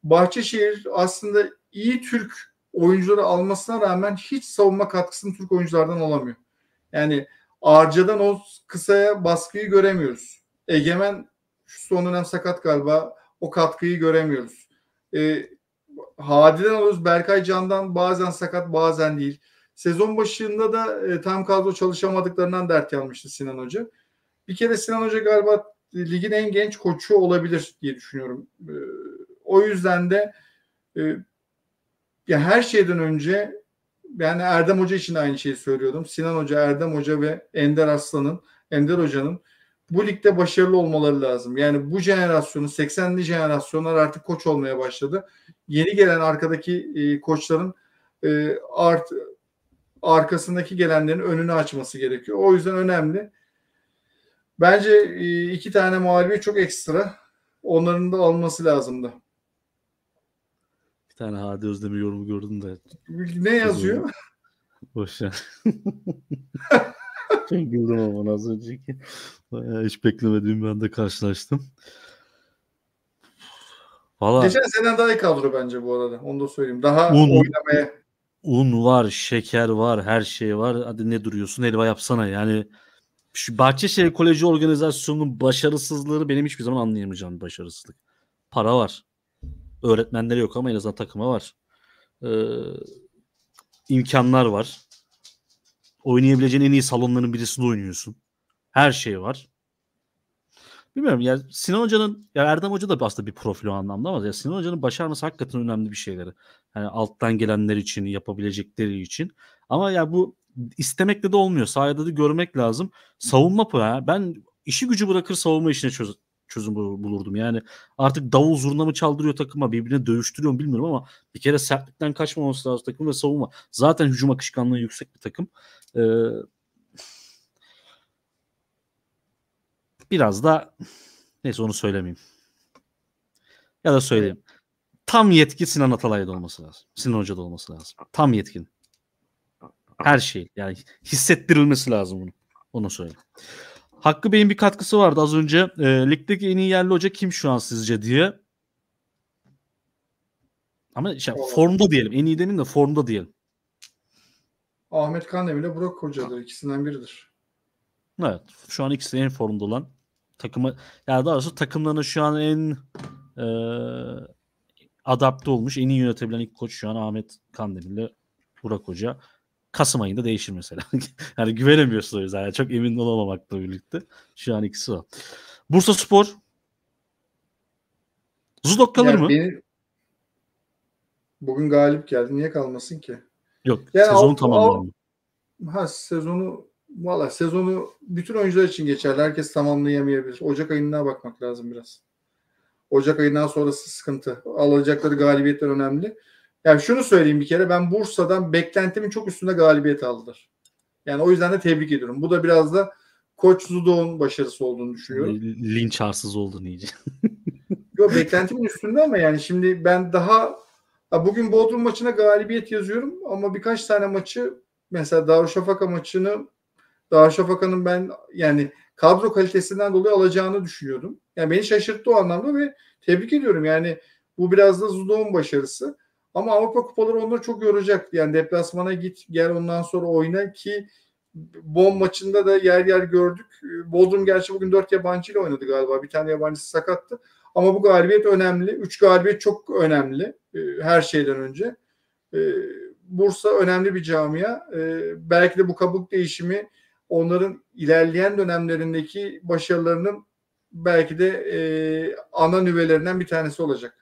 Bahçeşehir aslında iyi Türk oyuncuları almasına rağmen hiç savunma katkısını Türk oyunculardan alamıyor. Yani Arca'dan o kısaya baskıyı göremiyoruz. Egemen şu son dönem sakat galiba o katkıyı göremiyoruz. E, Hadi'den alıyoruz. Berkay Can'dan bazen sakat bazen değil. Sezon başında da e, tam kadro çalışamadıklarından dert yanmıştı Sinan Hoca. Bir kere Sinan Hoca galiba e, ligin en genç koçu olabilir diye düşünüyorum. E, o yüzden de e, ya her şeyden önce yani Erdem Hoca için aynı şeyi söylüyordum. Sinan Hoca, Erdem Hoca ve Ender Aslan'ın, Ender Hoca'nın bu ligde başarılı olmaları lazım. Yani bu jenerasyonun 80'li jenerasyonlar artık koç olmaya başladı. Yeni gelen arkadaki e, koçların e, art arkasındaki gelenlerin önünü açması gerekiyor. O yüzden önemli. Bence e, iki tane mağlubiyet çok ekstra. Onların da alması lazımdı. Bir tane Hadi Özdemir yorumu gördüm de. Ne yazıyor? Boşver. Güldüm ama az önceki. Bayağı hiç beklemediğim ben de karşılaştım. Valla... Geçen seneden daha iyi kadro bence bu arada. Onu da söyleyeyim. Daha un, oynamaya... Un var, şeker var, her şey var. Hadi ne duruyorsun Elva yapsana. Yani şu Bahçeşehir Koleji organizasyonunun başarısızlığı benim hiçbir zaman anlayamayacağım başarısızlık. Para var. Öğretmenleri yok ama en azından takıma var. Ee, imkanlar var. Oynayabileceğin en iyi salonların birisinde oynuyorsun. Her şey var. Bilmiyorum ya Sinan Hoca'nın ya Erdem Hoca da aslında bir profil o anlamda ama ya Sinan Hoca'nın başarması hakikaten önemli bir şeyleri. Yani alttan gelenler için, yapabilecekleri için. Ama ya bu istemekle de olmuyor. Sahada da görmek lazım. Savunma ya. Ben işi gücü bırakır savunma işine çöz çözüm bulurdum. Yani artık davul zurna mı çaldırıyor takıma birbirine dövüştürüyor mu bilmiyorum ama bir kere sertlikten kaçmaması lazım takım ve savunma. Zaten hücum akışkanlığı yüksek bir takım. Ee, biraz da neyse onu söylemeyeyim. Ya da söyleyeyim. Tam yetki Sinan Atalay'da olması lazım. Sinan Hoca'da olması lazım. Tam yetkin. Her şey. Yani hissettirilmesi lazım bunu. Onu söyleyeyim. Hakkı Bey'in bir katkısı vardı az önce. E, ligdeki en iyi yerli hoca kim şu an sizce diye. Ama şey, formda diyelim. En iyi demin de formda diyelim. Ahmet Kan ile Burak Hoca'dır. ikisinden biridir. Evet. Şu an ikisi en formda olan takımı yani daha doğrusu takımlarına şu an en e, adapte olmuş, en iyi yönetebilen ilk koç şu an Ahmet Kandemir ile Burak Hoca. Kasım ayında değişir mesela. yani güvenemiyorsunuz, o yüzden. çok emin olamamakla birlikte. Şu an ikisi o. Bursa Spor. Zudok kalır yani mı? Beni... Bugün galip geldi. Niye kalmasın ki? Yok. Yani sezonu mı? Ha sezonu valla sezonu bütün oyuncular için geçerli. Herkes tamamlayamayabilir. Ocak ayına bakmak lazım biraz. Ocak ayından sonrası sıkıntı. Alacakları galibiyetler önemli. Yani şunu söyleyeyim bir kere ben Bursa'dan beklentimin çok üstünde galibiyet aldılar. Yani o yüzden de tebrik ediyorum. Bu da biraz da Koç Zudo'nun başarısı olduğunu düşünüyorum. Linç arsız oldun iyice. Yok beklentimin üstünde ama yani şimdi ben daha bugün Bodrum maçına galibiyet yazıyorum ama birkaç tane maçı mesela Darüşşafaka maçını Darüşşafaka'nın ben yani kadro kalitesinden dolayı alacağını düşünüyordum. Yani beni şaşırttı o anlamda ve tebrik ediyorum. Yani bu biraz da Zudo'nun başarısı. Ama Avrupa kupaları onları çok yoracak. Yani deplasmana git gel ondan sonra oyna ki Bon maçında da yer yer gördük. Bodrum gerçi bugün dört yabancı ile oynadı galiba. Bir tane yabancısı sakattı. Ama bu galibiyet önemli. Üç galibiyet çok önemli e, her şeyden önce. E, Bursa önemli bir camia. E, belki de bu kabuk değişimi onların ilerleyen dönemlerindeki başarılarının belki de ana nüvelerinden bir tanesi olacak.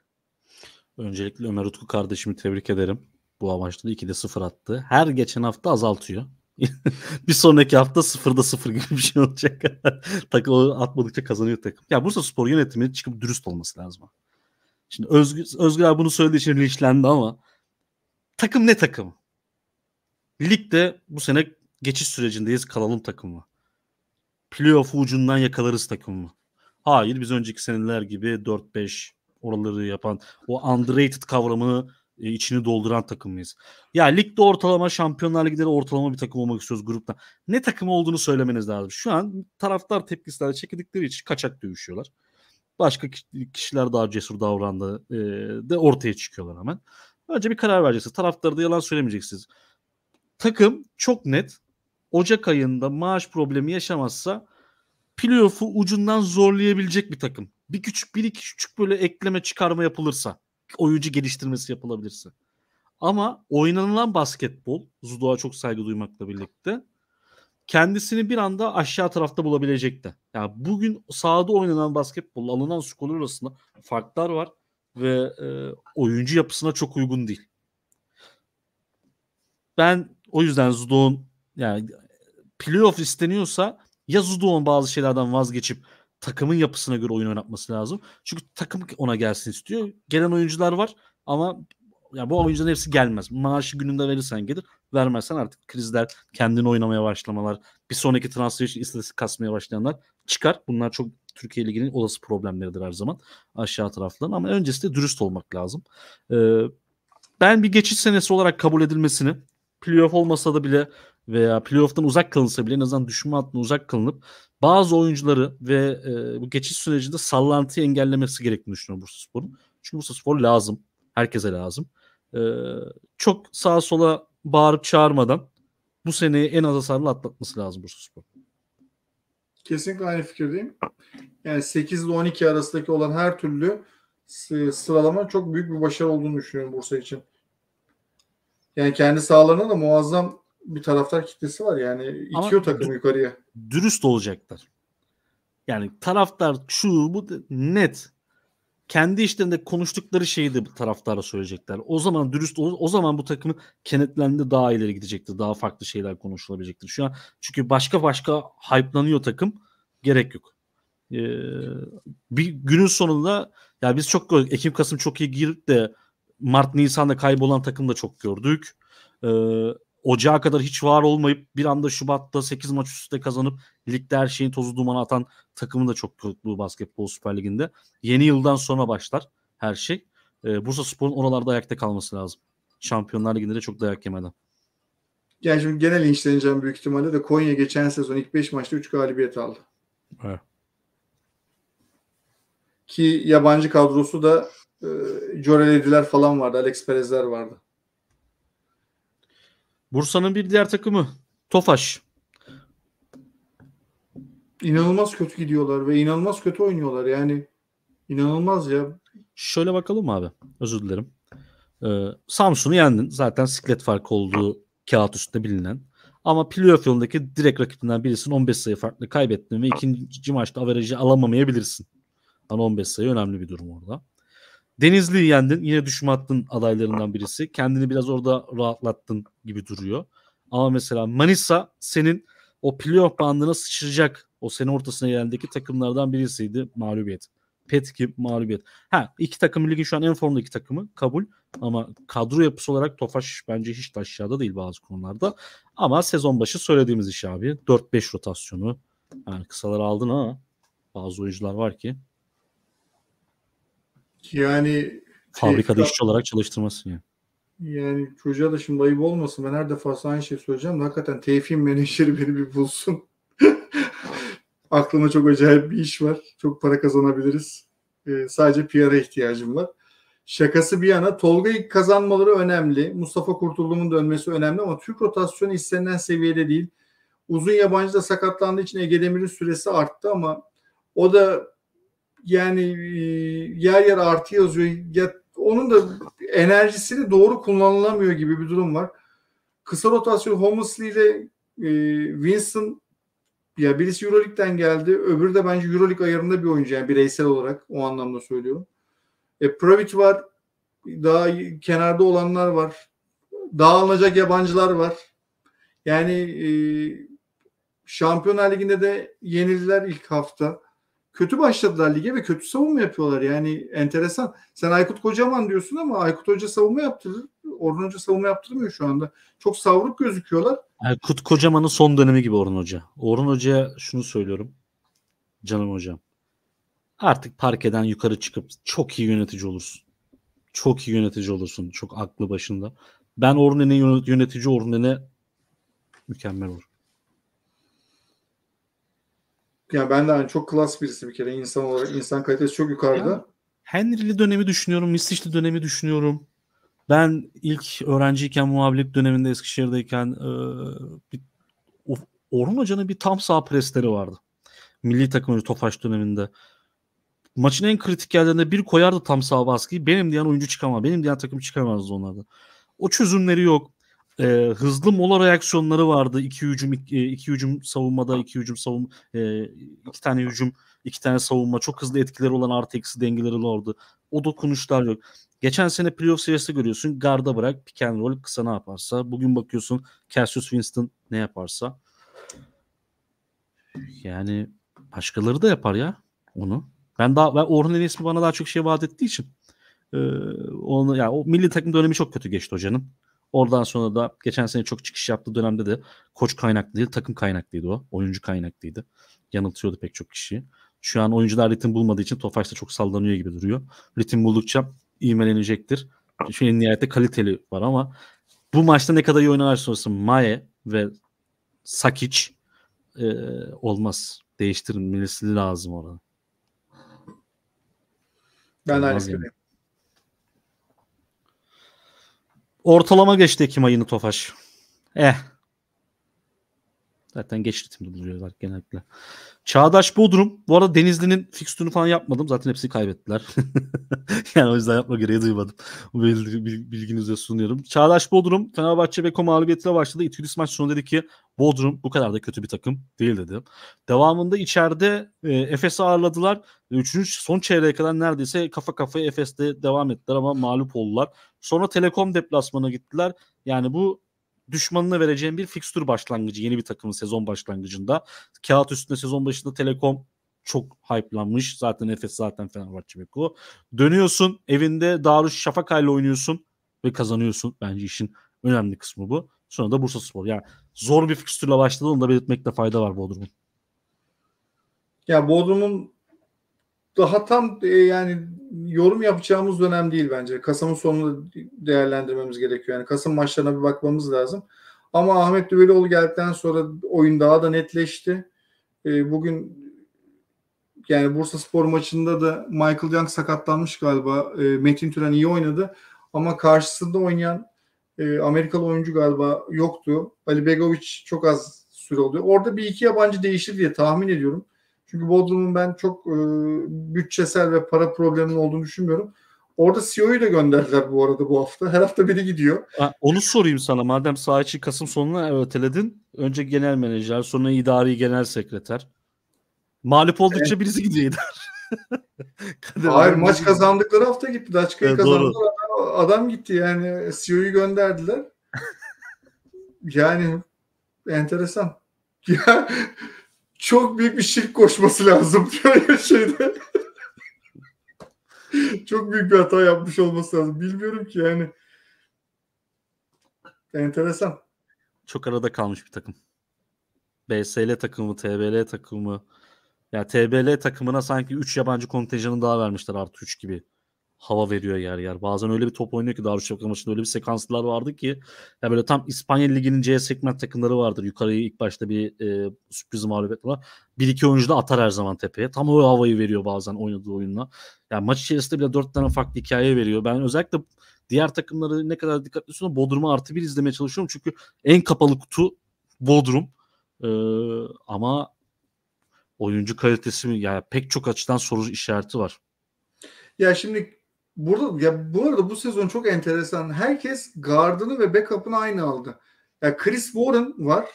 Öncelikle Ömer Utku kardeşimi tebrik ederim. Bu amaçla 2'de 0 attı. Her geçen hafta azaltıyor. bir sonraki hafta 0'da 0 gibi bir şey olacak. takım atmadıkça kazanıyor takım. Ya Bursa Spor yönetiminin çıkıp dürüst olması lazım. Şimdi Özgür, Özgür abi bunu söylediği için linçlendi ama takım ne takım? Ligde bu sene geçiş sürecindeyiz kalalım takımı. Playoff ucundan yakalarız takımı. Hayır biz önceki seneler gibi 4-5 oraları yapan o underrated kavramını e, içini dolduran takım Ya ligde ortalama Şampiyonlar Ligi'de ortalama bir takım olmak istiyoruz grupta. Ne takım olduğunu söylemeniz lazım. Şu an taraftar tepkisiyle çekildikleri için kaçak dövüşüyorlar. Başka kişiler daha cesur davrandı e, de ortaya çıkıyorlar hemen. Önce bir karar vereceksiniz. Taraftarı da yalan söylemeyeceksiniz. Takım çok net. Ocak ayında maaş problemi yaşamazsa playoff'u ucundan zorlayabilecek bir takım. Bir küçük bir iki küçük böyle ekleme çıkarma yapılırsa oyuncu geliştirmesi yapılabilirse. Ama oynanılan basketbol Zudoğa çok saygı duymakla birlikte kendisini bir anda aşağı tarafta bulabilecekti. Yani bugün sahada oynanan basketbol alınan skorlar arasında farklar var ve e, oyuncu yapısına çok uygun değil. Ben o yüzden Zudo'nun yani playoff isteniyorsa ya Zudo'nun bazı şeylerden vazgeçip takımın yapısına göre oyun oynatması lazım. Çünkü takım ona gelsin istiyor. Gelen oyuncular var ama ya bu oyuncuların hepsi gelmez. Maaşı gününde verirsen gelir. Vermezsen artık krizler, kendini oynamaya başlamalar, bir sonraki transfer için istatistik kasmaya başlayanlar çıkar. Bunlar çok Türkiye Ligi'nin olası problemleridir her zaman aşağı taraftan. Ama öncesinde dürüst olmak lazım. Ee, ben bir geçiş senesi olarak kabul edilmesini playoff olmasa da bile veya playoff'tan uzak kalınsa bile en azından düşme hattına uzak kalınıp bazı oyuncuları ve e, bu geçiş sürecinde sallantıyı engellemesi gerektiğini düşünüyorum Bursa Spor'un. Çünkü Bursa Spor lazım. Herkese lazım. E, çok sağa sola bağırıp çağırmadan bu seneyi en az hasarlı atlatması lazım Spor. Kesinlikle aynı fikirdeyim. Yani 8 ile 12 arasındaki olan her türlü e, sıralama çok büyük bir başarı olduğunu düşünüyorum Bursa için yani kendi sahalarına da muazzam bir taraftar kitlesi var yani itiyor Ama takım yukarıya. Dürüst olacaklar. Yani taraftar şu bu net kendi işlerinde konuştukları şeyi de taraftara söyleyecekler. O zaman dürüst olur. O zaman bu takımın kenetlendi daha ileri gidecektir. Daha farklı şeyler konuşulabilecektir. Şu an çünkü başka başka hype'lanıyor takım. Gerek yok. Ee, bir günün sonunda ya biz çok Ekim Kasım çok iyi girip de Mart Nisan'da kaybolan takım da çok gördük. E, ee, Ocağa kadar hiç var olmayıp bir anda Şubat'ta 8 maç üstte kazanıp ligde her şeyin tozu dumanı atan takımı da çok gördük bu basketbol süper liginde. Yeni yıldan sonra başlar her şey. E, Bursa Spor'un oralarda ayakta kalması lazım. Şampiyonlar Ligi'nde de çok dayak yemeden. Yani şimdi genel işleneceğim büyük ihtimalle de Konya geçen sezon ilk 5 maçta 3 galibiyet aldı. Evet. Ki yabancı kadrosu da ee, Jorelediler falan vardı. Alex Perez'ler vardı. Bursa'nın bir diğer takımı Tofaş. İnanılmaz kötü gidiyorlar ve inanılmaz kötü oynuyorlar. Yani inanılmaz ya. Şöyle bakalım abi. Özür dilerim. Ee, Samsun'u yendin. Zaten siklet farkı olduğu kağıt üstünde bilinen. Ama playoff yolundaki direkt rakibinden birisinin 15 sayı farklı kaybettin ve ikinci maçta averajı alamamayabilirsin. Ama hani 15 sayı önemli bir durum orada. Denizli'yi yendin. Yine düşme attın adaylarından birisi. Kendini biraz orada rahatlattın gibi duruyor. Ama mesela Manisa senin o playoff bandına sıçracak o sene ortasına gelendeki takımlardan birisiydi mağlubiyet. Petkim mağlubiyet. Ha iki takım ligin şu an en formda iki takımı kabul ama kadro yapısı olarak Tofaş bence hiç de aşağıda değil bazı konularda. Ama sezon başı söylediğimiz iş abi 4-5 rotasyonu yani kısaları aldın ama bazı oyuncular var ki yani fabrikada şey, işçi olarak çalıştırmasın yani. Yani çocuğa da şimdi ayıp olmasın. Ben her defasında aynı şey söyleyeceğim. Hakikaten Tevfik'in menajeri beni bir bulsun. Aklıma çok acayip bir iş var. Çok para kazanabiliriz. Ee, sadece PR'a ihtiyacım var. Şakası bir yana Tolga'yı kazanmaları önemli. Mustafa Kurtulduğum'un dönmesi önemli ama Türk rotasyonu istenilen seviyede değil. Uzun yabancı da sakatlandığı için Ege Demir'in süresi arttı ama o da yani yer yer artı yazıyor. Ya, onun da enerjisini doğru kullanılamıyor gibi bir durum var. Kısa rotasyon Homesley ile e, Winston ya birisi Euroleague'den geldi. Öbürü de bence Euroleague ayarında bir oyuncu yani bireysel olarak o anlamda söylüyorum. E, Pravit var. Daha kenarda olanlar var. Daha alınacak yabancılar var. Yani e, Şampiyonlar Ligi'nde de yenildiler ilk hafta kötü başladılar lige ve kötü savunma yapıyorlar. Yani enteresan. Sen Aykut Kocaman diyorsun ama Aykut Hoca savunma yaptırır. Orhan Hoca savunma yaptırmıyor şu anda. Çok savruk gözüküyorlar. Aykut Kocaman'ın son dönemi gibi Orhan Hoca. Orhan Hoca'ya şunu söylüyorum. Canım hocam. Artık parkeden yukarı çıkıp çok iyi yönetici olursun. Çok iyi yönetici olursun. Çok aklı başında. Ben Orhun Ene yönetici Orhun Ene mükemmel olur yani ben de hani çok klas birisi bir kere insan olarak insan kalitesi çok yukarıda. Henry'li dönemi düşünüyorum, Mistişli dönemi düşünüyorum. Ben ilk öğrenciyken muhabirlik döneminde Eskişehir'deyken e, bir, Orhun Hoca'nın bir tam sağ presleri vardı. Milli takım önce Tofaş döneminde. Maçın en kritik yerlerinde bir koyardı tam sağ baskıyı. Benim diyen oyuncu çıkamaz. Benim diyen takım çıkamazdı onlarda. O çözümleri yok e, hızlı mola reaksiyonları vardı. İki hücum iki, e, iki hücum savunmada, iki hücum savun e, iki tane hücum, iki tane savunma. Çok hızlı etkileri olan artı eksi dengeleri vardı. O dokunuşlar yok. Geçen sene playoff serisi görüyorsun. Garda bırak, pick and roll kısa ne yaparsa. Bugün bakıyorsun Cassius Winston ne yaparsa. Yani başkaları da yapar ya onu. Ben daha ben Orhan ismi bana daha çok şey vaat ettiği için e, onu ya yani o milli takım dönemi çok kötü geçti hocanın. Oradan sonra da geçen sene çok çıkış yaptığı dönemde de koç kaynaklıydı, takım kaynaklıydı o. Oyuncu kaynaklıydı. Yanıltıyordu pek çok kişiyi. Şu an oyuncular ritim bulmadığı için tofaş da çok sallanıyor gibi duruyor. Ritim buldukça ivmelenecektir. Çünkü nihayette kaliteli var ama bu maçta ne kadar iyi oynar sonrası Maye ve Sakic e, olmaz. Değiştirilmesi lazım orada. Ben aynı fikirdeyim. Ortalama geçti Ekim ayını Tofaş. Eh. Zaten geç ritimde buluyorlar genellikle. Çağdaş Bodrum. Bu arada Denizli'nin fikstürünü falan yapmadım. Zaten hepsini kaybettiler. yani o yüzden yapma gereği duymadım. Bu bilginize sunuyorum. Çağdaş Bodrum Fenerbahçe Beko mağlubiyetiyle başladı. İtülis maç sonu dedi ki Bodrum bu kadar da kötü bir takım değil dedi. Devamında içeride e, Efes'i ağırladılar. Üçüncü son çeyreğe kadar neredeyse kafa kafaya Efes'te devam ettiler ama mağlup oldular. Sonra Telekom deplasmana gittiler. Yani bu düşmanına vereceğim bir fikstür başlangıcı yeni bir takımın sezon başlangıcında. Kağıt üstünde sezon başında Telekom çok hype'lanmış. Zaten Efes zaten Fenerbahçe Beko. Dönüyorsun evinde Darüşşafaka ile oynuyorsun ve kazanıyorsun. Bence işin önemli kısmı bu. Sonra da Bursa Spor. Yani zor bir fikstürle başladı. Onu da belirtmekte fayda var Bodrum'un. Ya Bodrum'un daha tam e, yani yorum yapacağımız dönem değil bence. Kasım'ın sonunu değerlendirmemiz gerekiyor. Yani Kasım maçlarına bir bakmamız lazım. Ama Ahmet Düvelioğlu geldikten sonra oyun daha da netleşti. E, bugün yani Bursa Spor maçında da Michael Young sakatlanmış galiba. E, Metin Türen iyi oynadı. Ama karşısında oynayan e, Amerikalı oyuncu galiba yoktu. Ali Begovic çok az süre oluyor. Orada bir iki yabancı değişir diye tahmin ediyorum. Çünkü Bodrum'un ben çok e, bütçesel ve para probleminin olduğunu düşünmüyorum. Orada CEO'yu da gönderdiler bu arada bu hafta. Her hafta biri gidiyor. Ha, onu sorayım sana. Madem sağ içi Kasım sonuna öteledin. Önce genel menajer, sonra idari genel sekreter. Mağlup oldukça evet. birisi gidiyor Hayır maç kazandıkları hafta gitti. Daçka'yı evet, kazandılar. Adam, adam gitti yani. CEO'yu gönderdiler. yani enteresan. çok büyük bir şirk koşması lazım diyor şeyde. çok büyük bir hata yapmış olması lazım. Bilmiyorum ki yani. Enteresan. Çok arada kalmış bir takım. BSL takımı, TBL takımı. Ya TBL takımına sanki 3 yabancı kontenjanı daha vermişler artı 3 gibi hava veriyor yer yer. Bazen öyle bir top oynuyor ki Darüşşafaka maçında öyle bir sekanslar vardı ki ya böyle tam İspanya Ligi'nin C segment takımları vardır. Yukarıyı ilk başta bir e, sürpriz mağlubiyet var. Bir iki oyuncu da atar her zaman tepeye. Tam o havayı veriyor bazen oynadığı oyunla. Yani maç içerisinde bile dört tane farklı hikaye veriyor. Ben özellikle diğer takımları ne kadar dikkatli tutuyorum Bodrum'a artı bir izlemeye çalışıyorum. Çünkü en kapalı kutu Bodrum. Ee, ama oyuncu kalitesi mi? Yani pek çok açıdan soru işareti var. Ya şimdi burada ya bu arada bu sezon çok enteresan. Herkes gardını ve backup'ını aynı aldı. Ya Chris Warren var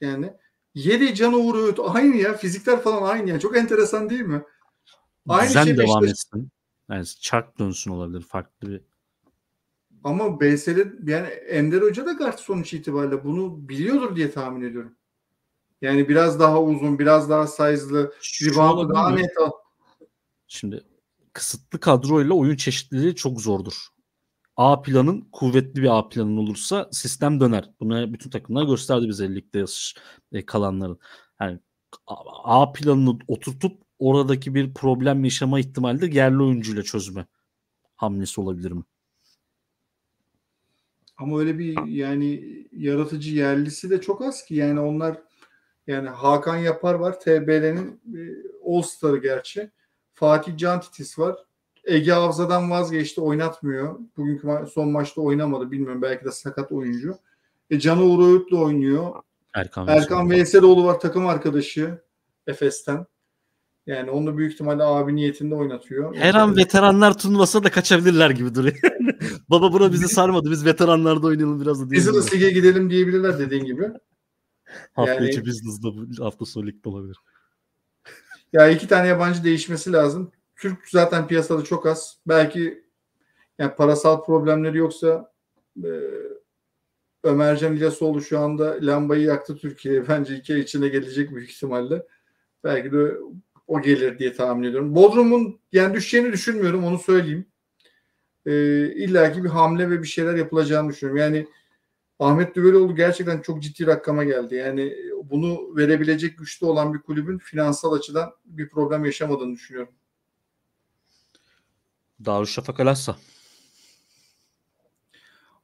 yani. Yedi Can Uğur Öğüt aynı ya. Fizikler falan aynı ya. Çok enteresan değil mi? Aynı Düzen şey devam işte. etsin. Yani çark dönsün olabilir. Farklı bir ama BSL yani Ender Hoca da guard sonuç itibariyle bunu biliyordur diye tahmin ediyorum. Yani biraz daha uzun, biraz daha size'lı, reboundu daha net al. Şimdi kısıtlı kadroyla oyun çeşitliliği çok zordur. A planın kuvvetli bir A planın olursa sistem döner. Bunu bütün takımlar gösterdi bize ligde e, kalanların. Yani A planını oturtup oradaki bir problem yaşama ihtimali de yerli oyuncuyla çözme hamlesi olabilir mi? Ama öyle bir yani yaratıcı yerlisi de çok az ki. Yani onlar yani Hakan Yapar var. TBL'nin e, All Star'ı gerçi. Fatih Can Titiz var. Ege Avza'dan vazgeçti oynatmıyor. Bugünkü ma- son maçta oynamadı bilmiyorum belki de sakat oyuncu. E, Can Uğur Öğüt'le oynuyor. Erkan, Erkan Veyseloğlu var takım arkadaşı Efes'ten. Yani onu büyük ihtimalle abi niyetinde oynatıyor. Her yani, an veteranlar turnuvasına da kaçabilirler gibi duruyor. Baba buna bizi sarmadı. Biz veteranlarda oynayalım biraz da. Biz de lige gidelim diyebilirler dediğin gibi. hafta yani, içi biz hızlı hafta sonu ligde olabilir. Ya iki tane yabancı değişmesi lazım. Türk zaten piyasada çok az. Belki yani parasal problemleri yoksa e, Ömercan İlyasoğlu şu anda lambayı yaktı Türkiye'ye. Bence iki ay içine gelecek büyük ihtimalle. Belki de o gelir diye tahmin ediyorum. Bodrum'un yani düşeceğini düşünmüyorum onu söyleyeyim. E, illaki bir hamle ve bir şeyler yapılacağını düşünüyorum. Yani Ahmet Düveloğlu gerçekten çok ciddi rakama geldi. Yani e, bunu verebilecek güçte olan bir kulübün finansal açıdan bir problem yaşamadığını düşünüyorum. Darüşşafaka Lassa.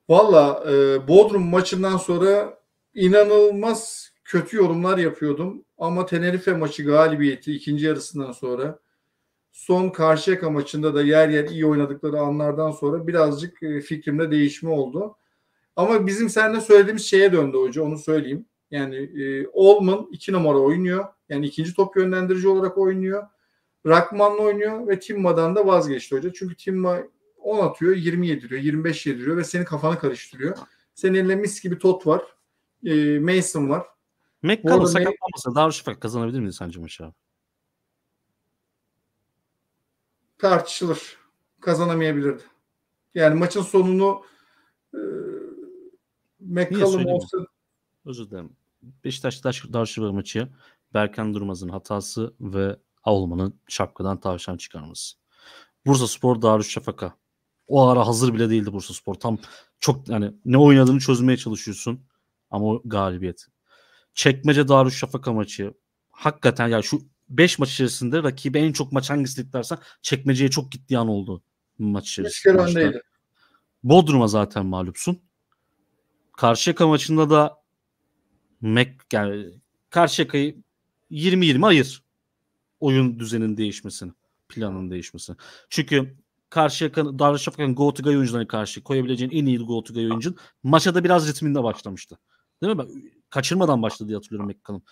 Valla e, Bodrum maçından sonra inanılmaz kötü yorumlar yapıyordum. Ama Tenerife maçı galibiyeti ikinci yarısından sonra son Karşıyaka maçında da yer yer iyi oynadıkları anlardan sonra birazcık e, fikrimde değişme oldu. Ama bizim seninle söylediğimiz şeye döndü hoca onu söyleyeyim. Yani e, Olman iki numara oynuyor. Yani ikinci top yönlendirici olarak oynuyor. Rakman'la oynuyor ve Timma'dan da vazgeçti hoca. Çünkü Timma 10 atıyor, 20 yediriyor, 25 yediriyor ve senin kafanı karıştırıyor. Senin elinde mis gibi tot var. E, Mason var. Mac kalır sakatlanmasa Darüşşafak kazanabilir miydi sence maçı abi? Tartışılır. Kazanamayabilirdi. Yani maçın sonunu e, McCallum olsa... Özür dilerim. Beşiktaş Darüşşafaka maçı Berkan Durmaz'ın hatası ve Avulmanın şapkadan tavşan çıkarması. Bursa Spor Darüşşafaka. O ara hazır bile değildi Bursa Spor. Tam çok yani ne oynadığını çözmeye çalışıyorsun ama o galibiyet. Çekmece Darüşşafaka maçı. Hakikaten ya yani şu 5 maç içerisinde rakibe en çok maç hangisi dersen çekmeceye çok gittiği an oldu maç içerisinde. Maç Bodrum'a zaten mağlupsun. Karşıyaka maçında da Mac yani Karşıyaka'yı 20-20 ayır oyun düzeninin değişmesini, planın değişmesini. Çünkü Karşıyaka Darüşşafaka'nın go to guy oyuncularına karşı koyabileceğin en iyi go to guy oyuncun maça da biraz ritminde başlamıştı. Değil mi? Ben kaçırmadan başladı diye hatırlıyorum McCallum.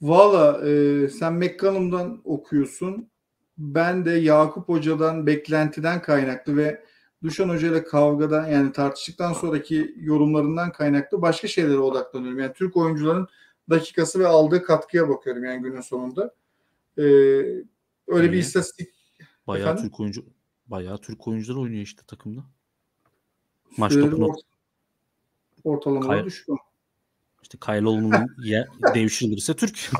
Valla e, sen McCallum'dan okuyorsun. Ben de Yakup Hoca'dan beklentiden kaynaklı ve Düşen Hoca ile kavgada yani tartıştıktan sonraki yorumlarından kaynaklı başka şeylere odaklanıyorum. Yani Türk oyuncuların dakikası ve aldığı katkıya bakıyorum yani günün sonunda. Ee, öyle yani, bir istatistik. Bayağı Efendim? Türk oyuncu bayağı Türk oyuncular oynuyor işte takımda. Maç topunu ort- ortalama Kyle, düşüyor. İşte Kyle ye devşirilirse Türk.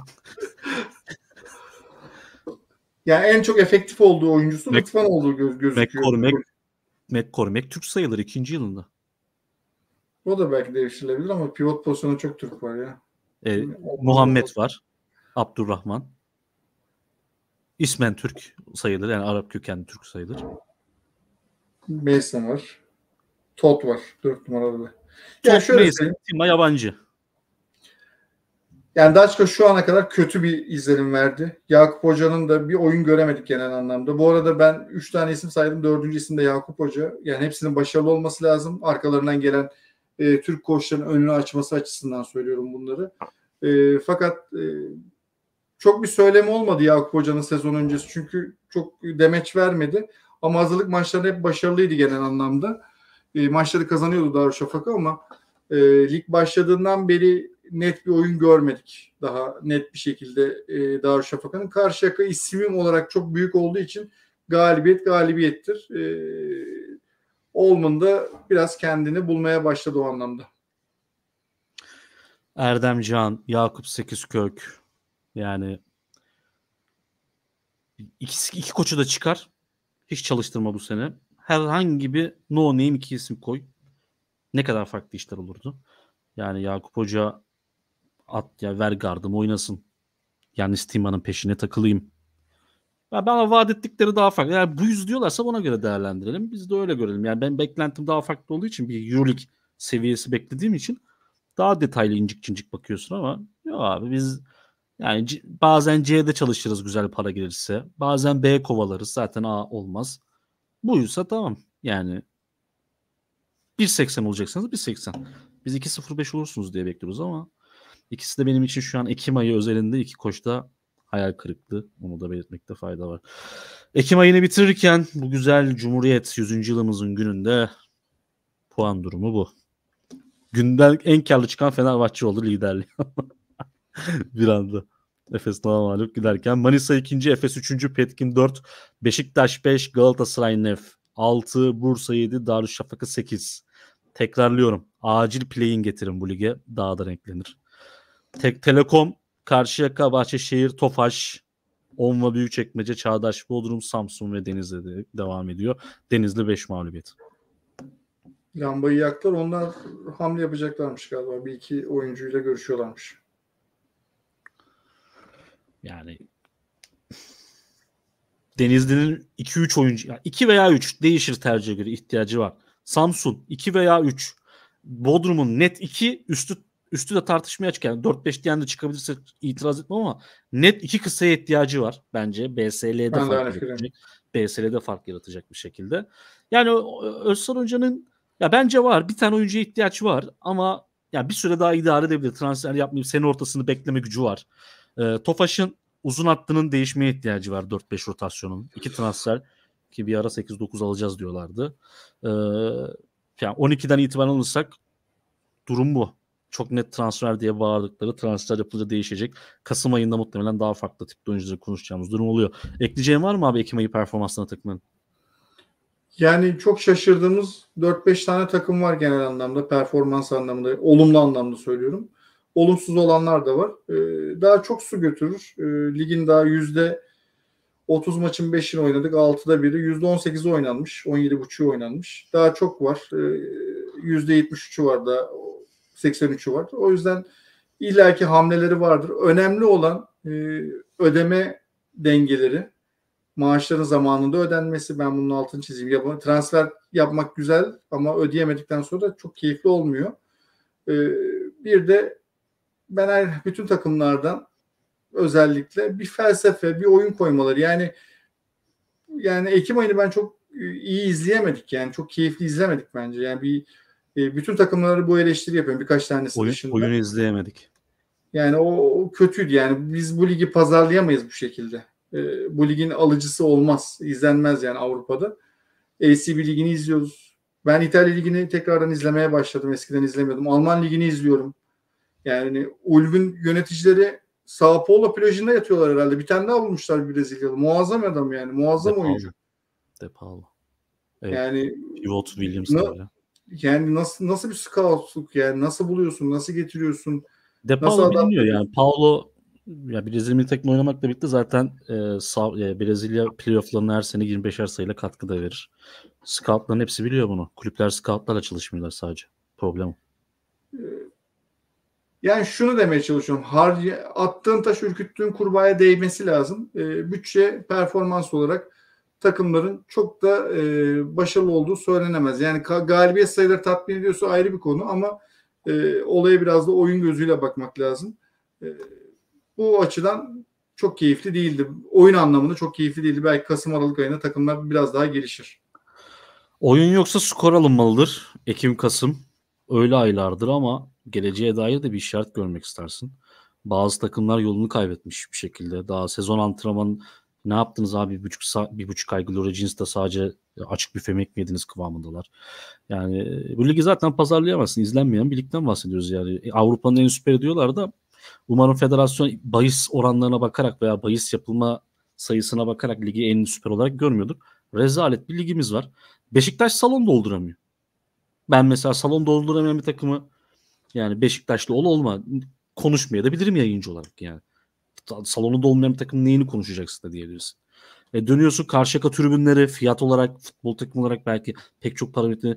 yani en çok efektif olduğu oyuncusu Lütfen olduğu göz, gözüküyor. McCormack, McCormack Türk sayılır ikinci yılında. O da belki değiştirilebilir ama pivot pozisyonu çok Türk var ya. E, Muhammed var. Abdurrahman. İsmen Türk sayılır. Yani Arap kökenli Türk sayılır. Mason var. Tot var. Dört numaralı. Ya yani şöyle Mason, Tima yabancı. Yani Daçka şu ana kadar kötü bir izlenim verdi. Yakup Hoca'nın da bir oyun göremedik genel anlamda. Bu arada ben 3 tane isim saydım. Dördüncü isim de Yakup Hoca. Yani hepsinin başarılı olması lazım. Arkalarından gelen e, Türk koçların önünü açması açısından söylüyorum bunları. E, fakat e, çok bir söylemi olmadı Yakup Hoca'nın sezon öncesi. Çünkü çok demeç vermedi. Ama hazırlık maçları hep başarılıydı genel anlamda. E, maçları kazanıyordu Darüşşafaka ama e, lig başladığından beri net bir oyun görmedik. Daha net bir şekilde e, Darüşşafaka'nın. Karşıyaka isimim olarak çok büyük olduğu için galibiyet galibiyettir. E, Olman da biraz kendini bulmaya başladı o anlamda. Erdem Can, Yakup Sekizkök yani iki, iki koçu da çıkar. Hiç çalıştırma bu sene. Herhangi bir no name iki isim koy. Ne kadar farklı işler olurdu. Yani Yakup Hoca at ya ver gardımı oynasın. Yani Tima'nın peşine takılayım. Ya bana vaat ettikleri daha farklı. Yani bu yüz diyorlarsa ona göre değerlendirelim. Biz de öyle görelim. Yani ben beklentim daha farklı olduğu için bir Euroleague seviyesi beklediğim için daha detaylı incik cincik bakıyorsun ama yok abi biz yani C, bazen C'de çalışırız güzel para gelirse. Bazen B kovalarız. Zaten A olmaz. Buysa tamam. Yani 1.80 olacaksanız 1.80. Biz 2.05 olursunuz diye bekliyoruz ama İkisi de benim için şu an Ekim ayı özelinde iki koçta hayal kırıklığı. Onu da belirtmekte fayda var. Ekim ayını bitirirken bu güzel Cumhuriyet 100. yılımızın gününde puan durumu bu. Günden en karlı çıkan Fenerbahçe oldu liderliği. bir anda. Efes Nova mağlup giderken. Manisa 2. Efes 3. Petkin 4. Beşiktaş 5. Galatasaray Nef 6. Bursa 7. Darüşşafaka 8. Tekrarlıyorum. Acil play'in getirin bu lige. Daha da renklenir. Tek Telekom, Karşıyaka, Bahçeşehir, Tofaş, Onva Büyükçekmece, Çağdaş, Bodrum, Samsun ve Denizli de devam ediyor. Denizli 5 mağlubiyet. Lambayı yaktılar. Onlar hamle yapacaklarmış galiba. Bir iki oyuncuyla görüşüyorlarmış. Yani Denizli'nin 2-3 oyuncu, yani 2 veya 3 değişir tercihe göre ihtiyacı var. Samsun 2 veya 3. Bodrum'un net 2, üstü üstü de tartışmaya açık. Yani 4-5 diyen de çıkabilirse itiraz etmem ama net iki kısaya ihtiyacı var bence. BSL'de ben fark yaratacak. BSL'de fark yaratacak bir şekilde. Yani Özcan Hoca'nın ya bence var. Bir tane oyuncuya ihtiyaç var ama ya bir süre daha idare edebilir. Transfer yapmayıp sene ortasını bekleme gücü var. E, Tofaş'ın uzun hattının değişmeye ihtiyacı var 4-5 rotasyonun. iki transfer ki bir ara 8-9 alacağız diyorlardı. E, ee, yani 12'den itibaren alırsak durum bu çok net transfer diye bağırdıkları transfer yapılınca değişecek. Kasım ayında muhtemelen daha farklı tipte oyuncuları konuşacağımız durum oluyor. Ekleyeceğin var mı abi Ekim ayı performansına takımın? Yani çok şaşırdığımız 4-5 tane takım var genel anlamda performans anlamında olumlu anlamda söylüyorum. Olumsuz olanlar da var. Ee, daha çok su götürür. Ee, ligin daha yüzde 30 maçın 5'ini oynadık. 6'da 1'i. %18'i oynanmış. 17.5'ü oynanmış. Daha çok var. Ee, %73'ü var da 83'ü vardır. O yüzden illaki hamleleri vardır. Önemli olan e, ödeme dengeleri, maaşların zamanında ödenmesi. Ben bunun altını çizeyim. Yap transfer yapmak güzel ama ödeyemedikten sonra da çok keyifli olmuyor. E, bir de ben her, bütün takımlardan özellikle bir felsefe, bir oyun koymaları. Yani yani Ekim ayını ben çok e, iyi izleyemedik yani çok keyifli izlemedik bence. Yani bir ee, bütün takımları bu eleştiri yapıyorum birkaç tanesi oyun, dışında. Oyunu izleyemedik. Yani o, o kötüydü yani biz bu ligi pazarlayamayız bu şekilde. E, bu ligin alıcısı olmaz, izlenmez yani Avrupa'da. ACB ligini izliyoruz. Ben İtalya ligini tekrardan izlemeye başladım. Eskiden izlemiyordum. Alman ligini izliyorum. Yani Ulv'ün yöneticileri Sao Paulo plajında yatıyorlar herhalde. Bir tane daha bulmuşlar Brezilyalı. Muazzam adam yani. Muazzam De oyuncu. De Paulo. Evet. Yani Pivot Williams. Na, yani nasıl nasıl bir scoutluk yani nasıl buluyorsun, nasıl getiriyorsun? De Paulo adam... bilmiyor yani. Paulo ya Brezilya takım oynamakla birlikte zaten e, sağ, e, Brezilya playofflarına her sene 25'er sayıyla katkı da verir. Scoutların hepsi biliyor bunu. Kulüpler scoutlarla çalışmıyorlar sadece. Problem ee, Yani şunu demeye çalışıyorum. Har attığın taş ürküttüğün kurbağaya değmesi lazım. E, bütçe performans olarak takımların çok da e, başarılı olduğu söylenemez. Yani galibiyet sayıları tatmin ediyorsa ayrı bir konu ama e, olaya biraz da oyun gözüyle bakmak lazım. E, bu açıdan çok keyifli değildi. Oyun anlamında çok keyifli değildi. Belki Kasım Aralık ayında takımlar biraz daha gelişir. Oyun yoksa skor alınmalıdır. Ekim Kasım öyle aylardır ama geleceğe dair de bir işaret görmek istersin. Bazı takımlar yolunu kaybetmiş bir şekilde. Daha sezon antrenman ne yaptınız abi bir buçuk, saat, bir buçuk ay Glory Jeans'da sadece açık bir femek mi yediniz kıvamındalar. Yani e, bu ligi zaten pazarlayamazsın. izlenmeyen bir ligden bahsediyoruz yani. E, Avrupa'nın en süperi diyorlar da umarım federasyon bahis oranlarına bakarak veya bahis yapılma sayısına bakarak ligi en süper olarak görmüyordur. Rezalet bir ligimiz var. Beşiktaş salon dolduramıyor. Ben mesela salon dolduramayan bir takımı yani Beşiktaşlı ol olma konuşmaya da bilirim yayıncı olarak yani salonu dolmayan takım neyini konuşacaksın da diyebilirsin. E dönüyorsun Karşıyaka tribünleri fiyat olarak futbol takım olarak belki pek çok parametre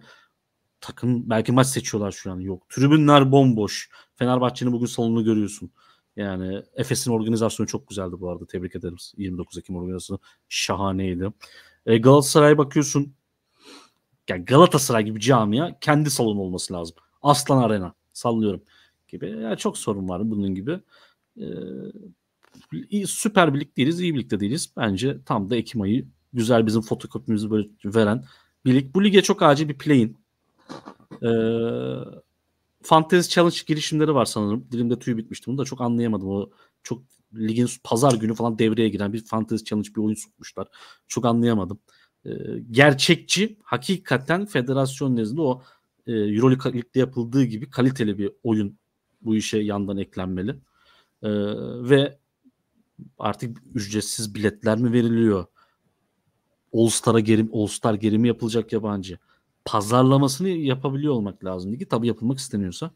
takım belki maç seçiyorlar şu an yok. Tribünler bomboş. Fenerbahçe'nin bugün salonunu görüyorsun. Yani Efes'in organizasyonu çok güzeldi bu arada. Tebrik ederim. 29 Ekim organizasyonu şahaneydi. E, Galatasaray'a bakıyorsun. Yani Galatasaray gibi camia kendi salonu olması lazım. Aslan Arena sallıyorum gibi. Yani çok sorun var bunun gibi. E, iyi, süper birlik değiliz, iyi birlikte de değiliz. Bence tam da Ekim ayı güzel bizim fotokopimizi böyle veren bir lig. Bu lige çok acil bir play'in. Ee, Fantasy Challenge girişimleri var sanırım. Dilimde tüy bitmişti. Bunu da çok anlayamadım. O çok ligin pazar günü falan devreye giren bir Fantasy Challenge bir oyun sokmuşlar. Çok anlayamadım. Ee, gerçekçi hakikaten federasyon nezdinde o e, Euroleague ligde yapıldığı gibi kaliteli bir oyun bu işe yandan eklenmeli. Ee, ve artık ücretsiz biletler mi veriliyor? All Star'a geri, All Star geri mi yapılacak yabancı? Pazarlamasını yapabiliyor olmak lazım ki tabii yapılmak isteniyorsa.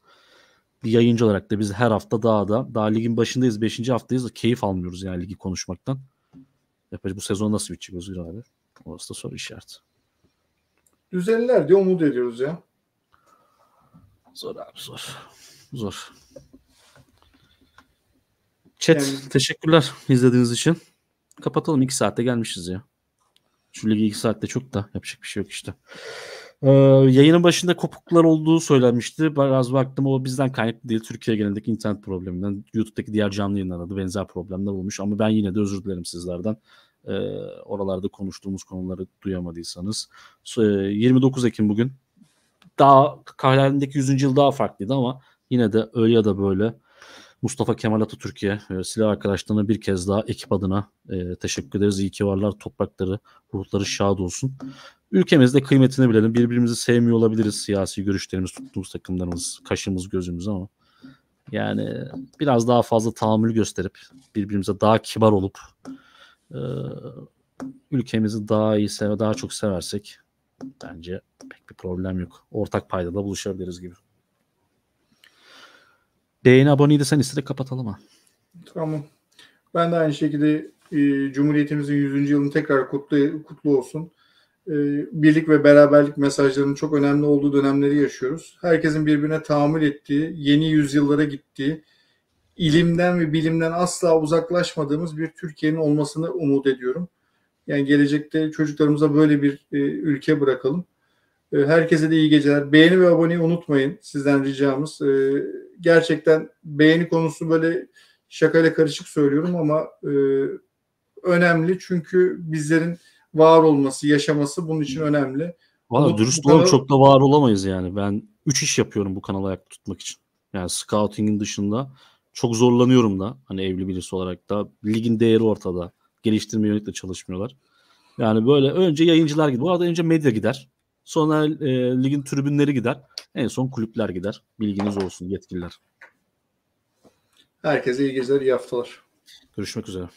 Bir yayıncı olarak da biz her hafta daha da daha ligin başındayız. Beşinci haftayız da keyif almıyoruz yani ligi konuşmaktan. Yapacak bu sezon nasıl bitecek Özgür abi? Orası da soru işareti. Düzenler diye umut ediyoruz ya. Zor abi zor. Zor. Chat yani... teşekkürler izlediğiniz için. Kapatalım. iki saatte gelmişiz ya. Şu ligi 2 saatte çok da yapacak bir şey yok işte. Ee, yayının başında kopuklar olduğu söylenmişti. Biraz baktım o bizden kaynaklı değil. Türkiye genelindeki internet probleminden. YouTube'daki diğer canlı yayınlarda da benzer problemler olmuş. Ama ben yine de özür dilerim sizlerden. Ee, oralarda konuştuğumuz konuları duyamadıysanız. 29 e, Ekim bugün. Daha kahvelerindeki 100. yıl daha farklıydı ama yine de öyle ya da böyle Mustafa Kemal Atatürk'e, e, silah arkadaşlarına bir kez daha ekip adına e, teşekkür ederiz. İyi ki varlar. Toprakları, ruhları şad olsun. Ülkemizde kıymetini bilelim. Birbirimizi sevmiyor olabiliriz. Siyasi görüşlerimiz, tuttuğumuz takımlarımız, kaşımız, gözümüz ama yani biraz daha fazla tahammül gösterip birbirimize daha kibar olup e, ülkemizi daha iyi sev, daha çok seversek bence pek bir problem yok. Ortak paydada buluşabiliriz gibi. Değene abone değilsen iste de kapatalım ha. Tamam. Ben de aynı şekilde e, Cumhuriyetimizin 100. yılını tekrar kutlu, kutlu olsun. E, birlik ve beraberlik mesajlarının çok önemli olduğu dönemleri yaşıyoruz. Herkesin birbirine tahammül ettiği, yeni yüzyıllara gittiği, ilimden ve bilimden asla uzaklaşmadığımız bir Türkiye'nin olmasını umut ediyorum. Yani gelecekte çocuklarımıza böyle bir e, ülke bırakalım. Ee, herkese de iyi geceler. Beğeni ve aboneyi unutmayın. Sizden ricamız. Ee, gerçekten beğeni konusu böyle şakayla karışık söylüyorum ama e, önemli. Çünkü bizlerin var olması, yaşaması bunun için önemli. Valla dürüst olalım kadar... çok da var olamayız yani. Ben 3 iş yapıyorum bu kanalı ayakta tutmak için. Yani scouting'in dışında çok zorlanıyorum da hani evli birisi olarak da ligin değeri ortada. Geliştirme yönelikle çalışmıyorlar. Yani böyle önce yayıncılar gider. Bu arada önce medya gider. Sonra e, ligin tribünleri gider. En son kulüpler gider. Bilginiz olsun yetkililer. Herkese iyi geceler, iyi haftalar. Görüşmek üzere.